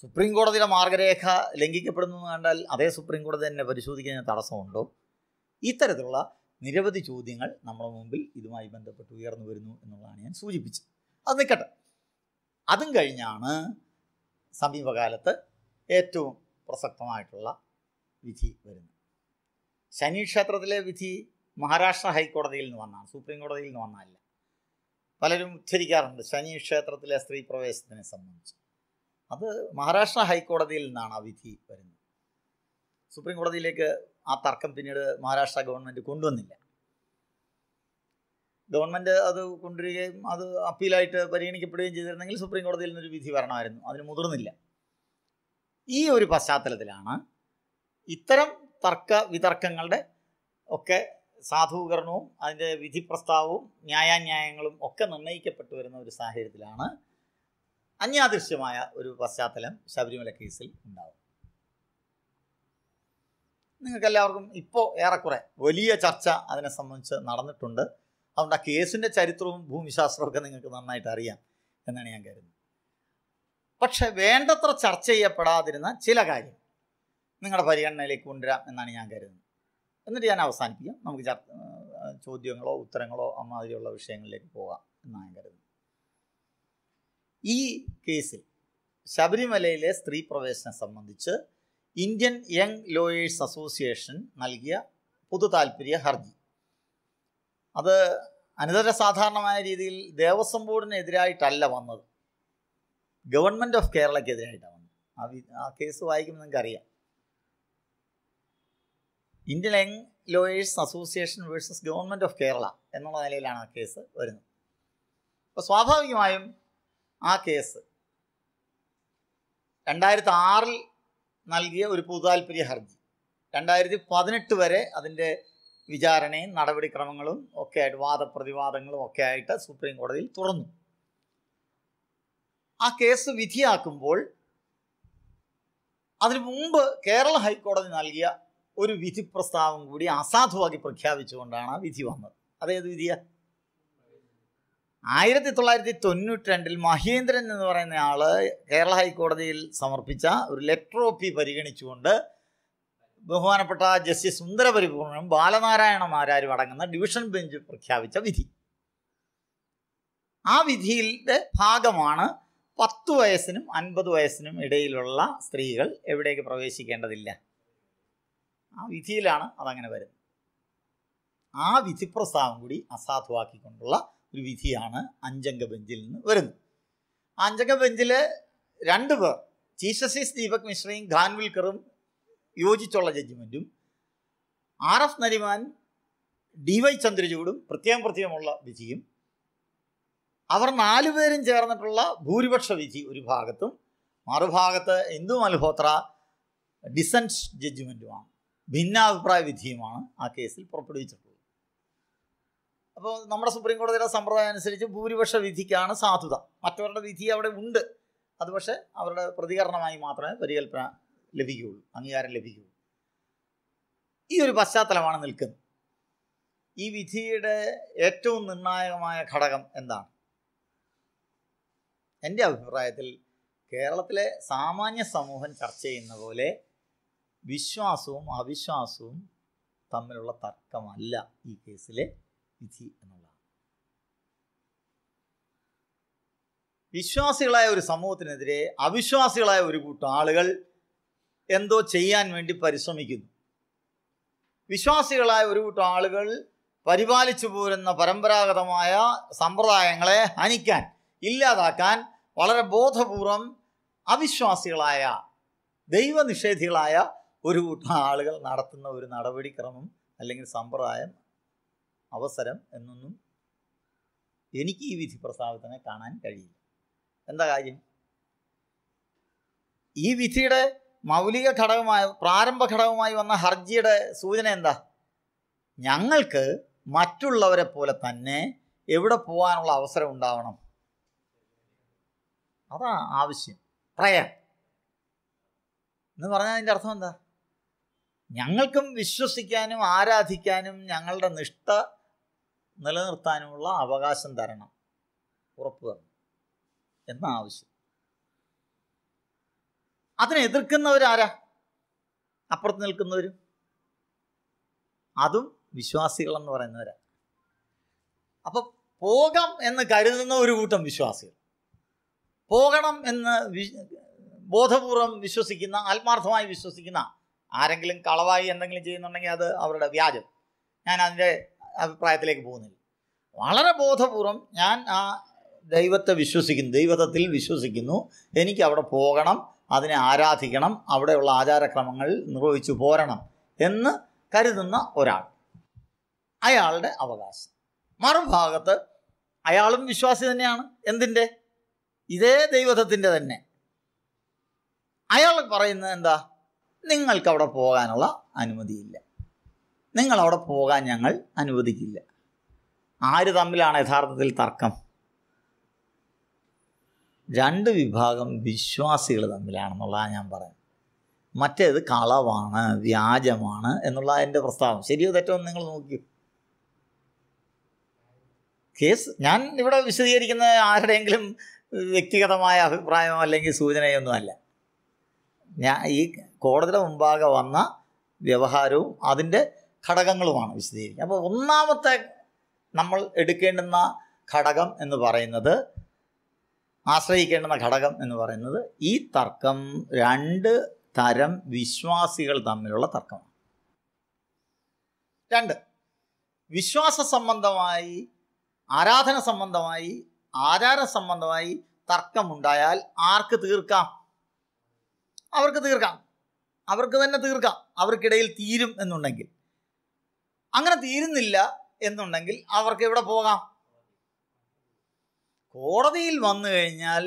സുപ്രീം കോടതിയുടെ മാർഗരേഖ ലംഘിക്കപ്പെടുന്നു എന്ന് കണ്ടാൽ അതേ സുപ്രീം കോടതി തന്നെ പരിശോധിക്കുന്ന തടസ്സമുണ്ടോ ഇത്തരത്തിലുള്ള നിരവധി ചോദ്യങ്ങൾ നമ്മുടെ മുമ്പിൽ ഇതുമായി ബന്ധപ്പെട്ട് ഉയർന്നു വരുന്നു എന്നുള്ളതാണ് ഞാൻ സൂചിപ്പിച്ചത് അത് നിൽക്കട്ടെ അതും കഴിഞ്ഞാണ് സമീപകാലത്ത് ഏറ്റവും പ്രസക്തമായിട്ടുള്ള വിധി വരുന്നത് ശനി ക്ഷേത്രത്തിലെ വിധി മഹാരാഷ്ട്ര ഹൈക്കോടതിയിൽ നിന്ന് വന്നാണ് സുപ്രീം കോടതിയിൽ നിന്ന് വന്നതല്ല പലരും ഉദ്ധരിക്കാറുണ്ട് ശനി ക്ഷേത്രത്തിലെ സ്ത്രീ പ്രവേശനത്തിനെ സംബന്ധിച്ച് അത് മഹാരാഷ്ട്ര ഹൈക്കോടതിയിൽ നിന്നാണ് ആ വിധി വരുന്നത് സുപ്രീം കോടതിയിലേക്ക് ആ തർക്കം പിന്നീട് മഹാരാഷ്ട്ര ഗവൺമെൻറ് കൊണ്ടുവന്നില്ല ഗവൺമെൻറ് അത് കൊണ്ടുവരികയും അത് അപ്പീലായിട്ട് പരിഗണിക്കപ്പെടുകയും ചെയ്തിരുന്നെങ്കിൽ സുപ്രീം കോടതിയിൽ നിന്നൊരു വിധി വരണമായിരുന്നു അതിന് മുതിർന്നില്ല ഈ ഒരു പശ്ചാത്തലത്തിലാണ് ഇത്തരം തർക്ക വിതർക്കങ്ങളുടെ ഒക്കെ സാധൂകരണവും അതിൻ്റെ വിധി പ്രസ്താവവും ന്യായാന്യായങ്ങളും ഒക്കെ നിർണ്ണയിക്കപ്പെട്ടു വരുന്ന ഒരു സാഹചര്യത്തിലാണ് അന്യാദൃശ്യമായ ഒരു പശ്ചാത്തലം ശബരിമല കേസിൽ ഉണ്ടാവും നിങ്ങൾക്കെല്ലാവർക്കും ഇപ്പോൾ ഏറെക്കുറെ വലിയ ചർച്ച അതിനെ സംബന്ധിച്ച് നടന്നിട്ടുണ്ട് അതുകൊണ്ട് ആ കേസിൻ്റെ ചരിത്രവും ഭൂമിശാസ്ത്രവും ഒക്കെ നിങ്ങൾക്ക് നന്നായിട്ട് അറിയാം എന്നാണ് ഞാൻ കരുതുന്നത് പക്ഷെ വേണ്ടത്ര ചർച്ച ചെയ്യപ്പെടാതിരുന്ന ചില കാര്യം നിങ്ങളുടെ പരിഗണനയിലേക്ക് കൊണ്ടുവരാം എന്നാണ് ഞാൻ കരുതുന്നത് എന്നിട്ട് ഞാൻ അവസാനിപ്പിക്കാം നമുക്ക് ചോദ്യങ്ങളോ ഉത്തരങ്ങളോ അമാതിരിയുള്ള വിഷയങ്ങളിലേക്ക് പോകാം എന്നാണ് കരുതുന്നത് ഈ കേസിൽ ശബരിമലയിലെ സ്ത്രീ പ്രവേശനം സംബന്ധിച്ച് ഇന്ത്യൻ യങ് ലോയേഴ്സ് അസോസിയേഷൻ നൽകിയ പൊതു താല്പര്യ ഹർജി അത് അനിതര സാധാരണമായ രീതിയിൽ ദേവസ്വം ബോർഡിനെതിരായിട്ടല്ല വന്നത് ഗവൺമെൻറ് ഓഫ് കേരളക്കെതിരായിട്ടാണ് വന്നത് ആ കേസ് വായിക്കുമ്പോൾ നിങ്ങൾക്കറിയാം Indian Young Lawyers Association versus Government of Kerala എന്നുള്ള നിലയിലാണ് ആ കേസ് വരുന്നത് അപ്പോൾ സ്വാഭാവികമായും ആ കേസ് രണ്ടായിരത്തി ആറിൽ നൽകിയ ഒരു പൊതുതാൽപര്യ ഹർജി രണ്ടായിരത്തി പതിനെട്ട് വരെ അതിൻ്റെ വിചാരണയും നടപടിക്രമങ്ങളും ഒക്കെ ആയിട്ട് വാദപ്രതിവാദങ്ങളും ഒക്കെ ആയിട്ട് സുപ്രീം കോടതിയിൽ തുറന്നു ആ കേസ് വിധിയാക്കുമ്പോൾ അതിനു മുമ്പ് കേരള ഹൈക്കോടതി നൽകിയ ഒരു വിധി പ്രസ്താവം കൂടി അസാധുവാക്കി പ്രഖ്യാപിച്ചുകൊണ്ടാണ് ആ വിധി വന്നത് അതേത് വിധിയാ ആയിരത്തി തൊള്ളായിരത്തി തൊണ്ണൂറ്റി രണ്ടിൽ മഹേന്ദ്രൻ എന്ന് പറയുന്ന ആൾ കേരള ഹൈക്കോടതിയിൽ സമർപ്പിച്ച ഒരു ലെറ്റർ ഓപ്പി പരിഗണിച്ചുകൊണ്ട് ബഹുമാനപ്പെട്ട ജസ്റ്റിസ് സുന്ദരപരിപൂർണനും ബാലനാരായണ മാരാരും അടങ്ങുന്ന ഡിവിഷൻ ബെഞ്ച് പ്രഖ്യാപിച്ച വിധി ആ വിധിയുടെ ഭാഗമാണ് പത്തു വയസ്സിനും അൻപത് വയസ്സിനും ഇടയിലുള്ള സ്ത്രീകൾ എവിടേക്ക് പ്രവേശിക്കേണ്ടതില്ല ആ വിധിയിലാണ് അതങ്ങനെ വരുന്നത് ആ വിധി പ്രസ്താവം കൂടി അസാധുവാക്കിക്കൊണ്ടുള്ള ഒരു വിധിയാണ് അഞ്ചംഗ ബെഞ്ചിൽ നിന്ന് വരുന്നത് അഞ്ചംഗ ബെഞ്ചിൽ രണ്ട് പേർ ചീഫ് ജസ്റ്റിസ് ദീപക് മിശ്രയും ഖാൻവിൽക്കറും യോജിച്ചുള്ള ജഡ്ജ്മെൻറ്റും R F Nariman D Y ചന്ദ്രചൂടും പ്രത്യേകം പ്രത്യേകമുള്ള വിധിയും അവർ നാലുപേരും ചേർന്നിട്ടുള്ള ഭൂരിപക്ഷ വിധി ഒരു ഭാഗത്തും മറുഭാഗത്ത് ഇന്ദു മൽഹോത്ര ഡിസൻസ് ജഡ്ജ്മെൻറ്റുമാണ് ഭിന്നാഭിപ്രായ വിധിയുമാണ് ആ കേസിൽ പുറപ്പെടുവിച്ചിട്ടുള്ളത് അപ്പോൾ നമ്മുടെ സുപ്രീം കോടതിയുടെ സമ്പ്രദായം അനുസരിച്ച് ഭൂരിപക്ഷ വിധിക്കാണ് സാധുത മറ്റവരുടെ വിധി അവിടെ ഉണ്ട് അത് പക്ഷേ അവരുടെ പ്രതികരണമായി മാത്രമേ പരികല്പന ലഭിക്കുകയുള്ളൂ അംഗീകാരം ലഭിക്കുകയുള്ളൂ ഈ ഒരു പശ്ചാത്തലമാണ് നിൽക്കുന്നത് ഈ വിധിയുടെ ഏറ്റവും നിർണായകമായ ഘടകം എന്താണ് എൻ്റെ അഭിപ്രായത്തിൽ കേരളത്തിലെ സാമാന്യ സമൂഹം ചർച്ച ചെയ്യുന്ന പോലെ വിശ്വാസവും അവിശ്വാസവും തമ്മിലുള്ള തർക്കമല്ല ഈ കേസിലെ വിധി എന്നുള്ളതാണ് വിശ്വാസികളായ ഒരു സമൂഹത്തിനെതിരെ അവിശ്വാസികളായ ഒരു കൂട്ടം ആളുകൾ എന്തോ ചെയ്യാൻ വേണ്ടി പരിശ്രമിക്കുന്നു വിശ്വാസികളായ ഒരു കൂട്ടം ആളുകൾ പരിപാലിച്ചു പോരുന്ന പരമ്പരാഗതമായ സമ്പ്രദായങ്ങളെ ഹനിക്കാൻ ഇല്ലാതാക്കാൻ വളരെ ബോധപൂർവം അവിശ്വാസികളായ ദൈവനിഷേധികളായ ഒരു കൂട്ടം ആളുകൾ നടത്തുന്ന ഒരു നടപടിക്രമം അല്ലെങ്കിൽ സമ്പ്രദായം അവസരം എന്നൊന്നും എനിക്ക് ഈ വിധി പ്രസ്താവത്തിനെ കാണാൻ കഴിയില്ല എന്താ കാര്യം ഈ വിധിയുടെ മൗലിക ഘടകമായ പ്രാരംഭ ഘടകമായി വന്ന ഹർജിയുടെ സൂചന എന്താ ഞങ്ങൾക്ക് മറ്റുള്ളവരെ പോലെ തന്നെ എവിടെ പോകാനുള്ള അവസരം ഉണ്ടാവണം അതാ ആവശ്യം പ്രയർ എന്ന് പറഞ്ഞാൽ അതിൻ്റെ അർത്ഥം എന്താ ഞങ്ങൾക്കും വിശ്വസിക്കാനും ആരാധിക്കാനും ഞങ്ങളുടെ നിഷ്ഠ നിലനിർത്താനുമുള്ള അവകാശം തരണം ഉറപ്പ് തരണം എന്ന ആവശ്യം അതിനെ അപ്പുറത്ത് നിൽക്കുന്നവരും അതും വിശ്വാസികളെന്ന് പറയുന്നവരാ അപ്പൊ പോകാം എന്ന് കരുതുന്ന ഒരു കൂട്ടം വിശ്വാസികൾ പോകണം എന്ന് ബോധപൂർവം വിശ്വസിക്കുന്ന ആത്മാർത്ഥമായി വിശ്വസിക്കുന്ന ആരെങ്കിലും കളവായി എന്തെങ്കിലും ചെയ്യുന്നുണ്ടെങ്കിൽ അത് അവരുടെ വ്യാജം ഞാൻ അതിൻ്റെ അഭിപ്രായത്തിലേക്ക് പോകുന്നില്ല വളരെ ബോധപൂർവം ഞാൻ ആ ദൈവത്തെ വിശ്വസിക്കുന്നു ദൈവതത്തിൽ വിശ്വസിക്കുന്നു എനിക്ക് അവിടെ പോകണം അതിനെ ആരാധിക്കണം അവിടെയുള്ള ആചാരക്രമങ്ങൾ നിർവഹിച്ചു പോരണം എന്ന് കരുതുന്ന ഒരാൾ അയാളുടെ അവകാശം മറുഭാഗത്ത് അയാളും വിശ്വാസി തന്നെയാണ് എന്തിൻ്റെ ഇതേ ദൈവതത്തിൻ്റെ തന്നെ അയാൾ പറയുന്നത് എന്താ നിങ്ങൾക്ക് അവിടെ പോകാനുള്ള അനുമതിയില്ല നിങ്ങൾ അവിടെ പോകാൻ ഞങ്ങൾ അനുവദിക്കില്ല ആര് തമ്മിലാണ് യഥാർത്ഥത്തിൽ തർക്കം രണ്ട് വിഭാഗം വിശ്വാസികൾ തമ്മിലാണെന്നുള്ളതാണ് ഞാൻ പറയുന്നത് മറ്റേത് കളവാണ് വ്യാജമാണ് എന്നുള്ള എൻ്റെ പ്രസ്താവം ശരിയോ തെറ്റോ നിങ്ങൾ നോക്കിയോ കേസ് ഞാൻ ഇവിടെ വിശദീകരിക്കുന്ന ആരുടെയെങ്കിലും വ്യക്തിഗതമായ അഭിപ്രായമോ അല്ലെങ്കിൽ സൂചനയൊന്നുമല്ല ഞാൻ ഈ കോടതിയുടെ മുമ്പാകെ വന്ന വ്യവഹാരവും അതിൻ്റെ ഘടകങ്ങളുമാണ് വിശദീകരിക്കുക അപ്പോൾ ഒന്നാമത്തെ നമ്മൾ എടുക്കേണ്ടുന്ന ഘടകം എന്ന് പറയുന്നത് ആശ്രയിക്കേണ്ടുന്ന ഘടകം എന്ന് പറയുന്നത് ഈ തർക്കം രണ്ട് തരം വിശ്വാസികൾ തമ്മിലുള്ള തർക്കമാണ് രണ്ട് വിശ്വാസ സംബന്ധമായി ആരാധന സംബന്ധമായി ആചാര സംബന്ധമായി തർക്കമുണ്ടായാൽ ആർക്ക് തീർക്കാം അവർക്ക് തീർക്കാം അവർക്ക് തന്നെ തീർക്കാം അവർക്കിടയിൽ തീരും എന്നുണ്ടെങ്കിൽ അങ്ങനെ തീരുന്നില്ല എന്നുണ്ടെങ്കിൽ അവർക്ക് എവിടെ പോകാം കോടതിയിൽ വന്നു കഴിഞ്ഞാൽ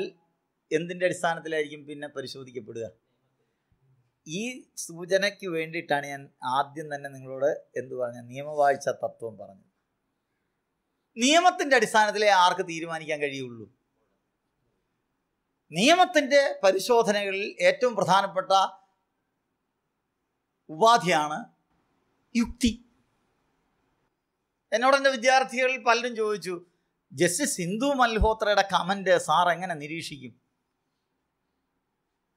എന്തിൻ്റെ അടിസ്ഥാനത്തിലായിരിക്കും പിന്നെ പരിശോധിക്കപ്പെടുക ഈ സൂചനയ്ക്ക് വേണ്ടിയിട്ടാണ് ഞാൻ ആദ്യം തന്നെ നിങ്ങളോട് എന്തു പറഞ്ഞ നിയമവാഴ്ച തത്വം പറഞ്ഞത് നിയമത്തിൻ്റെ അടിസ്ഥാനത്തിലേ ആർക്ക് തീരുമാനിക്കാൻ കഴിയുള്ളൂ നിയമത്തിൻ്റെ പരിശോധനകളിൽ ഏറ്റവും പ്രധാനപ്പെട്ട ഉപാധിയാണ് യുക്തി എന്നോട് എൻ്റെ വിദ്യാർത്ഥികളിൽ പലരും ചോദിച്ചു ജസ്റ്റിസ് സിന്ധു മൽഹോത്രയുടെ കമൻറ്റ് സാർ എങ്ങനെ നിരീക്ഷിക്കും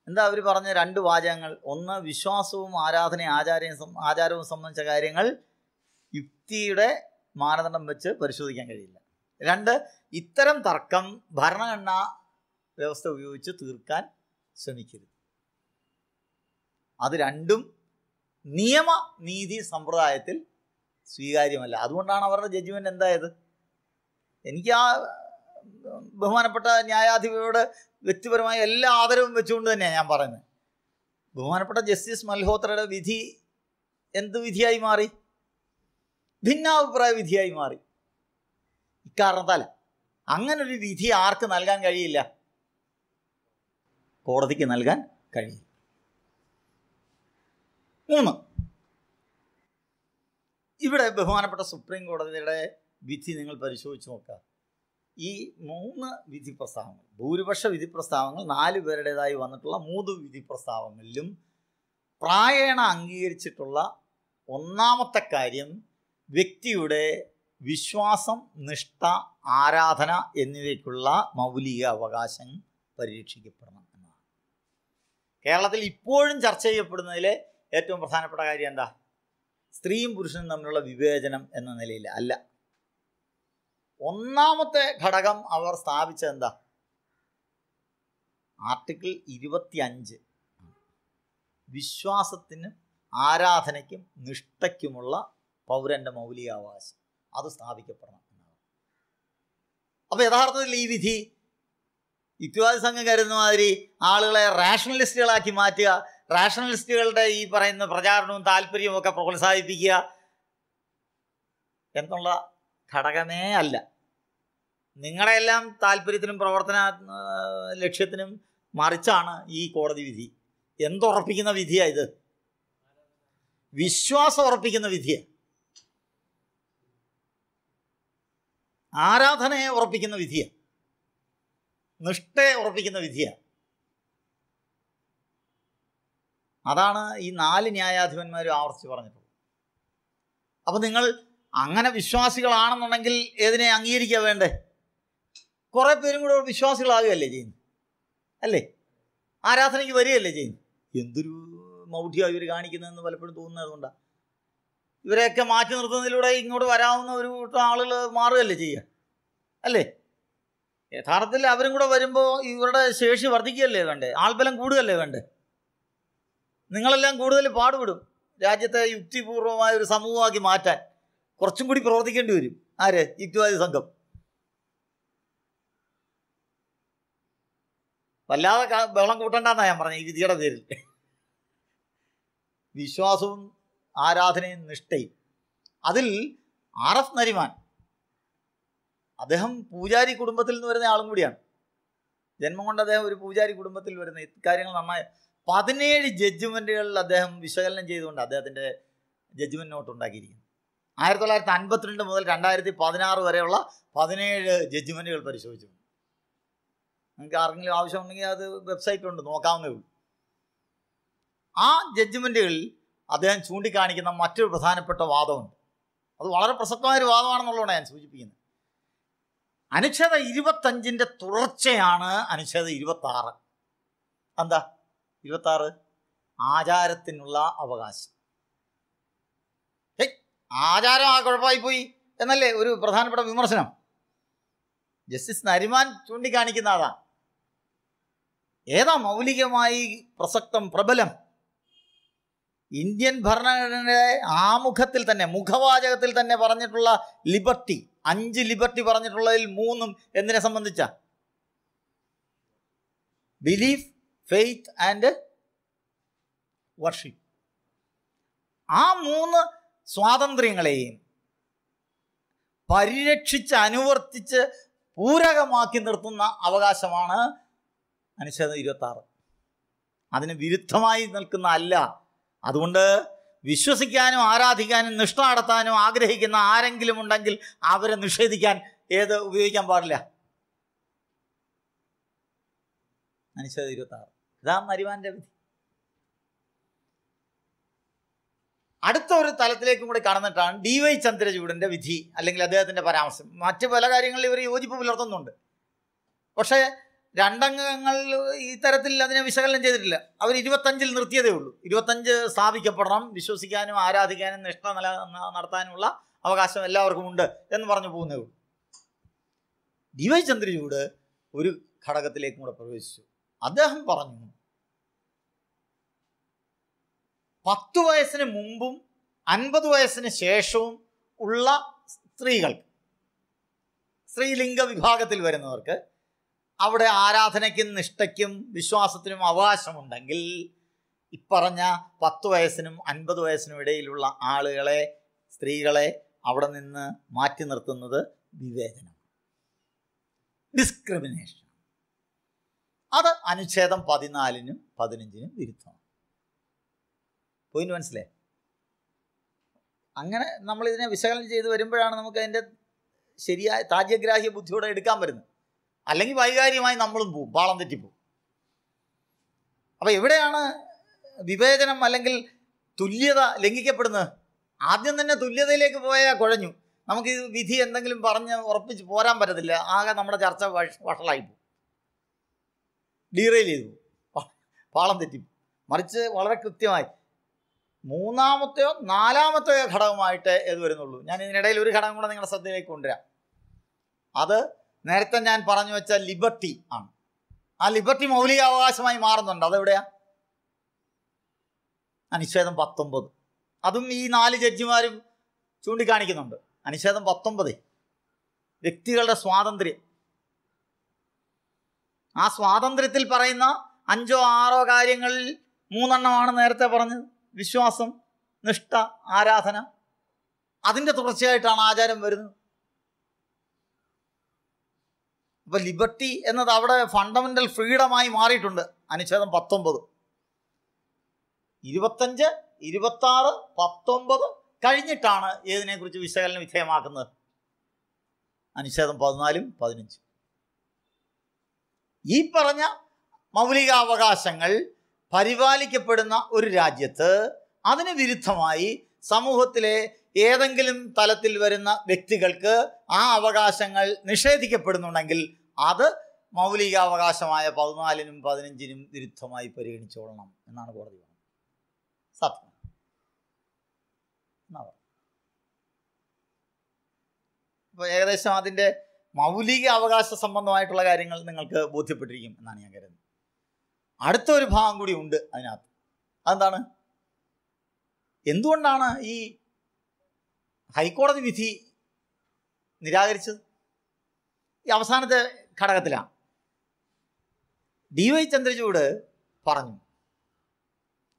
എന്താ അവർ പറഞ്ഞ രണ്ട് വാചകങ്ങൾ ഒന്ന് വിശ്വാസവും ആരാധന ആചാരവും ആചാരവും സംബന്ധിച്ച കാര്യങ്ങൾ യുക്തിയുടെ മാനദണ്ഡം വെച്ച് പരിശോധിക്കാൻ കഴിയില്ല രണ്ട് ഇത്തരം തർക്കം ഭരണഘടന വ്യവസ്ഥ ഉപയോഗിച്ച് തീർക്കാൻ ശ്രമിക്കരുത് അത് രണ്ടും നിയമ നീതി സമ്പ്രദായത്തിൽ സ്വീകാര്യമല്ല അതുകൊണ്ടാണ് അവരുടെ ജഡ്ജ്മെൻ്റ് എന്തായത് എനിക്ക് ആ ബഹുമാനപ്പെട്ട ന്യായാധിപയോട് വ്യക്തിപരമായ എല്ലാ ആദരവും വെച്ചുകൊണ്ട് തന്നെയാണ് ഞാൻ പറയുന്നത് ബഹുമാനപ്പെട്ട ജസ്റ്റിസ് മൽഹോത്രയുടെ വിധി എന്ത് വിധിയായി മാറി ഭിന്നാഭിപ്രായ വിധിയായി മാറി ഇക്കാരണത്താൽ അങ്ങനൊരു വിധി ആർക്ക് നൽകാൻ കഴിയില്ല കോടതിക്ക് നൽകാൻ കഴിയും മൂന്ന് ഇവിടെ ബഹുമാനപ്പെട്ട സുപ്രീം കോടതിയുടെ വിധി നിങ്ങൾ പരിശോധിച്ച് നോക്കുക ഈ മൂന്ന് വിധി പ്രസ്താവങ്ങൾ ഭൂരിപക്ഷ വിധി പ്രസ്താവങ്ങൾ നാല് പേരുടേതായി വന്നിട്ടുള്ള മൂന്ന് വിധി പ്രസ്താവങ്ങളിലും പ്രായേണ അംഗീകരിച്ചിട്ടുള്ള ഒന്നാമത്തെ കാര്യം വ്യക്തിയുടെ വിശ്വാസം നിഷ്ഠ ആരാധന എന്നിവയ്ക്കുള്ള മൗലിക അവകാശം പരീക്ഷിക്കപ്പെടണം കേരളത്തിൽ ഇപ്പോഴും ചർച്ച ചെയ്യപ്പെടുന്നതിൽ ഏറ്റവും പ്രധാനപ്പെട്ട കാര്യം എന്താ സ്ത്രീയും പുരുഷനും തമ്മിലുള്ള വിവേചനം എന്ന നിലയിൽ അല്ല ഒന്നാമത്തെ ഘടകം അവർ സ്ഥാപിച്ചത് എന്താ ആർട്ടിക്കിൾ ഇരുപത്തി അഞ്ച് വിശ്വാസത്തിനും ആരാധനയ്ക്കും നിഷ്ഠയ്ക്കുമുള്ള പൗരൻ്റെ മൗലികാവകാശം അത് സ്ഥാപിക്കപ്പെടണം എന്നാണ് അപ്പോൾ യഥാർത്ഥത്തിൽ ഈ വിധി യുക്തിവാദി സംഘം കരുതുന്ന മാതിരി ആളുകളെ റാഷണലിസ്റ്റുകളാക്കി മാറ്റുക റാഷണലിസ്റ്റുകളുടെ ഈ പറയുന്ന പ്രചാരണവും താല്പര്യവും ഒക്കെ പ്രോത്സാഹിപ്പിക്കുക എന്നുള്ള ഘടകമേ അല്ല നിങ്ങളെല്ലാം താല്പര്യത്തിനും പ്രവർത്തന ലക്ഷ്യത്തിനും മറിച്ചാണ് ഈ കോടതി വിധി എന്തുറപ്പിക്കുന്ന വിധിയാണ് ഇത് വിശ്വാസം ഉറപ്പിക്കുന്ന വിധിയാ ആരാധനയെ ഉറപ്പിക്കുന്ന വിധിയാണ് നിഷ്ഠയെ ഉറപ്പിക്കുന്ന വിധിയാണ് അതാണ് ഈ നാല് ന്യായാധിപന്മാരും ആവർത്തിച്ച് പറഞ്ഞിട്ടുള്ളത് അപ്പോൾ നിങ്ങൾ അങ്ങനെ വിശ്വാസികളാണെന്നുണ്ടെങ്കിൽ ഏതിനെ അംഗീകരിക്കുക വേണ്ടേ കുറേ പേരും കൂടെ വിശ്വാസികളാകുകയല്ലേ ചെയ്യുന്നത് അല്ലേ ആരാധനയ്ക്ക് വരികയല്ലേ ചെയ്യുന്നത് എന്തൊരു മൗഢ്യമാണ് ഇവർ കാണിക്കുന്നതെന്ന് പലപ്പോഴും തോന്നുന്നതുകൊണ്ടാണ് ഇവരെയൊക്കെ മാറ്റി നിർത്തുന്നതിലൂടെ ഇങ്ങോട്ട് വരാവുന്ന ഒരു ആളുകൾ മാറുകയല്ലേ ചെയ്യുക അല്ലേ യഥാർത്ഥത്തിൽ അവരും കൂടെ വരുമ്പോൾ ഇവരുടെ ശേഷി വർദ്ധിക്കുകയല്ലേ വേണ്ടേ ആൾബലം കൂടുകയല്ലേ വേണ്ടേ നിങ്ങളെല്ലാം കൂടുതൽ പാടുപെടും രാജ്യത്തെ യുക്തിപൂർവമായ ഒരു സമൂഹമാക്കി മാറ്റാൻ കുറച്ചും കൂടി പ്രവർത്തിക്കേണ്ടി വരും ആര് യുക്തിവാദി സംഘം വല്ലാതെ ബഹളം കൂട്ടണ്ടെന്നാണ് ഞാൻ പറഞ്ഞത് ഈ വിധിയുടെ പേരിൽ വിശ്വാസവും ആരാധനയും നിഷ്ഠയും അതിൽ ആർ എഫ് നരിമാൻ അദ്ദേഹം പൂജാരി കുടുംബത്തിൽ നിന്ന് വരുന്ന ആളും കൂടിയാണ് ജന്മം കൊണ്ട് അദ്ദേഹം ഒരു പൂജാരി കുടുംബത്തിൽ വരുന്ന കാര്യങ്ങൾ നന്നായി പതിനേഴ് ജഡ്ജ്മെൻറ്റുകളിൽ അദ്ദേഹം വിശകലനം ചെയ്തുകൊണ്ട് അദ്ദേഹത്തിൻ്റെ ജഡ്ജ്മെൻറ്റ് നോട്ട് ഉണ്ടാക്കിയിരിക്കുന്നു ആയിരത്തി തൊള്ളായിരത്തി അൻപത്തിരണ്ട് മുതൽ രണ്ടായിരത്തി പതിനാറ് വരെയുള്ള പതിനേഴ് ജഡ്ജ്മെൻറ്റുകൾ പരിശോധിച്ചു നിങ്ങൾക്ക് ആർക്കെങ്കിലും ആവശ്യമുണ്ടെങ്കിൽ അത് വെബ്സൈറ്റ് ഉണ്ട് നോക്കാവുന്നേ ഉള്ളൂ ആ ജഡ്ജ്മെൻറ്റുകളിൽ അദ്ദേഹം ചൂണ്ടിക്കാണിക്കുന്ന മറ്റൊരു പ്രധാനപ്പെട്ട വാദമുണ്ട് അത് വളരെ പ്രസക്തമായൊരു വാദമാണെന്നുള്ളതാണ് ഞാൻ സൂചിപ്പിക്കുന്നത് അനുച്ഛേദ ഇരുപത്തഞ്ചിൻ്റെ തുടർച്ചയാണ് ഇരുപത്തി ആറ് എന്താ ആറ് ആചാരത്തിനുള്ള അവകാശം ആചാരം ആ കുഴപ്പമായി പോയി എന്നല്ലേ ഒരു പ്രധാനപ്പെട്ട വിമർശനം ജസ്റ്റിസ് നരിമാൻ ചൂണ്ടിക്കാണിക്കുന്ന അതാണ് ഏതാ മൗലികമായി പ്രസക്തം പ്രബലം ഇന്ത്യൻ ഭരണഘടനയുടെ ആമുഖത്തിൽ തന്നെ മുഖവാചകത്തിൽ തന്നെ പറഞ്ഞിട്ടുള്ള ലിബർട്ടി അഞ്ച് ലിബർട്ടി പറഞ്ഞിട്ടുള്ളതിൽ മൂന്നും എന്തിനെ സംബന്ധിച്ച ബിലീഫ് ഫെയ്ത്ത് ആൻഡ് വർഷിപ്പ് ആ മൂന്ന് സ്വാതന്ത്ര്യങ്ങളെയും പരിരക്ഷിച്ച് അനുവർത്തിച്ച് പൂരകമാക്കി നിർത്തുന്ന അവകാശമാണ് അനുച്ഛേദം ഇരുപത്തി അതിന് വിരുദ്ധമായി നിൽക്കുന്ന അല്ല അതുകൊണ്ട് വിശ്വസിക്കാനും ആരാധിക്കാനും നിഷ്ഠ നടത്താനും ആഗ്രഹിക്കുന്ന ആരെങ്കിലും ഉണ്ടെങ്കിൽ അവരെ നിഷേധിക്കാൻ ഏത് ഉപയോഗിക്കാൻ പാടില്ല അനുച്ഛേദം ഇരുപത്തി ആറ് ഇതാണ് നരിമാന്റെ വിധി അടുത്ത ഒരു തലത്തിലേക്കും കൂടി കടന്നിട്ടാണ് ഡി വൈ ചന്ദ്രചൂഡന്റെ വിധി അല്ലെങ്കിൽ അദ്ദേഹത്തിന്റെ പരാമർശം മറ്റ് പല കാര്യങ്ങളിൽ ഇവർ യോജിപ്പ് പുലർത്തുന്നുണ്ട് പക്ഷേ രണ്ടംഗങ്ങൾ ഇത്തരത്തിൽ അതിനെ വിശകലനം ചെയ്തിട്ടില്ല അവർ ഇരുപത്തഞ്ചിൽ നിർത്തിയതേ ഉള്ളൂ ഇരുപത്തഞ്ച് സ്ഥാപിക്കപ്പെടണം വിശ്വസിക്കാനും ആരാധിക്കാനും നിഷ്ഠ നില നടത്താനുമുള്ള അവകാശം എല്ലാവർക്കും ഉണ്ട് എന്ന് പറഞ്ഞു പോകുന്നേ ഉള്ളൂ ഡി വൈ ഒരു ഘടകത്തിലേക്കും കൂടെ പ്രവേശിച്ചു അദ്ദേഹം പറഞ്ഞു പത്തു വയസ്സിന് മുമ്പും അൻപത് വയസ്സിന് ശേഷവും ഉള്ള സ്ത്രീകൾ സ്ത്രീലിംഗ വിഭാഗത്തിൽ വരുന്നവർക്ക് അവിടെ ആരാധനയ്ക്കും നിഷ്ഠയ്ക്കും വിശ്വാസത്തിനും അവകാശമുണ്ടെങ്കിൽ ഇപ്പറഞ്ഞ പത്ത് വയസ്സിനും അൻപത് വയസ്സിനും ഇടയിലുള്ള ആളുകളെ സ്ത്രീകളെ അവിടെ നിന്ന് മാറ്റി നിർത്തുന്നത് വിവേചനം ഡിസ്ക്രിമിനേഷൻ അത് അനുച്ഛേദം പതിനാലിനും പതിനഞ്ചിനും വിരുദ്ധമാണ് പോയിന്റ് മനസ്സിലായി അങ്ങനെ നമ്മൾ ഇതിനെ വിശകലനം ചെയ്ത് വരുമ്പോഴാണ് നമുക്ക് അതിൻ്റെ ശരിയായ താജ്യഗ്രാഹ്യ ബുദ്ധിയോടെ എടുക്കാൻ വരുന്നത് അല്ലെങ്കിൽ വൈകാരികമായി നമ്മളും പോവും പാളം തെറ്റിപ്പോവും അപ്പോൾ എവിടെയാണ് വിവേചനം അല്ലെങ്കിൽ തുല്യത ലംഘിക്കപ്പെടുന്നത് ആദ്യം തന്നെ തുല്യതയിലേക്ക് പോയാൽ കുഴഞ്ഞു നമുക്ക് ഈ വിധി എന്തെങ്കിലും പറഞ്ഞ് ഉറപ്പിച്ച് പോരാൻ പറ്റത്തില്ല ആകെ നമ്മുടെ ചർച്ച വഷളായി പോകും ഡീറെയിൽ ചെയ്തു പാളം തെറ്റി മറിച്ച് വളരെ കൃത്യമായി മൂന്നാമത്തെയോ നാലാമത്തെയോ ഘടകമായിട്ട് ഇത് വരുന്നുള്ളൂ ഞാൻ ഇതിനിടയിൽ ഒരു ഘടകം കൂടെ നിങ്ങളുടെ ശ്രദ്ധയിലേക്ക് കൊണ്ടുവരാം അത് നേരത്തെ ഞാൻ പറഞ്ഞു വെച്ച ലിബർട്ടി ആണ് ആ ലിബർട്ടി മൗലികാവകാശമായി മാറുന്നുണ്ട് അതെവിടെയാ അനുച്ഛേദം പത്തൊമ്പത് അതും ഈ നാല് ജഡ്ജിമാരും ചൂണ്ടിക്കാണിക്കുന്നുണ്ട് അനുച്ഛേദം പത്തൊമ്പത് വ്യക്തികളുടെ സ്വാതന്ത്ര്യം ആ സ്വാതന്ത്ര്യത്തിൽ പറയുന്ന അഞ്ചോ ആറോ കാര്യങ്ങളിൽ മൂന്നെണ്ണമാണ് നേരത്തെ പറഞ്ഞത് വിശ്വാസം നിഷ്ഠ ആരാധന അതിൻ്റെ തുടർച്ചയായിട്ടാണ് ആചാരം വരുന്നത് അപ്പോൾ ലിബർട്ടി എന്നത് അവിടെ ഫണ്ടമെൻ്റൽ ഫ്രീഡമായി മാറിയിട്ടുണ്ട് അനുച്ഛേദം പത്തൊമ്പത് ഇരുപത്തഞ്ച് ഇരുപത്താറ് പത്തൊമ്പത് കഴിഞ്ഞിട്ടാണ് ഇതിനെക്കുറിച്ച് വിശകലന വിധേയമാക്കുന്നത് അനുച്ഛേദം പതിനാലും പതിനഞ്ചും ഈ പറഞ്ഞ മൗലികാവകാശങ്ങൾ പരിപാലിക്കപ്പെടുന്ന ഒരു രാജ്യത്ത് അതിന് വിരുദ്ധമായി സമൂഹത്തിലെ ഏതെങ്കിലും തലത്തിൽ വരുന്ന വ്യക്തികൾക്ക് ആ അവകാശങ്ങൾ നിഷേധിക്കപ്പെടുന്നുണ്ടെങ്കിൽ അത് മൗലികാവകാശമായ പതിനാലിനും പതിനഞ്ചിനും വിരുദ്ധമായി പരിഗണിച്ചോളണം എന്നാണ് കോടതി പറഞ്ഞത് അപ്പോൾ ഏകദേശം അതിൻ്റെ മൗലിക അവകാശ സംബന്ധമായിട്ടുള്ള കാര്യങ്ങൾ നിങ്ങൾക്ക് ബോധ്യപ്പെട്ടിരിക്കും എന്നാണ് ഞാൻ കരുതുന്നത് അടുത്ത ഒരു ഭാഗം കൂടി ഉണ്ട് അതിനകത്ത് അതെന്താണ് എന്തുകൊണ്ടാണ് ഈ ഹൈക്കോടതി വിധി നിരാകരിച്ചത് ഈ അവസാനത്തെ ഘടകത്തിലാണ് ഡി വൈ ചന്ദ്രചൂട് പറഞ്ഞു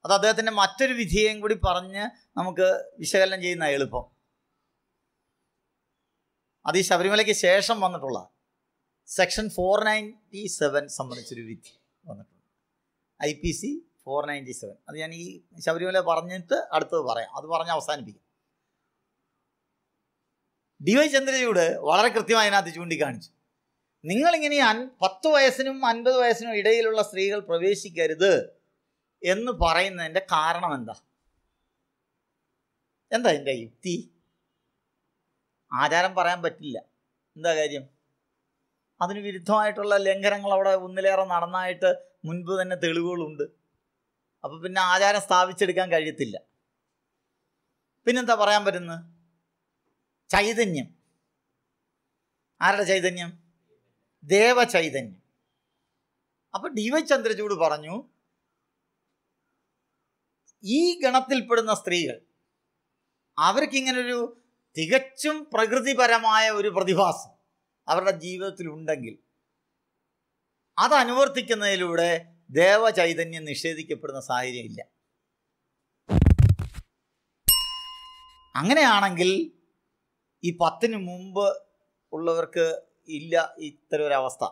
അത് അദ്ദേഹത്തിൻ്റെ മറ്റൊരു വിധിയെയും കൂടി പറഞ്ഞ് നമുക്ക് വിശകലനം ചെയ്യുന്ന എളുപ്പം അത് ഈ ശബരിമലയ്ക്ക് ശേഷം വന്നിട്ടുള്ള സെക്ഷൻ ഫോർ നയൻറ്റി സെവൻ സംബന്ധിച്ചൊരു വിധി വന്നിട്ടുണ്ട് I P C four ninety seven അത് ഞാൻ ഈ ശബരിമല പറഞ്ഞിട്ട് അടുത്തത് പറയാം അത് പറഞ്ഞ് അവസാനിപ്പിക്കും ഡി വൈ ചന്ദ്രചൂഡ് വളരെ കൃത്യമായി അതിനകത്ത് ചൂണ്ടിക്കാണിച്ചു നിങ്ങളിങ്ങനെ അൻ പത്ത് വയസ്സിനും അൻപത് വയസ്സിനും ഇടയിലുള്ള സ്ത്രീകൾ പ്രവേശിക്കരുത് എന്ന് പറയുന്നതിൻ്റെ കാരണം എന്താ എന്താ എൻ്റെ യുക്തി ആചാരം പറയാൻ പറ്റില്ല എന്താ കാര്യം അതിന് വിരുദ്ധമായിട്ടുള്ള ലംഘനങ്ങൾ അവിടെ ഒന്നിലേറെ നടന്നായിട്ട് മുൻപ് തന്നെ തെളിവുകളുണ്ട് അപ്പോൾ പിന്നെ ആചാരം സ്ഥാപിച്ചെടുക്കാൻ കഴിയത്തില്ല പിന്നെന്താ പറയാൻ പറ്റുന്നത് ചൈതന്യം ആരുടെ ചൈതന്യം ദേവചൈതന്യം അപ്പോൾ ഡി വൈ ചന്ദ്രചൂട് പറഞ്ഞു ഈ ഗണത്തിൽപ്പെടുന്ന സ്ത്രീകൾ ഒരു തികച്ചും പ്രകൃതിപരമായ ഒരു പ്രതിഭാസം അവരുടെ ജീവിതത്തിൽ ഉണ്ടെങ്കിൽ അത് അനുവർത്തിക്കുന്നതിലൂടെ ദേവചൈതന്യം നിഷേധിക്കപ്പെടുന്ന സാഹചര്യമില്ല അങ്ങനെയാണെങ്കിൽ ഈ പത്തിന് മുമ്പ് ഉള്ളവർക്ക് ഇല്ല ഇത്തരൊരവസ്ഥ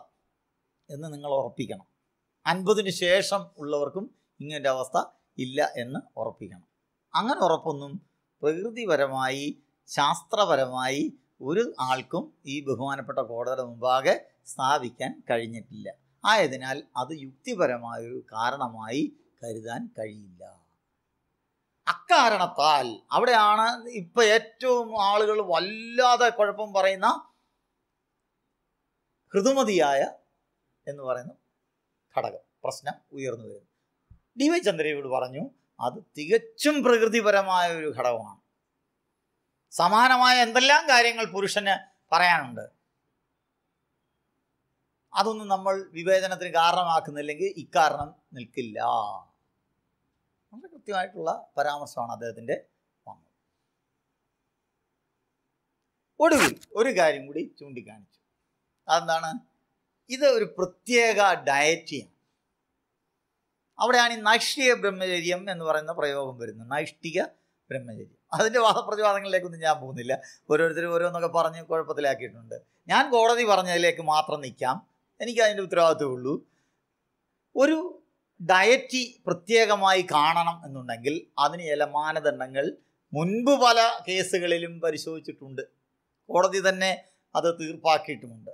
എന്ന് നിങ്ങൾ ഉറപ്പിക്കണം അൻപതിന് ശേഷം ഉള്ളവർക്കും ഇങ്ങനൊരു അവസ്ഥ ഇല്ല എന്ന് ഉറപ്പിക്കണം അങ്ങനെ ഉറപ്പൊന്നും പ്രകൃതിപരമായി ശാസ്ത്രപരമായി ഒരു ആൾക്കും ഈ ബഹുമാനപ്പെട്ട കോടതിയുടെ മുമ്പാകെ സ്ഥാപിക്കാൻ കഴിഞ്ഞിട്ടില്ല ആയതിനാൽ അത് യുക്തിപരമായൊരു കാരണമായി കരുതാൻ കഴിയില്ല അക്കാരണത്താൽ അവിടെയാണ് ഇപ്പം ഏറ്റവും ആളുകൾ വല്ലാതെ കുഴപ്പം പറയുന്ന ഹൃദുമതിയായ എന്ന് പറയുന്ന ഘടകം പ്രശ്നം ഉയർന്നു വരുന്നു ഡി വൈ ചന്ദ്രയോട് പറഞ്ഞു അത് തികച്ചും പ്രകൃതിപരമായ ഒരു ഘടകമാണ് സമാനമായ എന്തെല്ലാം കാര്യങ്ങൾ പുരുഷന് പറയാനുണ്ട് അതൊന്നും നമ്മൾ വിവേചനത്തിന് കാരണമാക്കുന്നില്ലെങ്കിൽ ഇക്കാരണം നിൽക്കില്ല വളരെ കൃത്യമായിട്ടുള്ള പരാമർശമാണ് അദ്ദേഹത്തിൻ്റെ വന്നത് ഒടുവിൽ ഒരു കാര്യം കൂടി ചൂണ്ടിക്കാണിച്ചു അതെന്താണ് ഇത് ഒരു പ്രത്യേക ഡയറ്റിയാണ് അവിടെയാണ് ഈ നൈഷ്ടിക ബ്രഹ്മചര്യം എന്ന് പറയുന്ന പ്രയോഗം വരുന്നത് നൈഷ്ഠിക ബ്രഹ്മചര്യം അതിൻ്റെ വാദപ്രതിവാദങ്ങളിലേക്കൊന്നും ഞാൻ പോകുന്നില്ല ഓരോരുത്തരും ഓരോന്നൊക്കെ പറഞ്ഞ് കുഴപ്പത്തിലാക്കിയിട്ടുണ്ട് ഞാൻ കോടതി പറഞ്ഞതിലേക്ക് മാത്രം നിൽക്കാം എനിക്ക് അതിൻ്റെ ഉത്തരവാദിത്വമുള്ളൂ ഒരു ഡയറ്റി പ്രത്യേകമായി കാണണം എന്നുണ്ടെങ്കിൽ അതിന് ചില മാനദണ്ഡങ്ങൾ മുൻപ് പല കേസുകളിലും പരിശോധിച്ചിട്ടുണ്ട് കോടതി തന്നെ അത് തീർപ്പാക്കിയിട്ടുമുണ്ട്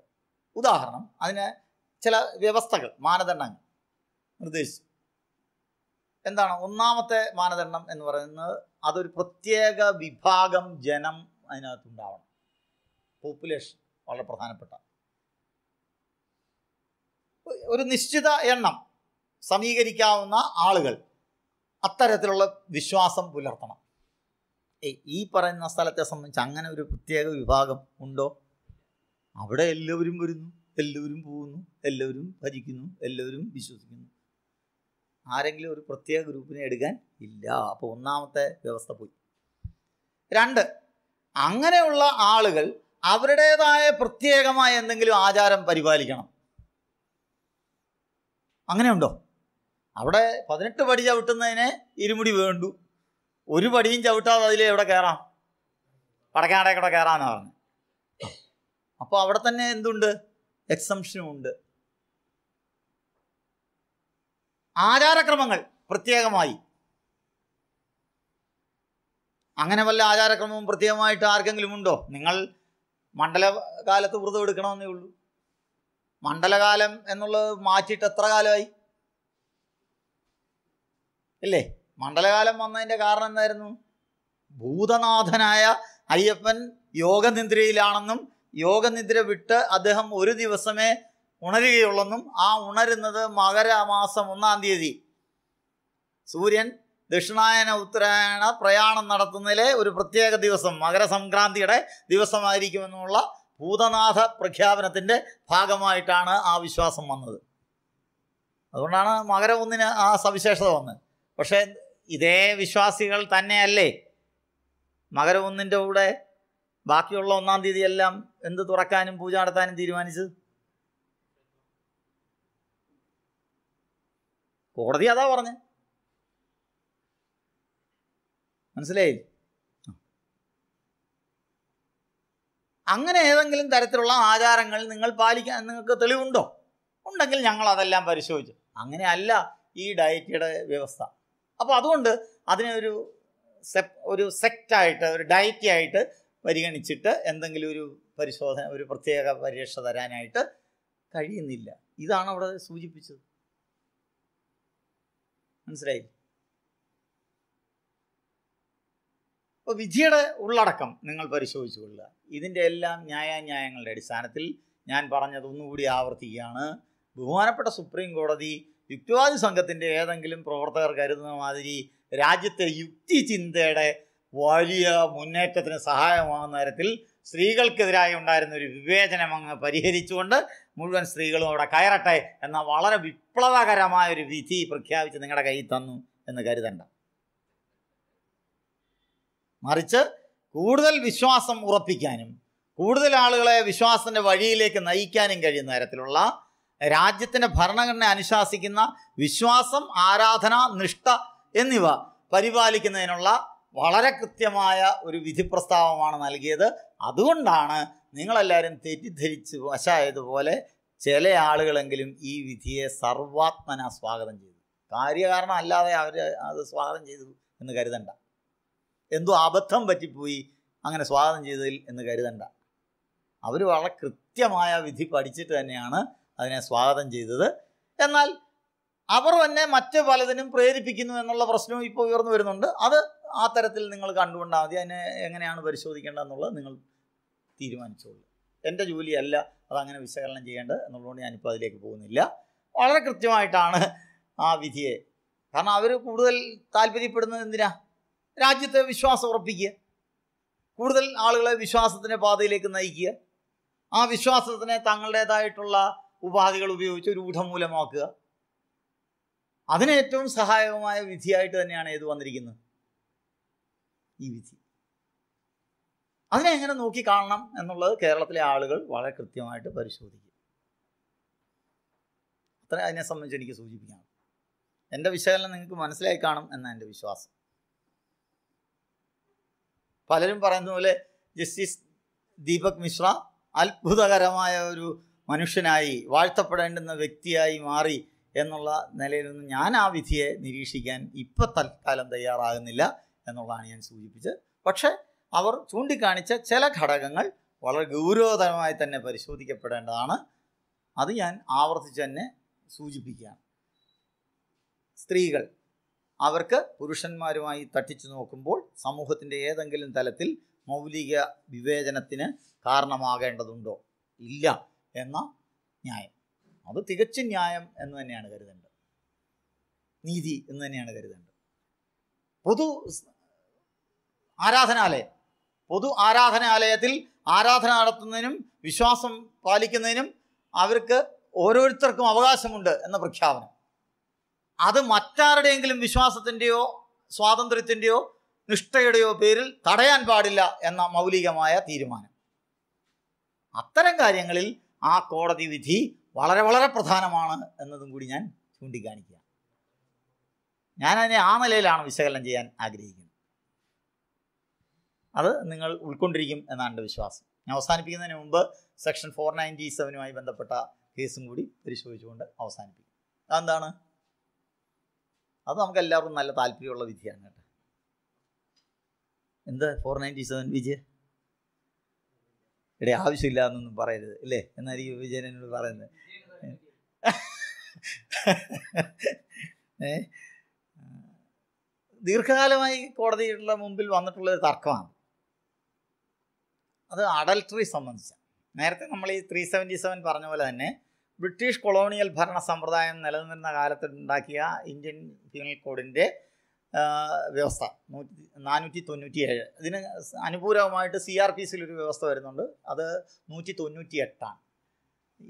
ഉദാഹരണം അതിന് ചില വ്യവസ്ഥകൾ മാനദണ്ഡങ്ങൾ നിർദ്ദേശിച്ചു എന്താണ് ഒന്നാമത്തെ മാനദണ്ഡം എന്ന് പറയുന്നത് അതൊരു പ്രത്യേക വിഭാഗം ജനം അതിനകത്തുണ്ടാവണം പോപ്പുലേഷൻ വളരെ പ്രധാനപ്പെട്ട ഒരു നിശ്ചിത എണ്ണം സമീകരിക്കാവുന്ന ആളുകൾ അത്തരത്തിലുള്ള വിശ്വാസം പുലർത്തണം ഈ പറയുന്ന സ്ഥലത്തെ സംബന്ധിച്ച് അങ്ങനെ ഒരു പ്രത്യേക വിഭാഗം ഉണ്ടോ അവിടെ എല്ലാവരും വരുന്നു എല്ലാവരും പോകുന്നു എല്ലാവരും ഭരിക്കുന്നു എല്ലാവരും വിശ്വസിക്കുന്നു ആരെങ്കിലും ഒരു പ്രത്യേക ഗ്രൂപ്പിനെ എടുക്കാൻ ഇല്ല അപ്പോൾ ഒന്നാമത്തെ വ്യവസ്ഥ പോയി രണ്ട് അങ്ങനെയുള്ള ആളുകൾ അവരുടേതായ പ്രത്യേകമായ എന്തെങ്കിലും ആചാരം പരിപാലിക്കണം അങ്ങനെയുണ്ടോ അവിടെ പതിനെട്ട് പടി ചവിട്ടുന്നതിന് ഇരുമുടി വേണ്ടു ഒരു പടിയും ചവിട്ടാതെ അതിൽ എവിടെ കയറാം വടക്കാടെ കൂടെ കയറാമെന്നാണ് പറഞ്ഞു അപ്പോൾ അവിടെ തന്നെ എന്തുണ്ട് എക്സംഷനും ഉണ്ട് ആചാരക്രമങ്ങൾ പ്രത്യേകമായി അങ്ങനെ വല്ല ആചാരക്രമവും പ്രത്യേകമായിട്ട് ആർക്കെങ്കിലും ഉണ്ടോ നിങ്ങൾ മണ്ഡലകാലത്ത് വ്രതം എടുക്കണമെന്നേ ഉള്ളൂ മണ്ഡലകാലം എന്നുള്ളത് മാറ്റിയിട്ട് എത്ര കാലമായി അല്ലേ മണ്ഡലകാലം വന്നതിൻ്റെ കാരണം എന്തായിരുന്നു ഭൂതനാഥനായ അയ്യപ്പൻ യോഗനിദ്രയിലാണെന്നും യോഗനിദ്ര വിട്ട് അദ്ദേഹം ഒരു ദിവസമേ ഉണരുകയുള്ളെന്നും ആ ഉണരുന്നത് മകരമാസം ഒന്നാം തീയതി സൂര്യൻ ദക്ഷിണായന ഉത്തരായണ പ്രയാണം നടത്തുന്നതിലെ ഒരു പ്രത്യേക ദിവസം മകരസംക്രാന്തിയുടെ ദിവസമായിരിക്കുമെന്നുള്ള ഭൂതനാഥ പ്രഖ്യാപനത്തിൻ്റെ ഭാഗമായിട്ടാണ് ആ വിശ്വാസം വന്നത് അതുകൊണ്ടാണ് മകര ഒന്നിന് ആ സവിശേഷത വന്നത് പക്ഷേ ഇതേ വിശ്വാസികൾ തന്നെയല്ലേ മകരം ഒന്നിൻ്റെ കൂടെ ബാക്കിയുള്ള ഒന്നാം തീയതി എല്ലാം എന്ത് തുറക്കാനും പൂജ നടത്താനും തീരുമാനിച്ചത് കോടതി അതാ പറഞ്ഞ് മനസ്സിലായി അങ്ങനെ ഏതെങ്കിലും തരത്തിലുള്ള ആചാരങ്ങൾ നിങ്ങൾ പാലിക്കാൻ നിങ്ങൾക്ക് തെളിവുണ്ടോ ഉണ്ടെങ്കിൽ ഞങ്ങൾ അതെല്ലാം പരിശോധിച്ചു അങ്ങനെയല്ല ഈ ഡയറ്റിയുടെ വ്യവസ്ഥ അപ്പോൾ അതുകൊണ്ട് അതിനെ ഒരു സെപ് ഒരു സെക്റ്റായിട്ട് ഒരു ഡയറ്റിയായിട്ട് പരിഗണിച്ചിട്ട് എന്തെങ്കിലും ഒരു പരിശോധന ഒരു പ്രത്യേക പരീക്ഷ തരാനായിട്ട് കഴിയുന്നില്ല ഇതാണ് അവിടെ സൂചിപ്പിച്ചത് മനസ്സിലായി അപ്പോൾ വിധിയുടെ ഉള്ളടക്കം നിങ്ങൾ പരിശോധിച്ചു കൊള്ളുക ഇതിൻ്റെ എല്ലാം ന്യായാന്യായങ്ങളുടെ അടിസ്ഥാനത്തിൽ ഞാൻ പറഞ്ഞത് ഒന്നുകൂടി ആവർത്തിക്കുകയാണ് ബഹുമാനപ്പെട്ട സുപ്രീം കോടതി യുക്തിവാദി സംഘത്തിൻ്റെ ഏതെങ്കിലും പ്രവർത്തകർ കരുതുന്ന മാതിരി രാജ്യത്തെ യുക്തി ചിന്തയുടെ വലിയ മുന്നേറ്റത്തിന് സഹായമാകുന്ന തരത്തിൽ സ്ത്രീകൾക്കെതിരായി ഉണ്ടായിരുന്ന ഒരു വിവേചനം അങ്ങ് പരിഹരിച്ചുകൊണ്ട് മുഴുവൻ സ്ത്രീകളും അവിടെ കയറട്ടെ എന്ന വളരെ വിപ്ലവകരമായ ഒരു വിധി പ്രഖ്യാപിച്ച് നിങ്ങളുടെ കയ്യിൽ തന്നു എന്ന് കരുതണ്ട മറിച്ച് കൂടുതൽ വിശ്വാസം ഉറപ്പിക്കാനും കൂടുതൽ ആളുകളെ വിശ്വാസത്തിൻ്റെ വഴിയിലേക്ക് നയിക്കാനും കഴിയുന്ന തരത്തിലുള്ള രാജ്യത്തിൻ്റെ ഭരണഘടന അനുശാസിക്കുന്ന വിശ്വാസം ആരാധന നിഷ്ഠ എന്നിവ പരിപാലിക്കുന്നതിനുള്ള വളരെ കൃത്യമായ ഒരു വിധി പ്രസ്താവമാണ് നൽകിയത് അതുകൊണ്ടാണ് നിങ്ങളെല്ലാവരും തെറ്റിദ്ധരിച്ച് വശായതുപോലെ ചില ആളുകളെങ്കിലും ഈ വിധിയെ സർവാത്മന സ്വാഗതം ചെയ്തു കാര്യകാരണം അല്ലാതെ അവർ അത് സ്വാഗതം ചെയ്തു എന്ന് കരുതണ്ട എന്തോ അബദ്ധം പറ്റിപ്പോയി അങ്ങനെ സ്വാഗതം ചെയ്തതിൽ എന്ന് കരുതണ്ട അവർ വളരെ കൃത്യമായ വിധി പഠിച്ചിട്ട് തന്നെയാണ് അതിനെ സ്വാഗതം ചെയ്തത് എന്നാൽ അവർ തന്നെ മറ്റ് പലതിനും പ്രേരിപ്പിക്കുന്നു എന്നുള്ള പ്രശ്നവും ഇപ്പോൾ ഉയർന്നു വരുന്നുണ്ട് അത് ആ തരത്തിൽ നിങ്ങൾ കണ്ടുകൊണ്ടാൽ മതി അതിനെ എങ്ങനെയാണ് എന്നുള്ളത് നിങ്ങൾ തീരുമാനിച്ചോളൂ എൻ്റെ ജോലിയല്ല അതങ്ങനെ വിശകലനം ചെയ്യേണ്ടത് എന്നുള്ളതുകൊണ്ട് ഞാനിപ്പോൾ അതിലേക്ക് പോകുന്നില്ല വളരെ കൃത്യമായിട്ടാണ് ആ വിധിയെ കാരണം അവർ കൂടുതൽ താല്പര്യപ്പെടുന്നത് എന്തിനാ രാജ്യത്തെ വിശ്വാസം ഉറപ്പിക്കുക കൂടുതൽ ആളുകളെ വിശ്വാസത്തിൻ്റെ പാതയിലേക്ക് നയിക്കുക ആ വിശ്വാസത്തിനെ തങ്ങളുടേതായിട്ടുള്ള ഉപാധികൾ ഉപയോഗിച്ച് രൂഢമൂലമാക്കുക അതിന് ഏറ്റവും സഹായകമായ വിധിയായിട്ട് തന്നെയാണ് ഏത് വന്നിരിക്കുന്നത് ഈ വിധി അതിനെ എങ്ങനെ നോക്കി കാണണം എന്നുള്ളത് കേരളത്തിലെ ആളുകൾ വളരെ കൃത്യമായിട്ട് പരിശോധിക്കും അത്ര അതിനെ സംബന്ധിച്ച് എനിക്ക് സൂചിപ്പിക്കാം എൻ്റെ വിശകലനം നിങ്ങൾക്ക് മനസ്സിലായി കാണും എന്നാണ് എൻ്റെ വിശ്വാസം പലരും പറയുന്ന പോലെ ജസ്റ്റിസ് ദീപക് മിശ്ര അത്ഭുതകരമായ ഒരു മനുഷ്യനായി വാഴ്ത്തപ്പെടേണ്ടുന്ന വ്യക്തിയായി മാറി എന്നുള്ള നിലയിൽ നിന്ന് ഞാൻ ആ വിധിയെ നിരീക്ഷിക്കാൻ ഇപ്പൊ തൽക്കാലം തയ്യാറാകുന്നില്ല എന്നുള്ളതാണ് ഞാൻ സൂചിപ്പിച്ചത് പക്ഷേ അവർ ചൂണ്ടിക്കാണിച്ച ചില ഘടകങ്ങൾ വളരെ ഗൗരവതരമായി തന്നെ പരിശോധിക്കപ്പെടേണ്ടതാണ് അത് ഞാൻ ആവർത്തിച്ച് തന്നെ സൂചിപ്പിക്കുകയാണ് സ്ത്രീകൾ അവർക്ക് പുരുഷന്മാരുമായി തട്ടിച്ചു നോക്കുമ്പോൾ സമൂഹത്തിൻ്റെ ഏതെങ്കിലും തലത്തിൽ മൗലിക വിവേചനത്തിന് കാരണമാകേണ്ടതുണ്ടോ ഇല്ല എന്ന ന്യായം അത് തികച്ചും ന്യായം എന്ന് തന്നെയാണ് കരുതേണ്ടത് നീതി എന്ന് തന്നെയാണ് കരുതേണ്ടത് പൊതു ആരാധനാലയം പൊതു ആരാധനാലയത്തിൽ ആരാധന നടത്തുന്നതിനും വിശ്വാസം പാലിക്കുന്നതിനും അവർക്ക് ഓരോരുത്തർക്കും അവകാശമുണ്ട് എന്ന പ്രഖ്യാപനം അത് മറ്റാരുടെയെങ്കിലും വിശ്വാസത്തിൻ്റെയോ സ്വാതന്ത്ര്യത്തിൻ്റെയോ നിഷ്ഠയുടെയോ പേരിൽ തടയാൻ പാടില്ല എന്ന മൗലികമായ തീരുമാനം അത്തരം കാര്യങ്ങളിൽ ആ കോടതി വിധി വളരെ വളരെ പ്രധാനമാണ് എന്നതും കൂടി ഞാൻ ചൂണ്ടിക്കാണിക്കുക ഞാൻ അതിനെ ആ നിലയിലാണ് വിശകലനം ചെയ്യാൻ ആഗ്രഹിക്കുന്നത് അത് നിങ്ങൾ ഉൾക്കൊണ്ടിരിക്കും എന്നാണ് എൻ്റെ വിശ്വാസം ഞാൻ അവസാനിപ്പിക്കുന്നതിന് മുമ്പ് സെക്ഷൻ ഫോർ നയൻറ്റി സെവനുമായി ബന്ധപ്പെട്ട കേസും കൂടി പരിശോധിച്ചുകൊണ്ട് അവസാനിപ്പിക്കും അതെന്താണ് അത് നമുക്ക് എല്ലാവർക്കും നല്ല താല്പര്യമുള്ള വിധിയാണ് കേട്ടോ എന്ത് ഫോർ നയൻറ്റി സെവൻ വിജയ് ഇവിടെ ആവശ്യമില്ല എന്നൊന്നും പറയരുത് അല്ലേ എന്നായിരിക്കും വിജയനോട് പറയുന്നത് ഏ ദീർഘകാലമായി കോടതിയുടെ മുമ്പിൽ വന്നിട്ടുള്ള ഒരു തർക്കമാണ് അത് അഡൽട്ടറി സംബന്ധിച്ച നേരത്തെ നമ്മൾ ഈ ത്രീ സെവൻറ്റി സെവൻ പറഞ്ഞ പോലെ തന്നെ ബ്രിട്ടീഷ് കൊളോണിയൽ ഭരണ സമ്പ്രദായം നിലനിന്നിരുന്ന കാലത്തുണ്ടാക്കിയ ഇന്ത്യൻ പ്യൂണൽ കോഡിൻ്റെ വ്യവസ്ഥ നൂറ്റി നാനൂറ്റി തൊണ്ണൂറ്റി ഏഴ് ഇതിന് അനുകൂലമായിട്ട് സി ആർ പി ഒരു വ്യവസ്ഥ വരുന്നുണ്ട് അത് നൂറ്റി തൊണ്ണൂറ്റി എട്ടാണ്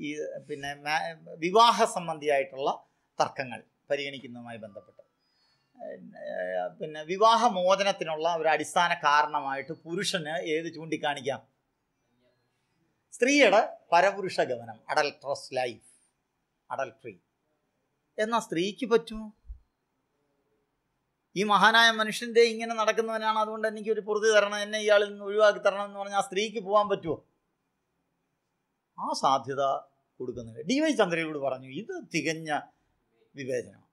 ഈ പിന്നെ വിവാഹ സംബന്ധിയായിട്ടുള്ള തർക്കങ്ങൾ പരിഗണിക്കുന്നതുമായി ബന്ധപ്പെട്ട് പിന്നെ വിവാഹ മോചനത്തിനുള്ള ഒരു അടിസ്ഥാന കാരണമായിട്ട് പുരുഷന് ഏത് ചൂണ്ടിക്കാണിക്കാം സ്ത്രീയുടെ പരപുരുഷ ഗമനം അഡൽട്രസ് ലൈഫ് അഡൽട്രി എന്നാൽ സ്ത്രീക്ക് പറ്റുമോ ഈ മഹാനായ മനുഷ്യൻ്റെ ഇങ്ങനെ നടക്കുന്നവനാണ് അതുകൊണ്ട് എനിക്ക് ഒരു പൊറുതി തരണം എന്നെ ഇയാളിൽ നിന്ന് ഒഴിവാക്കി തരണം എന്ന് പറഞ്ഞാൽ ആ സ്ത്രീക്ക് പോകാൻ പറ്റുമോ ആ സാധ്യത കൊടുക്കുന്നില്ല ഡി വൈ ചന്ദ്രയോട് പറഞ്ഞു ഇത് തികഞ്ഞ വിവേചനമാണ്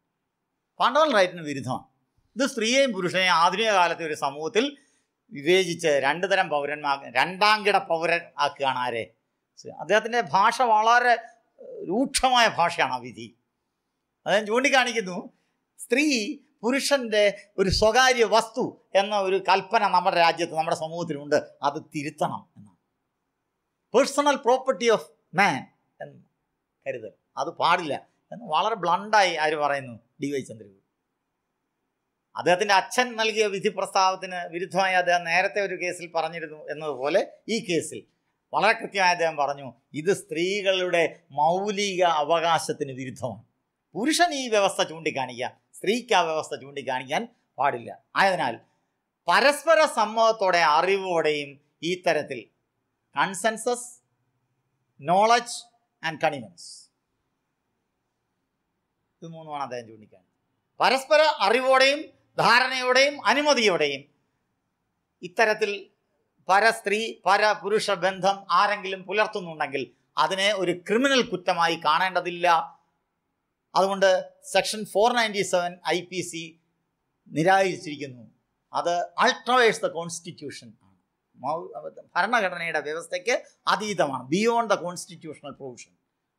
പാണ്ഡവൻ റൈറ്റിന് വിരുദ്ധമാണ് ഇത് സ്ത്രീയെയും പുരുഷനെയും ആധുനിക കാലത്തെ ഒരു സമൂഹത്തിൽ വിവേചിച്ച് രണ്ട് തരം പൗരന്മാർ രണ്ടാം കിട പൗരൻ ആക്കുകയാണ് ആരെ അദ്ദേഹത്തിൻ്റെ ഭാഷ വളരെ രൂക്ഷമായ ഭാഷയാണ് ആ വിധി അദ്ദേഹം ചൂണ്ടിക്കാണിക്കുന്നു സ്ത്രീ പുരുഷൻ്റെ ഒരു സ്വകാര്യ വസ്തു എന്ന ഒരു കൽപ്പന നമ്മുടെ രാജ്യത്ത് നമ്മുടെ സമൂഹത്തിലുണ്ട് അത് തിരുത്തണം എന്നാണ് പേഴ്സണൽ പ്രോപ്പർട്ടി ഓഫ് മാൻ എന്ന് കരുതൽ അത് പാടില്ല എന്ന് വളരെ ബ്ലണ്ടായി ആര് പറയുന്നു ഡി വൈ ചന്ദ്രചൂഡ് അദ്ദേഹത്തിൻ്റെ അച്ഛൻ നൽകിയ വിധി പ്രസ്താവത്തിന് വിരുദ്ധമായി അദ്ദേഹം നേരത്തെ ഒരു കേസിൽ പറഞ്ഞിരുന്നു എന്നതുപോലെ ഈ കേസിൽ വളരെ കൃത്യമായി അദ്ദേഹം പറഞ്ഞു ഇത് സ്ത്രീകളുടെ മൗലിക അവകാശത്തിന് വിരുദ്ധമാണ് പുരുഷൻ ഈ വ്യവസ്ഥ ചൂണ്ടിക്കാണിക്കുക സ്ത്രീക്ക് ആ വ്യവസ്ഥ ചൂണ്ടിക്കാണിക്കാൻ പാടില്ല ആയതിനാൽ പരസ്പര സമ്മതത്തോടെ അറിവോടെയും ഈ തരത്തിൽ കൺസെൻസസ് നോളജ് ആൻഡ് കണിമെൻസ് ഇത് മൂന്നുമാണ് അദ്ദേഹം ചൂണ്ടിക്കാണിക്കുന്നത് പരസ്പര അറിവോടെയും ധാരണയോടെയും അനുമതിയോടെയും ഇത്തരത്തിൽ സ്ത്രീ പര പുരുഷ ബന്ധം ആരെങ്കിലും പുലർത്തുന്നുണ്ടെങ്കിൽ അതിനെ ഒരു ക്രിമിനൽ കുറ്റമായി കാണേണ്ടതില്ല അതുകൊണ്ട് section four ninety seven I P C നിരാകരിച്ചിരിക്കുന്നു അത് അൾട്രവേഴ്സ് ദ കോൺസ്റ്റിറ്റ്യൂഷൻ ആണ് ഭരണഘടനയുടെ വ്യവസ്ഥയ്ക്ക് അതീതമാണ് ബിയോണ്ട് ദ കോൺസ്റ്റിറ്റ്യൂഷണൽ പ്രൊവിഷൻ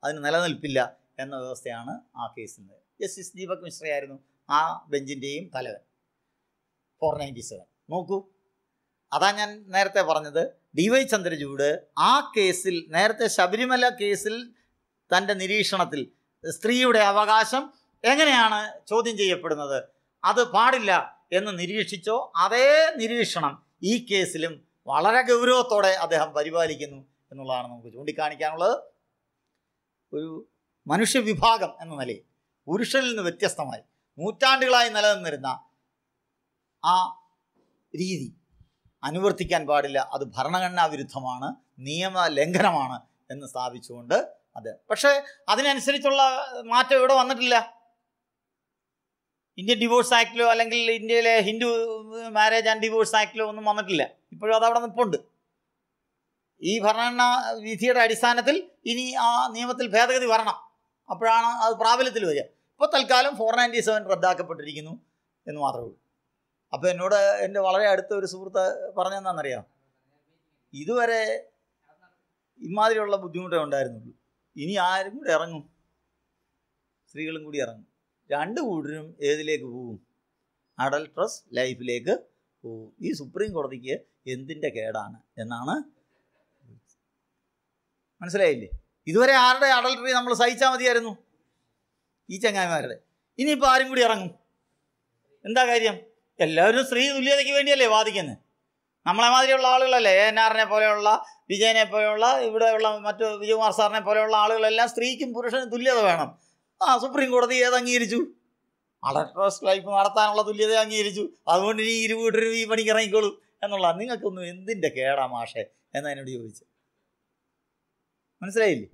അതിന് നിലനിൽപ്പില്ല എന്ന വ്യവസ്ഥയാണ് ആ കേസിൽ ജസ്റ്റിസ് ദീപക് മിശ്രയായിരുന്നു ആ ബെഞ്ചിൻ്റെയും തലവൻ ഫോർ നയൻറ്റി സെവൻ നോക്കൂ അതാ ഞാൻ നേരത്തെ പറഞ്ഞത് ഡി വൈ ചന്ദ്രചൂഡ് ആ കേസിൽ നേരത്തെ ശബരിമല കേസിൽ തൻ്റെ നിരീക്ഷണത്തിൽ സ്ത്രീയുടെ അവകാശം എങ്ങനെയാണ് ചോദ്യം ചെയ്യപ്പെടുന്നത് അത് പാടില്ല എന്ന് നിരീക്ഷിച്ചോ അതേ നിരീക്ഷണം ഈ കേസിലും വളരെ ഗൗരവത്തോടെ അദ്ദേഹം പരിപാലിക്കുന്നു എന്നുള്ളതാണ് നമുക്ക് ചൂണ്ടിക്കാണിക്കാനുള്ളത് ഒരു മനുഷ്യവിഭാഗം എന്ന നിലയിൽ പുരുഷനിൽ നിന്ന് വ്യത്യസ്തമായി നൂറ്റാണ്ടുകളായി നിലനിന്നിരുന്ന ആ രീതി അനുവർത്തിക്കാൻ പാടില്ല അത് ഭരണഘടനാ വിരുദ്ധമാണ് നിയമ ലംഘനമാണ് എന്ന് സ്ഥാപിച്ചുകൊണ്ട് അതെ പക്ഷേ അതിനനുസരിച്ചുള്ള മാറ്റം ഇവിടെ വന്നിട്ടില്ല ഇന്ത്യൻ ഡിവോഴ്സ് ആക്റ്റിലോ അല്ലെങ്കിൽ ഇന്ത്യയിലെ ഹിന്ദു മാരേജ് ആൻഡ് ഡിവോഴ്സ് ആക്റ്റിലോ ഒന്നും വന്നിട്ടില്ല ഇപ്പോഴും അതവിടെ നിൽപ്പുണ്ട് ഈ ഭരണഘടനാ വിധിയുടെ അടിസ്ഥാനത്തിൽ ഇനി ആ നിയമത്തിൽ ഭേദഗതി വരണം അപ്പോഴാണ് അത് പ്രാബല്യത്തിൽ വരിക ഇപ്പോൾ തൽക്കാലം ഫോർ നയൻറ്റി സെവൻ റദ്ദാക്കപ്പെട്ടിരിക്കുന്നു എന്ന് മാത്രമേ ഉള്ളൂ അപ്പോൾ എന്നോട് എൻ്റെ വളരെ അടുത്ത ഒരു സുഹൃത്ത് പറഞ്ഞെന്നാണെന്നറിയാം ഇതുവരെ ഇമാതിരിയുള്ള ബുദ്ധിമുട്ടേ ഉണ്ടായിരുന്നുള്ളൂ ഇനി ആരും കൂടി ഇറങ്ങും സ്ത്രീകളും കൂടി ഇറങ്ങും രണ്ട് കൂട്ടരും ഏതിലേക്ക് പോകും അഡൽട്രസ് ലൈഫിലേക്ക് പോകും ഈ സുപ്രീം കോടതിക്ക് എന്തിൻ്റെ കേടാണ് എന്നാണ് മനസ്സിലായില്ലേ ഇതുവരെ ആരുടെ അഡൾട്ടറി നമ്മൾ സഹിച്ചാൽ മതിയായിരുന്നു ഈ ചങ്ങായിമാരുടെ ഇനിയിപ്പോൾ ആരും കൂടി ഇറങ്ങും എന്താ കാര്യം എല്ലാവരും സ്ത്രീ തുല്യതയ്ക്ക് വേണ്ടിയല്ലേ വാദിക്കുന്നത് നമ്മളെ മാതിരിയുള്ള ആളുകളല്ലേ എ എൻ ആറിനെ പോലെയുള്ള വിജയനെ പോലെയുള്ള ഇവിടെയുള്ള മറ്റു വിജയകുമാർ സാറിനെ പോലെയുള്ള ആളുകളെല്ലാം സ്ത്രീക്കും പുരുഷനും തുല്യത വേണം ആ സുപ്രീം കോടതി ഏത് അംഗീകരിച്ചു അഡൾട്രസ് ലൈഫ് നടത്താനുള്ള തുല്യത അംഗീകരിച്ചു അതുകൊണ്ട് ഇനി ഇരുവീട്ടരും ഈ പണിക്ക് ഇറങ്ങിക്കോളൂ എന്നുള്ള നിങ്ങൾക്കൊന്നും എന്തിൻ്റെ കേടാ മാഷെ എന്നതിനോട് ചോദിച്ചു മനസ്സിലായില്ലേ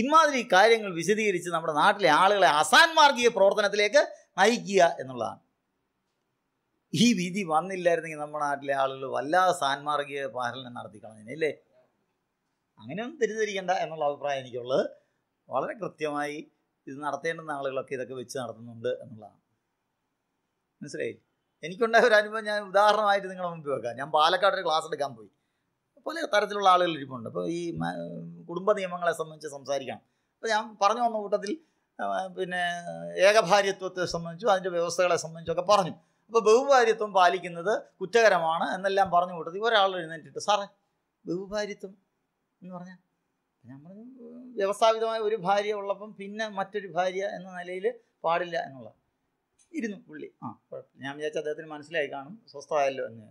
ഇമാതിരി കാര്യങ്ങൾ വിശദീകരിച്ച് നമ്മുടെ നാട്ടിലെ ആളുകളെ അസാൻമാർഗീയ പ്രവർത്തനത്തിലേക്ക് നയിക്കുക എന്നുള്ളതാണ് ഈ വിധി വന്നില്ലായിരുന്നെങ്കിൽ നമ്മുടെ നാട്ടിലെ ആളുകൾ വല്ലാതെ സാൻമാർഗിക പാലനം നടത്തി കളഞ്ഞു അല്ലേ അങ്ങനെയൊന്നും തിരിതിരിക്കണ്ട എന്നുള്ള അഭിപ്രായം എനിക്കുള്ളത് വളരെ കൃത്യമായി ഇത് നടത്തേണ്ടുന്ന ആളുകളൊക്കെ ഇതൊക്കെ വെച്ച് നടത്തുന്നുണ്ട് എന്നുള്ളതാണ് മനസ്സിലായി എനിക്കുണ്ടായ ഒരു അനുഭവം ഞാൻ ഉദാഹരണമായിട്ട് നിങ്ങളുടെ മുമ്പ് വെക്കാം ഞാൻ പാലക്കാട് ഒരു ക്ലാസ് എടുക്കാൻ പോയി പല തരത്തിലുള്ള ആളുകൾ ഇരിപ്പുണ്ട് അപ്പോൾ ഈ കുടുംബ നിയമങ്ങളെ സംബന്ധിച്ച് സംസാരിക്കണം അപ്പോൾ ഞാൻ പറഞ്ഞു വന്ന കൂട്ടത്തിൽ പിന്നെ ഏകഭാര്യത്വത്തെ സംബന്ധിച്ചും അതിൻ്റെ വ്യവസ്ഥകളെ ഒക്കെ പറഞ്ഞു അപ്പോൾ ബഹുഭാര്യത്വം പാലിക്കുന്നത് കുറ്റകരമാണ് എന്നെല്ലാം പറഞ്ഞു കൊടുത്തത് ഒരാൾ എഴുന്നേറ്റിട്ട് സാറേ ബഹുഭാര്യത്വം എന്ന് പറഞ്ഞാൽ ഞാൻ പറഞ്ഞു വ്യവസ്ഥാപിതമായ ഒരു ഭാര്യ ഉള്ളപ്പം പിന്നെ മറ്റൊരു ഭാര്യ എന്ന നിലയിൽ പാടില്ല എന്നുള്ള ഇരുന്നു പുള്ളി ആ കുഴപ്പം ഞാൻ വിചാരിച്ച അദ്ദേഹത്തിന് മനസ്സിലായി കാണും സ്വസ്ഥമായല്ലോ എന്ന്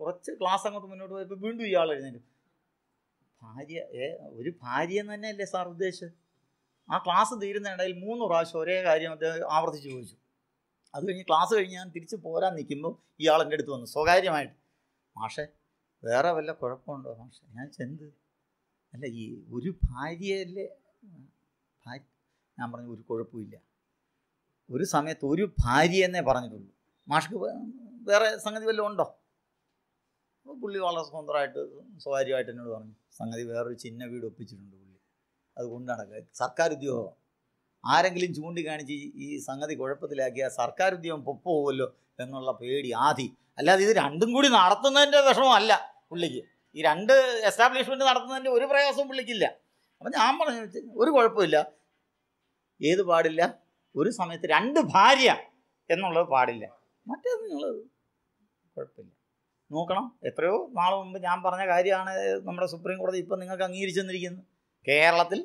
കുറച്ച് ക്ലാസ് അങ്ങോട്ട് മുന്നോട്ട് പോയപ്പോൾ വീണ്ടും ഇയാൾ എഴുന്നേറ്റു ഭാര്യ ഏ ഒരു ഭാര്യ എന്ന് തന്നെയല്ലേ സാർ ഉദ്ദേശിച്ചത് ആ ക്ലാസ് തീരുന്ന ഇടയിൽ മൂന്ന് പ്രാവശ്യം ഒരേ കാര്യം അദ്ദേഹം ആവർത്തിച്ച് ചോദിച്ചു അത് കഴിഞ്ഞ് ക്ലാസ് കഴിഞ്ഞ് ഞാൻ തിരിച്ച് പോരാൻ നിൽക്കുമ്പോൾ ഇയാൾ എൻ്റെ അടുത്ത് വന്നു സ്വകാര്യമായിട്ട് മാഷെ വേറെ വല്ല കുഴപ്പമുണ്ടോ മാഷെ ഞാൻ ചെന്ത് അല്ല ഈ ഒരു ഭാര്യയല്ലേ ഞാൻ പറഞ്ഞു ഒരു കുഴപ്പമില്ല ഒരു സമയത്ത് ഒരു ഭാര്യ എന്നേ പറഞ്ഞിട്ടുള്ളൂ മാഷ്ക്ക് വേറെ സംഗതി വല്ലതും ഉണ്ടോ അപ്പോൾ പുള്ളി വളരെ സ്വന്തമായിട്ട് സ്വകാര്യമായിട്ട് എന്നോട് പറഞ്ഞു സംഗതി വേറൊരു ചിന്ന വീട് ഒപ്പിച്ചിട്ടുണ്ട് പുള്ളി അത് കൊണ്ടാണ് നടക്കുക സർക്കാർ ഉദ്യോഗമാണ് ആരെങ്കിലും ചൂണ്ടിക്കാണിച്ച് ഈ സംഗതി കുഴപ്പത്തിലാക്കിയാൽ സർക്കാർ ഉദ്യോഗം പൊപ്പോവുമല്ലോ എന്നുള്ള പേടി ആദി അല്ലാതെ ഇത് രണ്ടും കൂടി നടത്തുന്നതിൻ്റെ വിഷമമല്ല പുള്ളിക്ക് ഈ രണ്ട് എസ്റ്റാബ്ലിഷ്മെൻറ്റ് നടത്തുന്നതിൻ്റെ ഒരു പ്രയാസവും പുള്ളിക്കില്ല അപ്പം ഞാൻ പറഞ്ഞു ഒരു കുഴപ്പമില്ല ഏത് പാടില്ല ഒരു സമയത്ത് രണ്ട് ഭാര്യ എന്നുള്ളത് പാടില്ല മറ്റേത് നിങ്ങൾ കുഴപ്പമില്ല നോക്കണം എത്രയോ നാൾ മുമ്പ് ഞാൻ പറഞ്ഞ കാര്യമാണ് നമ്മുടെ സുപ്രീം കോടതി ഇപ്പം നിങ്ങൾക്ക് അംഗീകരിച്ചു തന്നിരിക്കുന്നത് കേരളത്തിൽ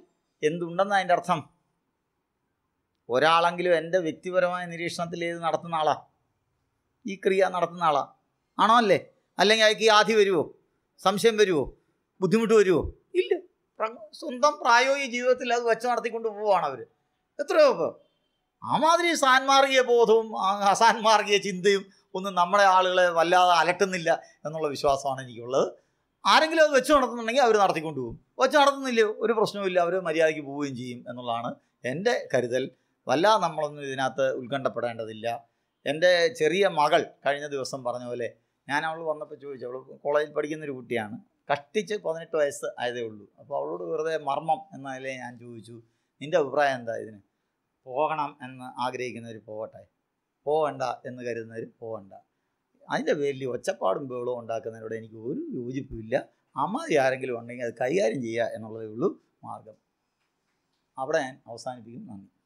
എന്തുണ്ടെന്ന് അതിൻ്റെ അർത്ഥം ഒരാളെങ്കിലും എൻ്റെ വ്യക്തിപരമായ നിരീക്ഷണത്തിൽ ഇത് നടത്തുന്ന ആളാ ഈ ക്രിയ നടത്തുന്ന ആളാ ആണോ അല്ലേ അല്ലെങ്കിൽ അയാൾക്ക് ഈ ആധി വരുമോ സംശയം വരുമോ ബുദ്ധിമുട്ട് വരുമോ ഇല്ല സ്വന്തം പ്രായോഗിക ജീവിതത്തിൽ അത് വെച്ച് നടത്തിക്കൊണ്ട് പോവുകയാണ് അവർ എത്രയോ പേർ ആ മാതിരി സാൻമാർഗീയ ബോധവും അസാൻമാർഗീയ ചിന്തയും ഒന്നും നമ്മുടെ ആളുകളെ വല്ലാതെ അലട്ടുന്നില്ല എന്നുള്ള വിശ്വാസമാണ് എനിക്കുള്ളത് ആരെങ്കിലും അത് വെച്ച് നടത്തുന്നുണ്ടെങ്കിൽ അവർ നടത്തിക്കൊണ്ട് പോകും വെച്ച് നടത്തുന്നില്ല ഒരു പ്രശ്നവുമില്ല അവർ മര്യാദയ്ക്ക് പോവുകയും ചെയ്യും എന്നുള്ളതാണ് എൻ്റെ കരുതൽ വല്ല നമ്മളൊന്നും ഇതിനകത്ത് ഉത്കണ്ഠപ്പെടേണ്ടതില്ല എൻ്റെ ചെറിയ മകൾ കഴിഞ്ഞ ദിവസം പറഞ്ഞ പോലെ ഞാൻ അവൾ വന്നപ്പോൾ ചോദിച്ചു അവൾ കോളേജിൽ പഠിക്കുന്ന ഒരു കുട്ടിയാണ് കഷ്ടിച്ച് പതിനെട്ട് വയസ്സ് ആയതേ ഉള്ളൂ അപ്പോൾ അവളോട് വെറുതെ മർമ്മം എന്ന നിലയിൽ ഞാൻ ചോദിച്ചു നിൻ്റെ അഭിപ്രായം എന്താ ഇതിന് പോകണം എന്ന് ആഗ്രഹിക്കുന്നവർ പോകട്ടെ പോകണ്ട എന്ന് കരുതുന്നവർ പോകണ്ട അതിൻ്റെ പേരിൽ ഒച്ചപ്പാടും ബഹളവും ഉണ്ടാക്കുന്നതിനോട് എനിക്ക് ഒരു യോജിപ്പുമില്ല അമ്മതി ആരെങ്കിലും ഉണ്ടെങ്കിൽ അത് കൈകാര്യം ചെയ്യുക എന്നുള്ളതേ ഉള്ളൂ മാർഗം അവിടെ ഞാൻ അവസാനിപ്പിക്കും നന്ദി